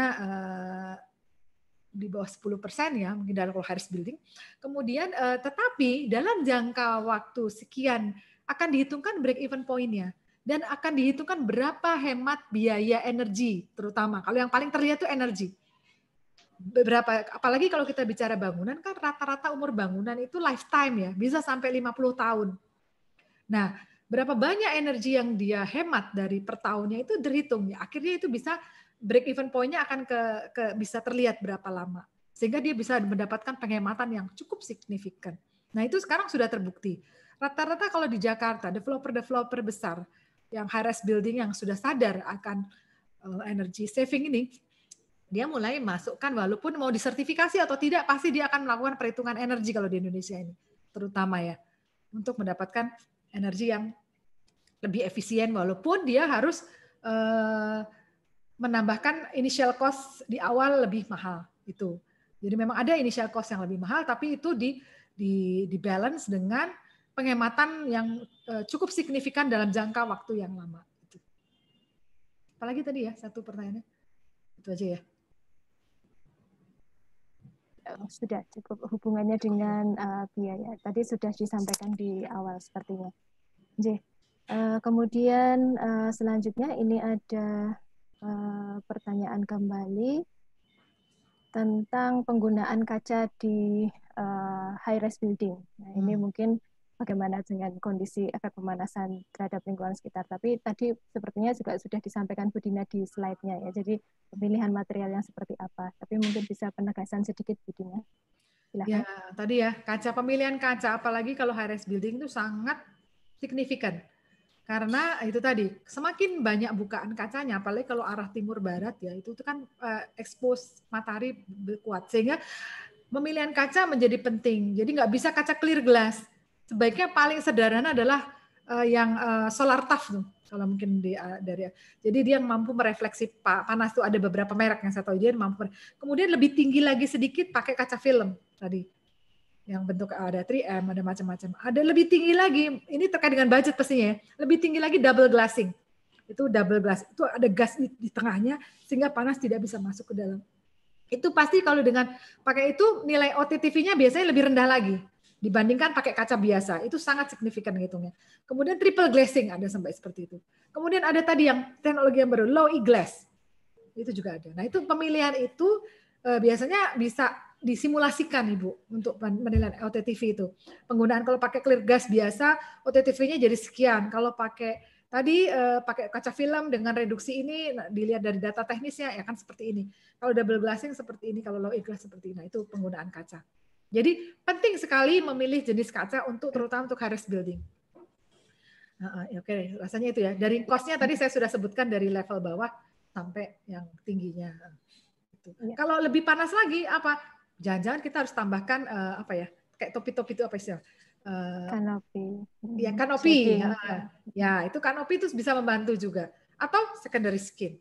S2: di bawah 10 persen ya, mungkin dalam kalau Harris Building. Kemudian uh, tetapi dalam jangka waktu sekian akan dihitungkan break even pointnya dan akan dihitungkan berapa hemat biaya energi terutama kalau yang paling terlihat itu energi berapa apalagi kalau kita bicara bangunan kan rata-rata umur bangunan itu lifetime ya bisa sampai 50 tahun nah berapa banyak energi yang dia hemat dari per tahunnya itu dihitung ya akhirnya itu bisa break even pointnya akan ke, ke bisa terlihat berapa lama sehingga dia bisa mendapatkan penghematan yang cukup signifikan. Nah itu sekarang sudah terbukti. Rata-rata kalau di Jakarta developer-developer besar yang high rise building yang sudah sadar akan eh, energy saving ini dia mulai masukkan walaupun mau disertifikasi atau tidak pasti dia akan melakukan perhitungan energi kalau di Indonesia ini terutama ya untuk mendapatkan energi yang lebih efisien walaupun dia harus uh, menambahkan initial cost di awal lebih mahal itu. Jadi memang ada initial cost yang lebih mahal, tapi itu di di, di balance dengan penghematan yang eh, cukup signifikan dalam jangka waktu yang lama. Gitu. Apalagi tadi ya satu pertanyaannya,
S1: itu aja ya. Oh, sudah cukup hubungannya dengan uh, biaya. Tadi sudah disampaikan di awal sepertinya. J. Uh, eh, kemudian uh, selanjutnya ini ada Eh, pertanyaan kembali tentang penggunaan kaca di uh, eh, high-rise building. Nah, ini hmm. mungkin bagaimana dengan kondisi efek pemanasan terhadap lingkungan sekitar. Tapi tadi sepertinya juga sudah disampaikan Bu Dina di slide-nya ya. Jadi pemilihan material yang seperti apa. Tapi mungkin bisa penegasan sedikit Bu Dina. Ya,
S2: tadi ya kaca pemilihan kaca apalagi kalau high-rise building itu sangat signifikan karena eh, itu tadi, semakin banyak bukaan kacanya, apalagi kalau arah timur barat ya, itu, itu kan uh, expose matahari berkuat Sehingga pemilihan kaca menjadi penting. Jadi nggak bisa kaca clear glass. Sebaiknya paling sederhana adalah eh, yang uh, solar tough tuh kalau mungkin di, uh, dari jadi dia mampu merefleksi panas itu ada beberapa merek yang saya tahu dia mampu kemudian lebih tinggi lagi sedikit pakai kaca film tadi yang bentuk ada 3M, ada macam-macam. Ada lebih tinggi lagi, ini terkait dengan budget pastinya ya. lebih tinggi lagi double glassing. Itu double glass, itu ada gas di, di tengahnya sehingga panas tidak bisa masuk ke dalam. Itu pasti kalau dengan pakai itu nilai OTTV-nya biasanya lebih rendah lagi dibandingkan pakai kaca biasa. Itu sangat signifikan hitungnya. Kemudian triple glazing ada sampai seperti itu. Kemudian ada tadi yang teknologi yang baru, low e-glass. Itu juga ada. Nah itu pemilihan itu eh, biasanya bisa disimulasikan Ibu untuk penilaian OTTV itu. Penggunaan kalau pakai clear gas biasa OTTV-nya jadi sekian. Kalau pakai tadi eh, pakai kaca film dengan reduksi ini nah, dilihat dari data teknisnya ya kan seperti ini. Kalau double glassing seperti ini, kalau low glass seperti ini. Nah, itu penggunaan kaca. Jadi penting sekali memilih jenis kaca untuk terutama untuk Harris Building. Nah, Oke, okay, rasanya itu ya. Dari costnya tadi saya sudah sebutkan dari level bawah sampai yang tingginya. Ya. Kalau lebih panas lagi apa? jangan-jangan kita harus tambahkan uh, apa ya kayak topi-topi itu apa sih uh, kanopi ya kanopi ya. ya itu kanopi itu bisa membantu juga atau secondary skin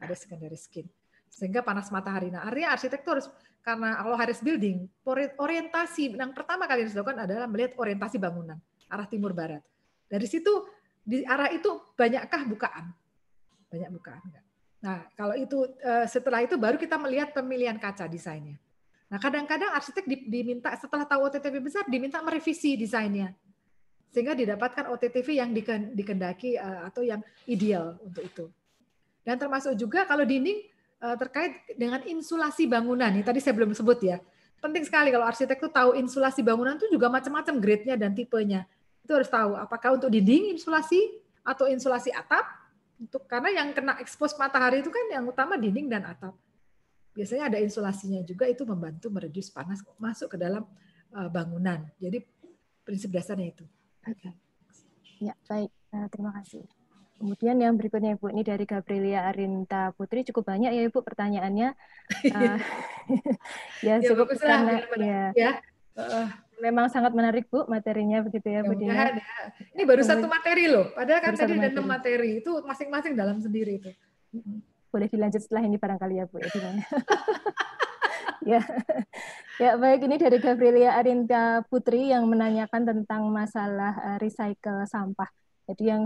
S2: ada secondary skin sehingga panas matahari nah artinya arsitektur harus karena kalau harus building orientasi yang pertama kali harus dilakukan adalah melihat orientasi bangunan arah timur barat dari situ di arah itu banyakkah bukaan banyak bukaan enggak nah kalau itu eh, setelah itu baru kita melihat pemilihan kaca desainnya Nah, kadang-kadang arsitek diminta setelah tahu OTTV besar diminta merevisi desainnya sehingga didapatkan OTTV yang dikendaki eh, atau yang ideal untuk itu. Dan termasuk juga kalau dinding eh, terkait dengan insulasi bangunan. Ini tadi saya belum sebut ya. Penting sekali kalau arsitek itu tahu insulasi bangunan itu juga macam-macam grade-nya dan tipenya. Itu harus tahu apakah untuk dinding insulasi atau insulasi atap untuk karena yang kena ekspos matahari itu kan yang utama dinding dan atap biasanya ada insulasinya juga itu membantu meredus panas masuk ke dalam eh, bangunan. Jadi prinsip
S1: dasarnya itu. Okay. Ya, baik. Eh, terima kasih. Kemudian yang berikutnya Ibu, ini dari Gabrielia Arinta Putri cukup banyak ya Ibu pertanyaannya. uh, ya, ya cukup ya. ya. Memang sangat menarik Bu materinya begitu ya, ya Bu Dina. Ya. Ini baru satu materi loh, padahal kan tadi ada enam
S2: materi itu masing-masing
S1: dalam sendiri itu boleh dilanjut setelah ini barangkali ya Bu. Ya, ya. ya, baik ini dari Gabrielia Arinta Putri yang menanyakan tentang masalah eh, recycle sampah. Jadi yang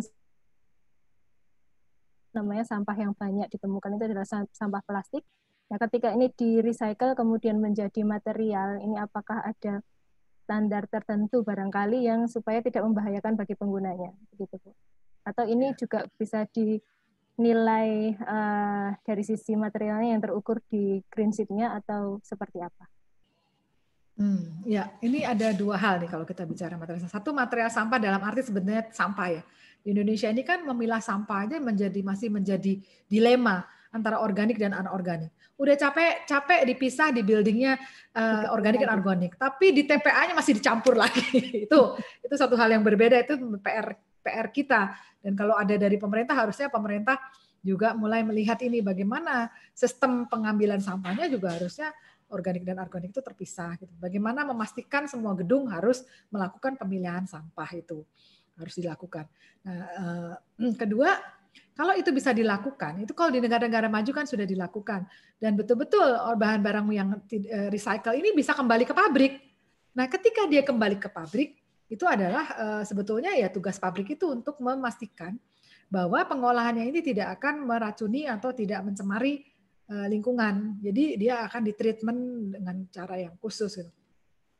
S1: namanya sampah yang banyak ditemukan itu adalah sampah plastik. Nah, ketika ini di recycle kemudian menjadi material, ini apakah ada standar tertentu barangkali yang supaya tidak membahayakan bagi penggunanya, begitu Bu? Atau ini ya. juga bisa di nilai uh, dari sisi materialnya yang terukur di green sheet-nya atau seperti apa?
S2: Hmm, ya, ini ada dua hal nih kalau kita bicara material. Satu material sampah dalam arti sebenarnya sampah ya. Di Indonesia ini kan memilah sampah aja menjadi masih menjadi dilema antara organik dan anorganik. Udah capek capek dipisah di buildingnya uh, organik dan anorganik, tapi di TPA-nya masih dicampur lagi. itu itu satu hal yang berbeda itu PR PR kita. Dan kalau ada dari pemerintah, harusnya pemerintah juga mulai melihat ini bagaimana sistem pengambilan sampahnya juga harusnya organik dan organik itu terpisah. Gitu. Bagaimana memastikan semua gedung harus melakukan pemilihan sampah itu harus dilakukan. Nah, eh, mm, kedua, kalau itu bisa dilakukan, itu kalau di negara-negara maju kan sudah dilakukan dan betul-betul bahan barang yang eh, recycle ini bisa kembali ke pabrik. Nah, ketika dia kembali ke pabrik, itu adalah eh, sebetulnya ya tugas pabrik itu untuk memastikan bahwa pengolahannya ini tidak akan meracuni atau tidak mencemari eh, lingkungan. Jadi dia akan ditreatment dengan cara yang khusus. Gitu.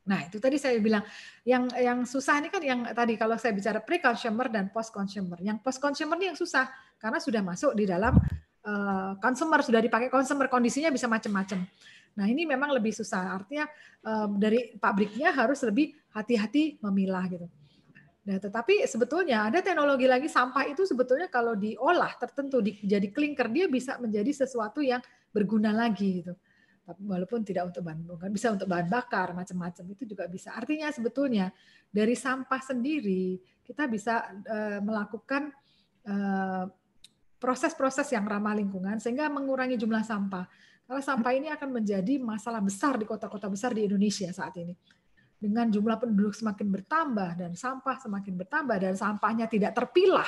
S2: Nah itu tadi saya bilang yang yang susah ini kan yang tadi kalau saya bicara pre-consumer dan post-consumer. Yang post-consumer ini yang susah karena sudah masuk di dalam uh, consumer sudah dipakai consumer kondisinya bisa macam-macam. Nah ini memang lebih susah artinya dari pabriknya harus lebih hati-hati memilah gitu. Nah, tetapi sebetulnya ada teknologi lagi sampah itu sebetulnya kalau diolah tertentu jadi klinker dia bisa menjadi sesuatu yang berguna lagi gitu. Walaupun tidak untuk bahan bakar, bisa untuk bahan bakar macam-macam itu juga bisa. Artinya sebetulnya dari sampah sendiri kita bisa uh, melakukan eh, proses-proses yang ramah lingkungan sehingga mengurangi jumlah sampah. Karena sampah ini akan menjadi masalah besar di kota-kota besar di Indonesia saat ini dengan jumlah penduduk semakin bertambah dan sampah semakin bertambah dan sampahnya tidak terpilah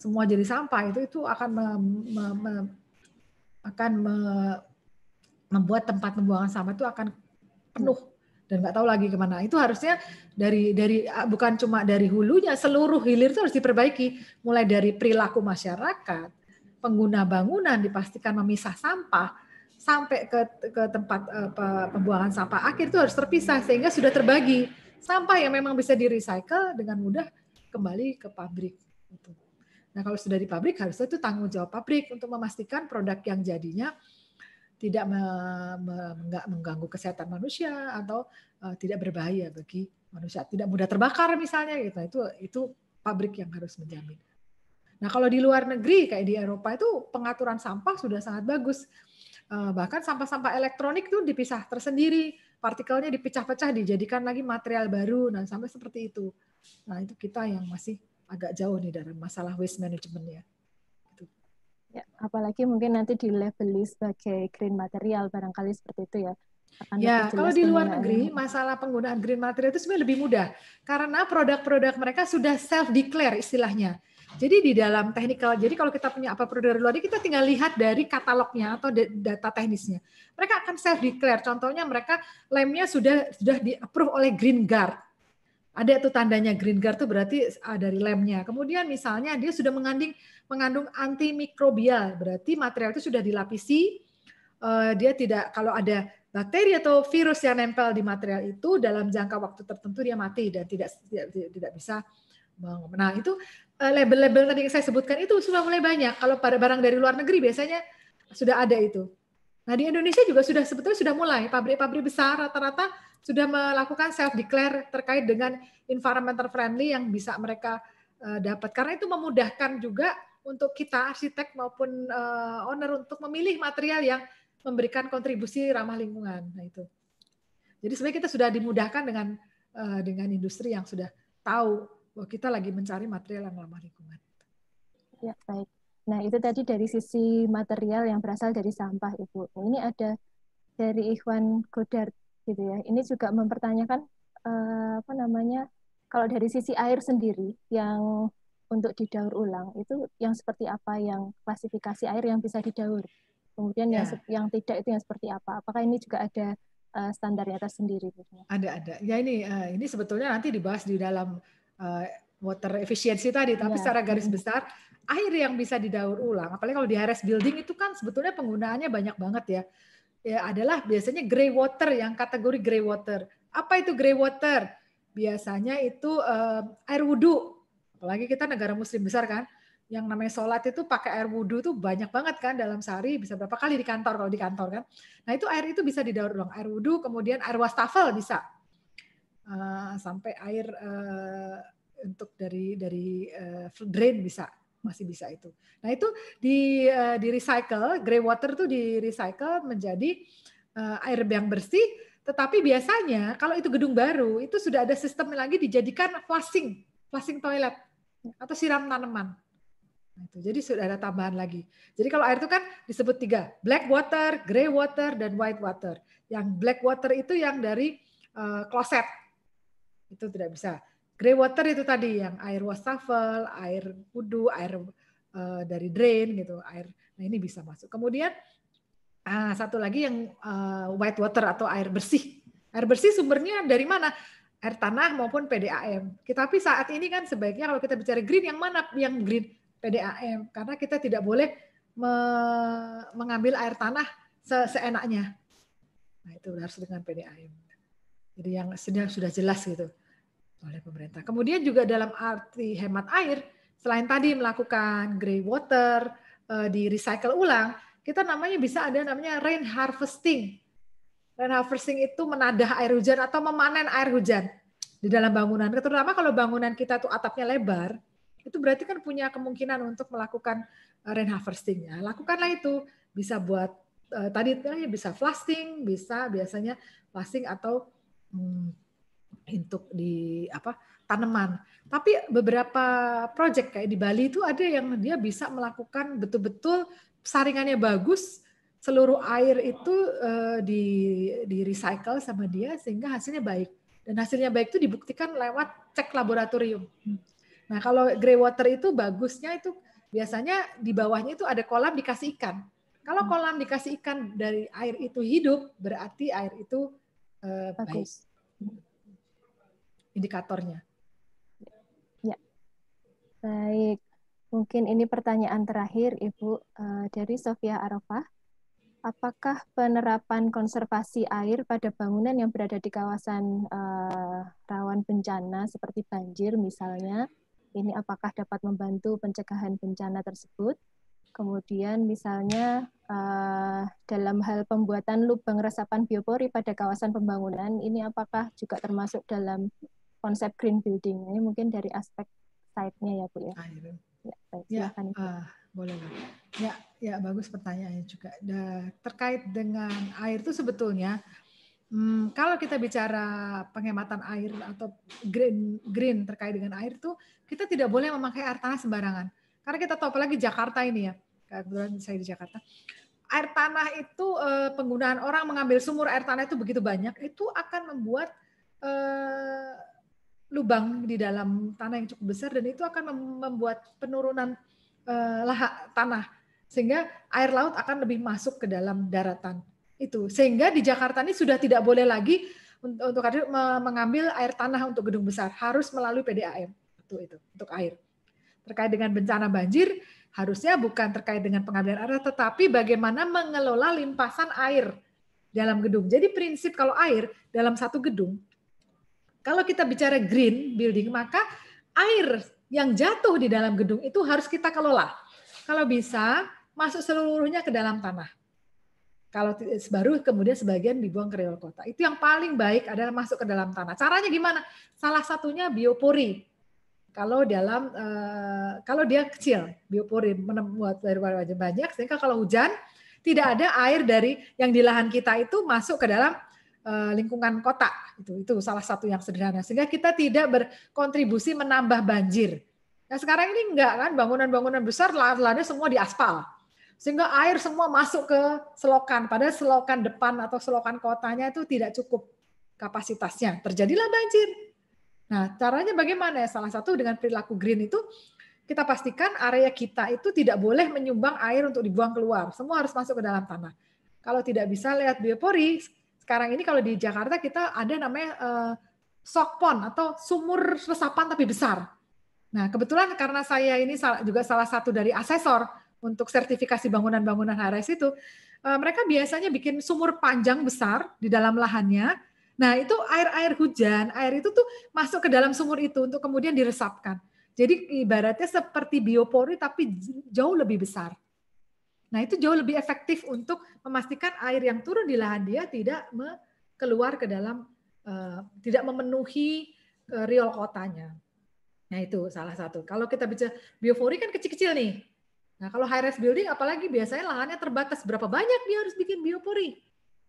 S2: semua jadi sampah itu itu akan me, me, me, akan me, membuat tempat pembuangan sampah itu akan penuh dan nggak tahu lagi kemana itu harusnya dari dari ah, bukan cuma dari hulunya seluruh hilir itu harus diperbaiki mulai dari perilaku masyarakat pengguna bangunan dipastikan memisah sampah sampai ke ke tempat uh, pembuangan sampah akhir itu harus terpisah sehingga sudah terbagi sampah yang memang bisa di recycle dengan mudah kembali ke pabrik. Nah kalau sudah di pabrik harusnya itu tanggung jawab pabrik untuk memastikan produk yang jadinya tidak me, me, mengganggu kesehatan manusia atau uh, tidak berbahaya bagi manusia, tidak mudah terbakar misalnya gitu. Nah, itu itu pabrik yang harus menjamin. Nah, kalau di luar negeri kayak di Eropa itu pengaturan sampah sudah sangat bagus. Eh, bahkan sampah-sampah elektronik itu dipisah tersendiri, partikelnya dipecah-pecah dijadikan lagi material baru, nah sampai seperti itu. Nah itu kita yang masih agak jauh nih dari masalah waste management ya. Gitu.
S1: Ya, apalagi mungkin nanti di labeli sebagai green material barangkali seperti itu ya. Akan ya, kalau di luar negeri
S2: masalah penggunaan green material itu sebenarnya lebih mudah karena produk-produk mereka sudah self declare istilahnya. Jadi di dalam teknikal, jadi kalau kita punya apa produk dari luar kita tinggal lihat dari katalognya atau data teknisnya. Mereka akan self declare. Contohnya mereka lemnya sudah sudah di approve oleh Green Guard. Ada itu tandanya Green Guard itu berarti ah, dari lemnya. Kemudian misalnya dia sudah mengandung mengandung antimikrobial, berarti material itu sudah dilapisi. Eh, dia tidak kalau ada bakteri atau virus yang nempel di material itu dalam jangka waktu tertentu dia mati dan tidak tidak, bisa Nah itu Eh, label-label tadi yang saya sebutkan itu sudah mulai banyak. Kalau pada barang dari luar negeri biasanya sudah ada itu. Nah di Indonesia juga sudah sebetulnya sudah mulai pabrik-pabrik besar rata-rata sudah melakukan self declare terkait dengan environmental friendly yang bisa mereka eh, dapat. Karena itu memudahkan juga untuk kita arsitek maupun eh, owner untuk memilih material yang memberikan kontribusi ramah lingkungan. Nah itu. Jadi sebenarnya kita sudah dimudahkan dengan dengan industri yang sudah tahu bahwa kita lagi mencari material yang ramah lingkungan.
S1: Ya, baik. Nah, itu tadi dari sisi material yang berasal dari sampah, Ibu. Nah, ini ada dari Ikhwan Godard gitu ya. Ini juga mempertanyakan uh, apa namanya? Kalau dari sisi air sendiri yang untuk didaur ulang itu yang seperti apa yang klasifikasi air yang bisa didaur? Kemudian ya. yang yang tidak itu yang seperti apa? Apakah ini juga ada uh, eh, standarnya tersendiri? Ada ada.
S2: Ya ini uh, ini sebetulnya nanti dibahas di dalam uh, water efficiency tadi, tapi yeah. secara garis besar air yang bisa didaur ulang, apalagi kalau di RS building itu kan sebetulnya penggunaannya banyak banget ya. Ya adalah biasanya grey water yang kategori grey water. Apa itu grey water? Biasanya itu uh, air wudhu. Apalagi kita negara muslim besar kan, yang namanya sholat itu pakai air wudhu itu banyak banget kan dalam sehari bisa berapa kali di kantor kalau di kantor kan. Nah itu air itu bisa didaur ulang air wudhu, kemudian air wastafel bisa Eh, sampai air uh, untuk dari dari uh, drain bisa masih bisa itu. Nah itu di uh, di recycle, grey water tuh di recycle menjadi uh, air yang bersih. Tetapi biasanya kalau itu gedung baru itu sudah ada sistem lagi dijadikan flushing, flushing toilet atau siram tanaman. Nah, Jadi sudah ada tambahan lagi. Jadi kalau air itu kan disebut tiga, black water, grey water, dan white water. Yang black water itu yang dari uh, kloset itu tidak bisa. Grey water itu tadi yang air wastafel, air kudu, air uh, dari drain gitu, air. Nah ini bisa masuk. Kemudian uh, satu lagi yang uh, white water atau air bersih. Air bersih sumbernya dari mana? air tanah maupun PDAM. kita Tapi saat ini kan sebaiknya kalau kita bicara green yang mana yang green PDAM karena kita tidak boleh me mengambil air tanah se seenaknya. Nah itu harus dengan PDAM. Jadi yang sudah sudah jelas gitu oleh pemerintah. Kemudian juga dalam arti hemat air, selain tadi melakukan grey water, eh, di recycle ulang, kita namanya bisa ada namanya rain harvesting. Rain harvesting itu menadah air hujan atau memanen air hujan di dalam bangunan. Terutama kalau bangunan kita tuh atapnya lebar, itu berarti kan punya kemungkinan untuk melakukan eh, rain harvesting. Ya, nah, lakukanlah itu. Bisa buat eh, tadi bisa flasting, bisa biasanya flasting atau hmm, untuk di apa tanaman. Tapi beberapa proyek kayak di Bali itu ada yang dia bisa melakukan betul-betul saringannya bagus, seluruh air itu uh, di di recycle sama dia sehingga hasilnya baik. Dan hasilnya baik itu dibuktikan lewat cek laboratorium. Nah, kalau grey water itu bagusnya itu biasanya di bawahnya itu ada kolam dikasih ikan. Kalau hmm. kolam dikasih ikan dari air itu hidup, berarti air itu uh, bagus. Baik indikatornya.
S1: Ya, baik. Mungkin ini pertanyaan terakhir, Ibu, eh, dari Sofia Arafah. Apakah penerapan konservasi air pada bangunan yang berada di kawasan eh, rawan bencana seperti banjir misalnya, ini apakah dapat membantu pencegahan bencana tersebut? Kemudian misalnya eh, dalam hal pembuatan lubang resapan biopori pada kawasan pembangunan, ini apakah juga termasuk dalam konsep green building ini mungkin dari aspek site-nya ya Bu ya. Akhirnya. Ya, ya Uh, boleh.
S2: Ya, ya bagus pertanyaannya juga. Da, terkait dengan air itu sebetulnya Hmm, kalau kita bicara penghematan air atau green green terkait dengan air itu kita tidak boleh memakai air tanah sembarangan. Karena kita tahu apalagi Jakarta ini ya. Kebetulan saya di Jakarta. Air tanah itu eh, penggunaan orang mengambil sumur air tanah itu begitu banyak itu akan membuat eh, lubang di dalam tanah yang cukup besar dan itu akan membuat penurunan uh, eh, lahak tanah sehingga air laut akan lebih masuk ke dalam daratan itu sehingga di Jakarta ini sudah tidak boleh lagi untuk, untuk mengambil air tanah untuk gedung besar harus melalui PDAM itu itu untuk air terkait dengan bencana banjir harusnya bukan terkait dengan pengambilan air tetapi bagaimana mengelola limpasan air dalam gedung jadi prinsip kalau air dalam satu gedung kalau kita bicara green building, maka air yang jatuh di dalam gedung itu harus kita kelola. Kalau bisa, masuk seluruhnya ke dalam tanah. Kalau baru kemudian sebagian dibuang ke real kota. Itu yang paling baik adalah masuk ke dalam tanah. Caranya gimana? Salah satunya biopori. Kalau dalam eh, kalau dia kecil, biopori membuat dari banyak sehingga kalau hujan tidak ada air dari yang di lahan kita itu masuk ke dalam Eh, lingkungan kota itu itu salah satu yang sederhana sehingga kita tidak berkontribusi menambah banjir nah sekarang ini enggak kan bangunan-bangunan besar lahan-lahannya semua di aspal sehingga air semua masuk ke selokan padahal selokan depan atau selokan kotanya itu tidak cukup kapasitasnya terjadilah banjir nah caranya bagaimana ya? salah satu dengan perilaku green itu kita pastikan area kita itu tidak boleh menyumbang air untuk dibuang keluar semua harus masuk ke dalam tanah kalau tidak bisa lihat biopori sekarang ini kalau di Jakarta kita ada namanya uh, sokpon atau sumur resapan tapi besar. Nah, kebetulan karena saya ini juga salah satu dari asesor untuk sertifikasi bangunan-bangunan HRS itu, uh, mereka biasanya bikin sumur panjang besar di dalam lahannya. Nah, itu air-air hujan, air itu tuh masuk ke dalam sumur itu untuk kemudian diresapkan. Jadi ibaratnya seperti biopori tapi jauh lebih besar. Nah, itu jauh lebih efektif untuk memastikan air yang turun di lahan dia tidak keluar ke dalam uh, tidak memenuhi uh, riol kotanya. Nah, itu salah satu. Kalau kita bicara biofori kan kecil-kecil nih. Nah, kalau high rise building apalagi biasanya lahannya terbatas berapa banyak dia harus bikin biopori.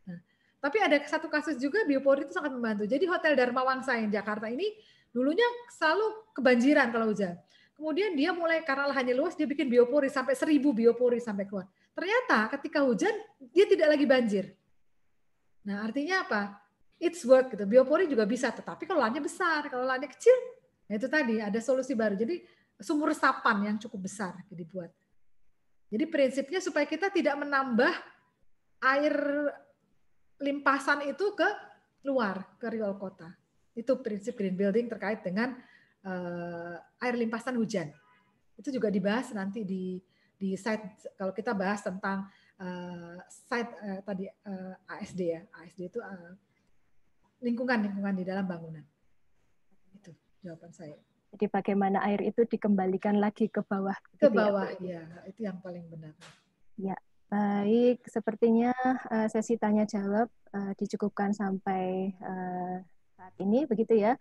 S2: Nah, tapi ada satu kasus juga biopori itu sangat membantu. Jadi Hotel Dharma Wangsa yang Jakarta ini dulunya selalu kebanjiran kalau hujan. Kemudian dia mulai karena lahannya luas dia bikin biopori sampai seribu biopori sampai keluar. Ternyata ketika hujan dia tidak lagi banjir. Nah artinya apa? It's work gitu. Biopori juga bisa, tetapi kalau lahannya besar, kalau lahannya kecil, ya itu tadi ada solusi baru. Jadi sumur resapan yang cukup besar gitu dibuat. Jadi prinsipnya supaya kita tidak menambah air limpasan itu ke luar ke riol kota. Itu prinsip green building terkait dengan Eh, air limpasan hujan. Itu juga dibahas nanti di di site kalau kita bahas tentang uh, site uh, tadi uh, ASD ya. ASD itu lingkungan
S1: lingkungan-lingkungan di dalam bangunan.
S2: Itu jawaban saya.
S1: Jadi bagaimana air itu dikembalikan lagi ke bawah. Gitu ke ya, ya? bawah,
S2: ya. ya. Itu yang paling benar.
S1: Ya, baik. Sepertinya sesi tanya-jawab dicukupkan sampai saat ini, begitu ya.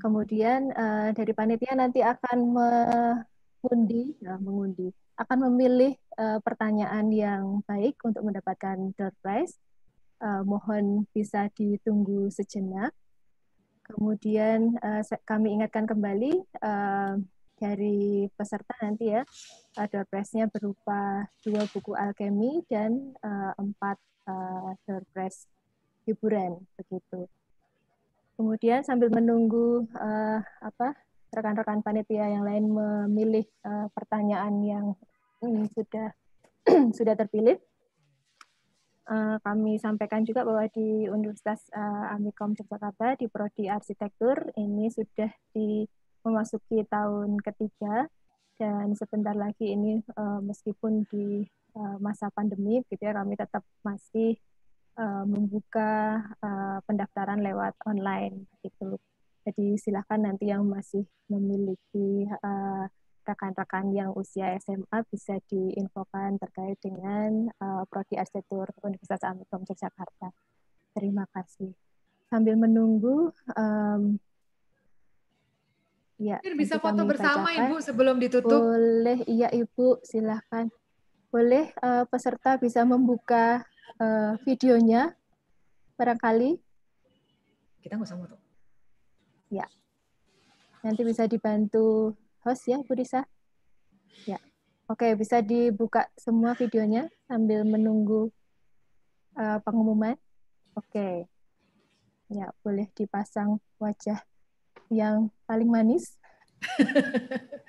S1: Kemudian uh, dari panitia nanti akan mengundi, ya, mengundi, akan memilih uh, pertanyaan yang baik untuk mendapatkan third prize. Uh, mohon bisa ditunggu sejenak. Kemudian uh, kami ingatkan kembali uh, dari peserta nanti ya, uh, door prize-nya berupa dua buku alkemi dan uh, empat uh, door prize hiburan begitu. Kemudian sambil menunggu uh, apa rekan-rekan panitia yang lain memilih uh, pertanyaan yang hmm, sudah sudah terpilih. Uh, kami sampaikan juga bahwa di Universitas uh, Amikom Jakarta di prodi arsitektur ini sudah di memasuki tahun ketiga dan sebentar lagi ini uh, meskipun di uh, masa pandemi gitu ya kami tetap masih Eh, membuka uh, pendaftaran lewat online gitu. Jadi silakan nanti yang masih memiliki rekan eh, rekan-rekan yang usia SMA bisa diinfokan terkait dengan uh, prodi arsitektur Universitas Amikum Yogyakarta. Terima kasih. Sambil menunggu, um, ya bisa foto bersama bacakan. ibu sebelum ditutup. Boleh, iya ibu, silahkan. Boleh uh, peserta bisa membuka uh, videonya barangkali. Kita nggak usah foto. Ya. Nanti bisa dibantu host ya, Bu Risa. Ya. Oke, bisa dibuka semua videonya sambil menunggu uh, pengumuman. Oke. Ya, boleh dipasang wajah yang paling manis.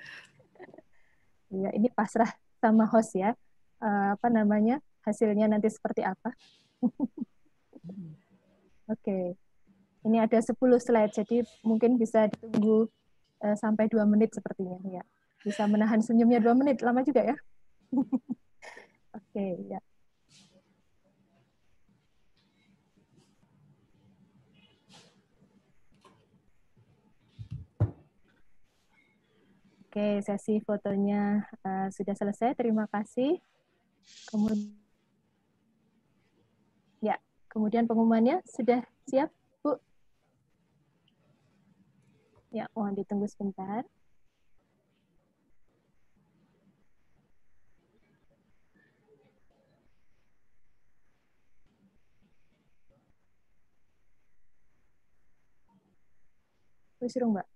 S1: ya, ini pasrah sama host ya. Uh, apa namanya? hasilnya nanti seperti apa. Oke. okay. Ini ada 10 slide, jadi mungkin bisa ditunggu uh, sampai dua menit sepertinya. ya Bisa menahan senyumnya dua menit, lama juga ya. Oke, okay, ya. Oke, sesi fotonya uh, sudah selesai. Terima kasih. Kemudian Kemudian pengumumannya sudah siap, Bu? Ya, mohon ditunggu sebentar. Disuruh, Mbak.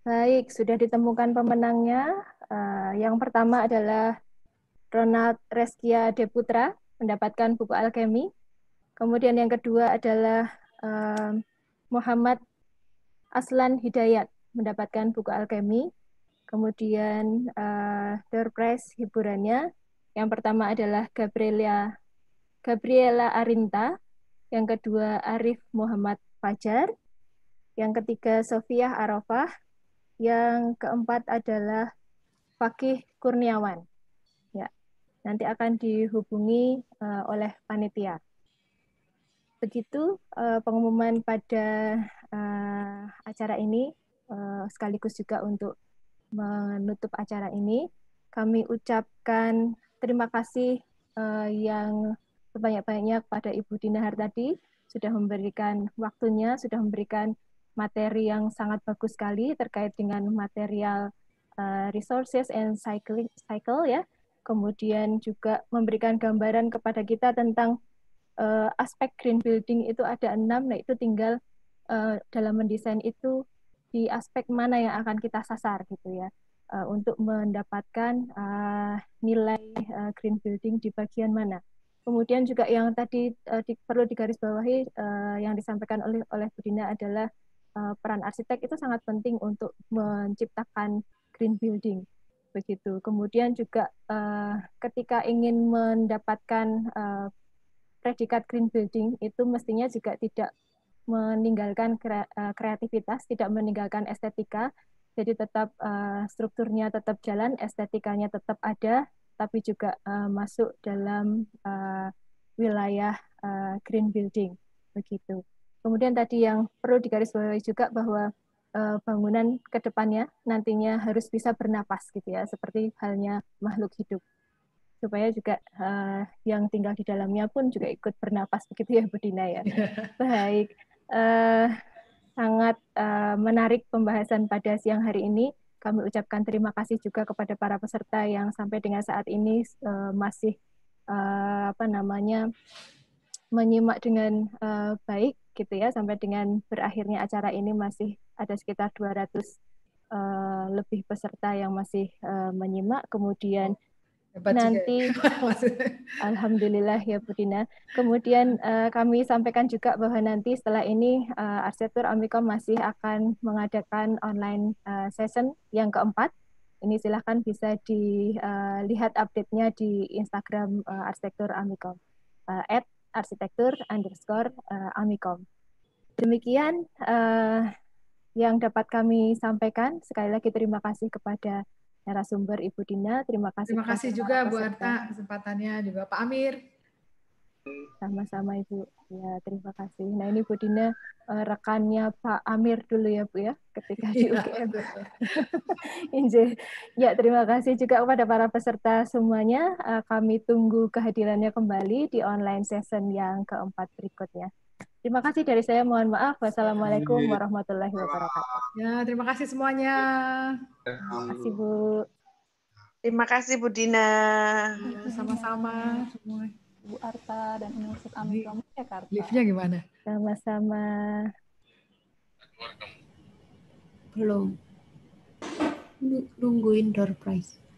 S1: Baik, sudah ditemukan pemenangnya. Uh, yang pertama adalah Ronald Reskia Deputra, mendapatkan buku alkemi. Kemudian yang kedua adalah uh, Muhammad Aslan Hidayat, mendapatkan buku alkemi. Kemudian uh, eh, door prize hiburannya. Yang pertama adalah Gabriela Gabriela Arinta, yang kedua Arif Muhammad Fajar, yang ketiga Sofia Arafah, yang keempat adalah Fakih Kurniawan. Ya, nanti akan dihubungi uh, oleh panitia. Begitu uh, pengumuman pada uh, acara ini, uh, sekaligus juga untuk menutup acara ini. Kami ucapkan terima kasih uh, yang sebanyak-banyaknya kepada Ibu Dina Hartadi sudah memberikan waktunya, sudah memberikan materi yang sangat bagus sekali terkait dengan material uh, resources and cycling cycle ya. Kemudian juga memberikan gambaran kepada kita tentang uh, aspek green building itu ada enam, nah itu tinggal uh, dalam mendesain itu di aspek mana yang akan kita sasar gitu ya uh, untuk mendapatkan uh, nilai uh, green building di bagian mana. Kemudian juga yang tadi uh, di, perlu digarisbawahi uh, yang disampaikan oleh oleh Budina adalah uh, peran arsitek itu sangat penting untuk menciptakan green building begitu. Kemudian juga uh, ketika ingin mendapatkan uh, predikat green building itu mestinya juga tidak meninggalkan kre kreativitas, tidak meninggalkan estetika. Jadi tetap uh, strukturnya tetap jalan, estetikanya tetap ada, tapi juga uh, masuk dalam uh, wilayah uh, green building begitu. Kemudian tadi yang perlu digarisbawahi juga bahwa eh, bangunan ke depannya nantinya harus bisa bernapas gitu ya, seperti halnya makhluk hidup. Supaya juga eh, yang tinggal di dalamnya pun juga ikut bernapas begitu ya Bu Dina ya. Baik. Eh, sangat menarik pembahasan pada siang hari ini. Kami ucapkan terima kasih juga kepada para peserta yang sampai dengan saat ini masih apa namanya menyimak dengan baik gitu ya sampai dengan berakhirnya acara ini masih ada sekitar 200 uh, eh, lebih peserta yang masih uh, menyimak kemudian Hebat ya. nanti alhamdulillah ya Bu Kemudian uh, kami sampaikan juga bahwa nanti setelah ini uh, Arsitektur Amikom masih akan mengadakan online uh, session yang keempat. Ini silahkan bisa dilihat uh, update-nya di Instagram uh, Arsitektur Amikom. Uh, arsitektur underscore uh, amikom. Demikian uh, yang dapat kami sampaikan. Sekali lagi terima kasih kepada narasumber Ibu Dina. Terima kasih. Terima kasih juga Bu Arta kesempatannya juga Pak Amir. Sama-sama Ibu. Ya, terima kasih. Nah, ini Bu Dina uh, rekannya Pak Amir dulu ya, Bu ya, ketika di iya, UGM. Inje Ya, terima kasih juga kepada para peserta semuanya. Uh, kami tunggu kehadirannya kembali di online session yang keempat berikutnya. Terima kasih dari saya. Mohon maaf. Wassalamualaikum iya. warahmatullahi wabarakatuh. Ya, terima kasih semuanya. Terima kasih, Bu. Terima kasih, Bu Dina. Sama-sama. Semua. Bu Arta dan Universitas Amin Kamu Jakarta. Liftnya gimana? Sama-sama. Belum. Nungguin door prize.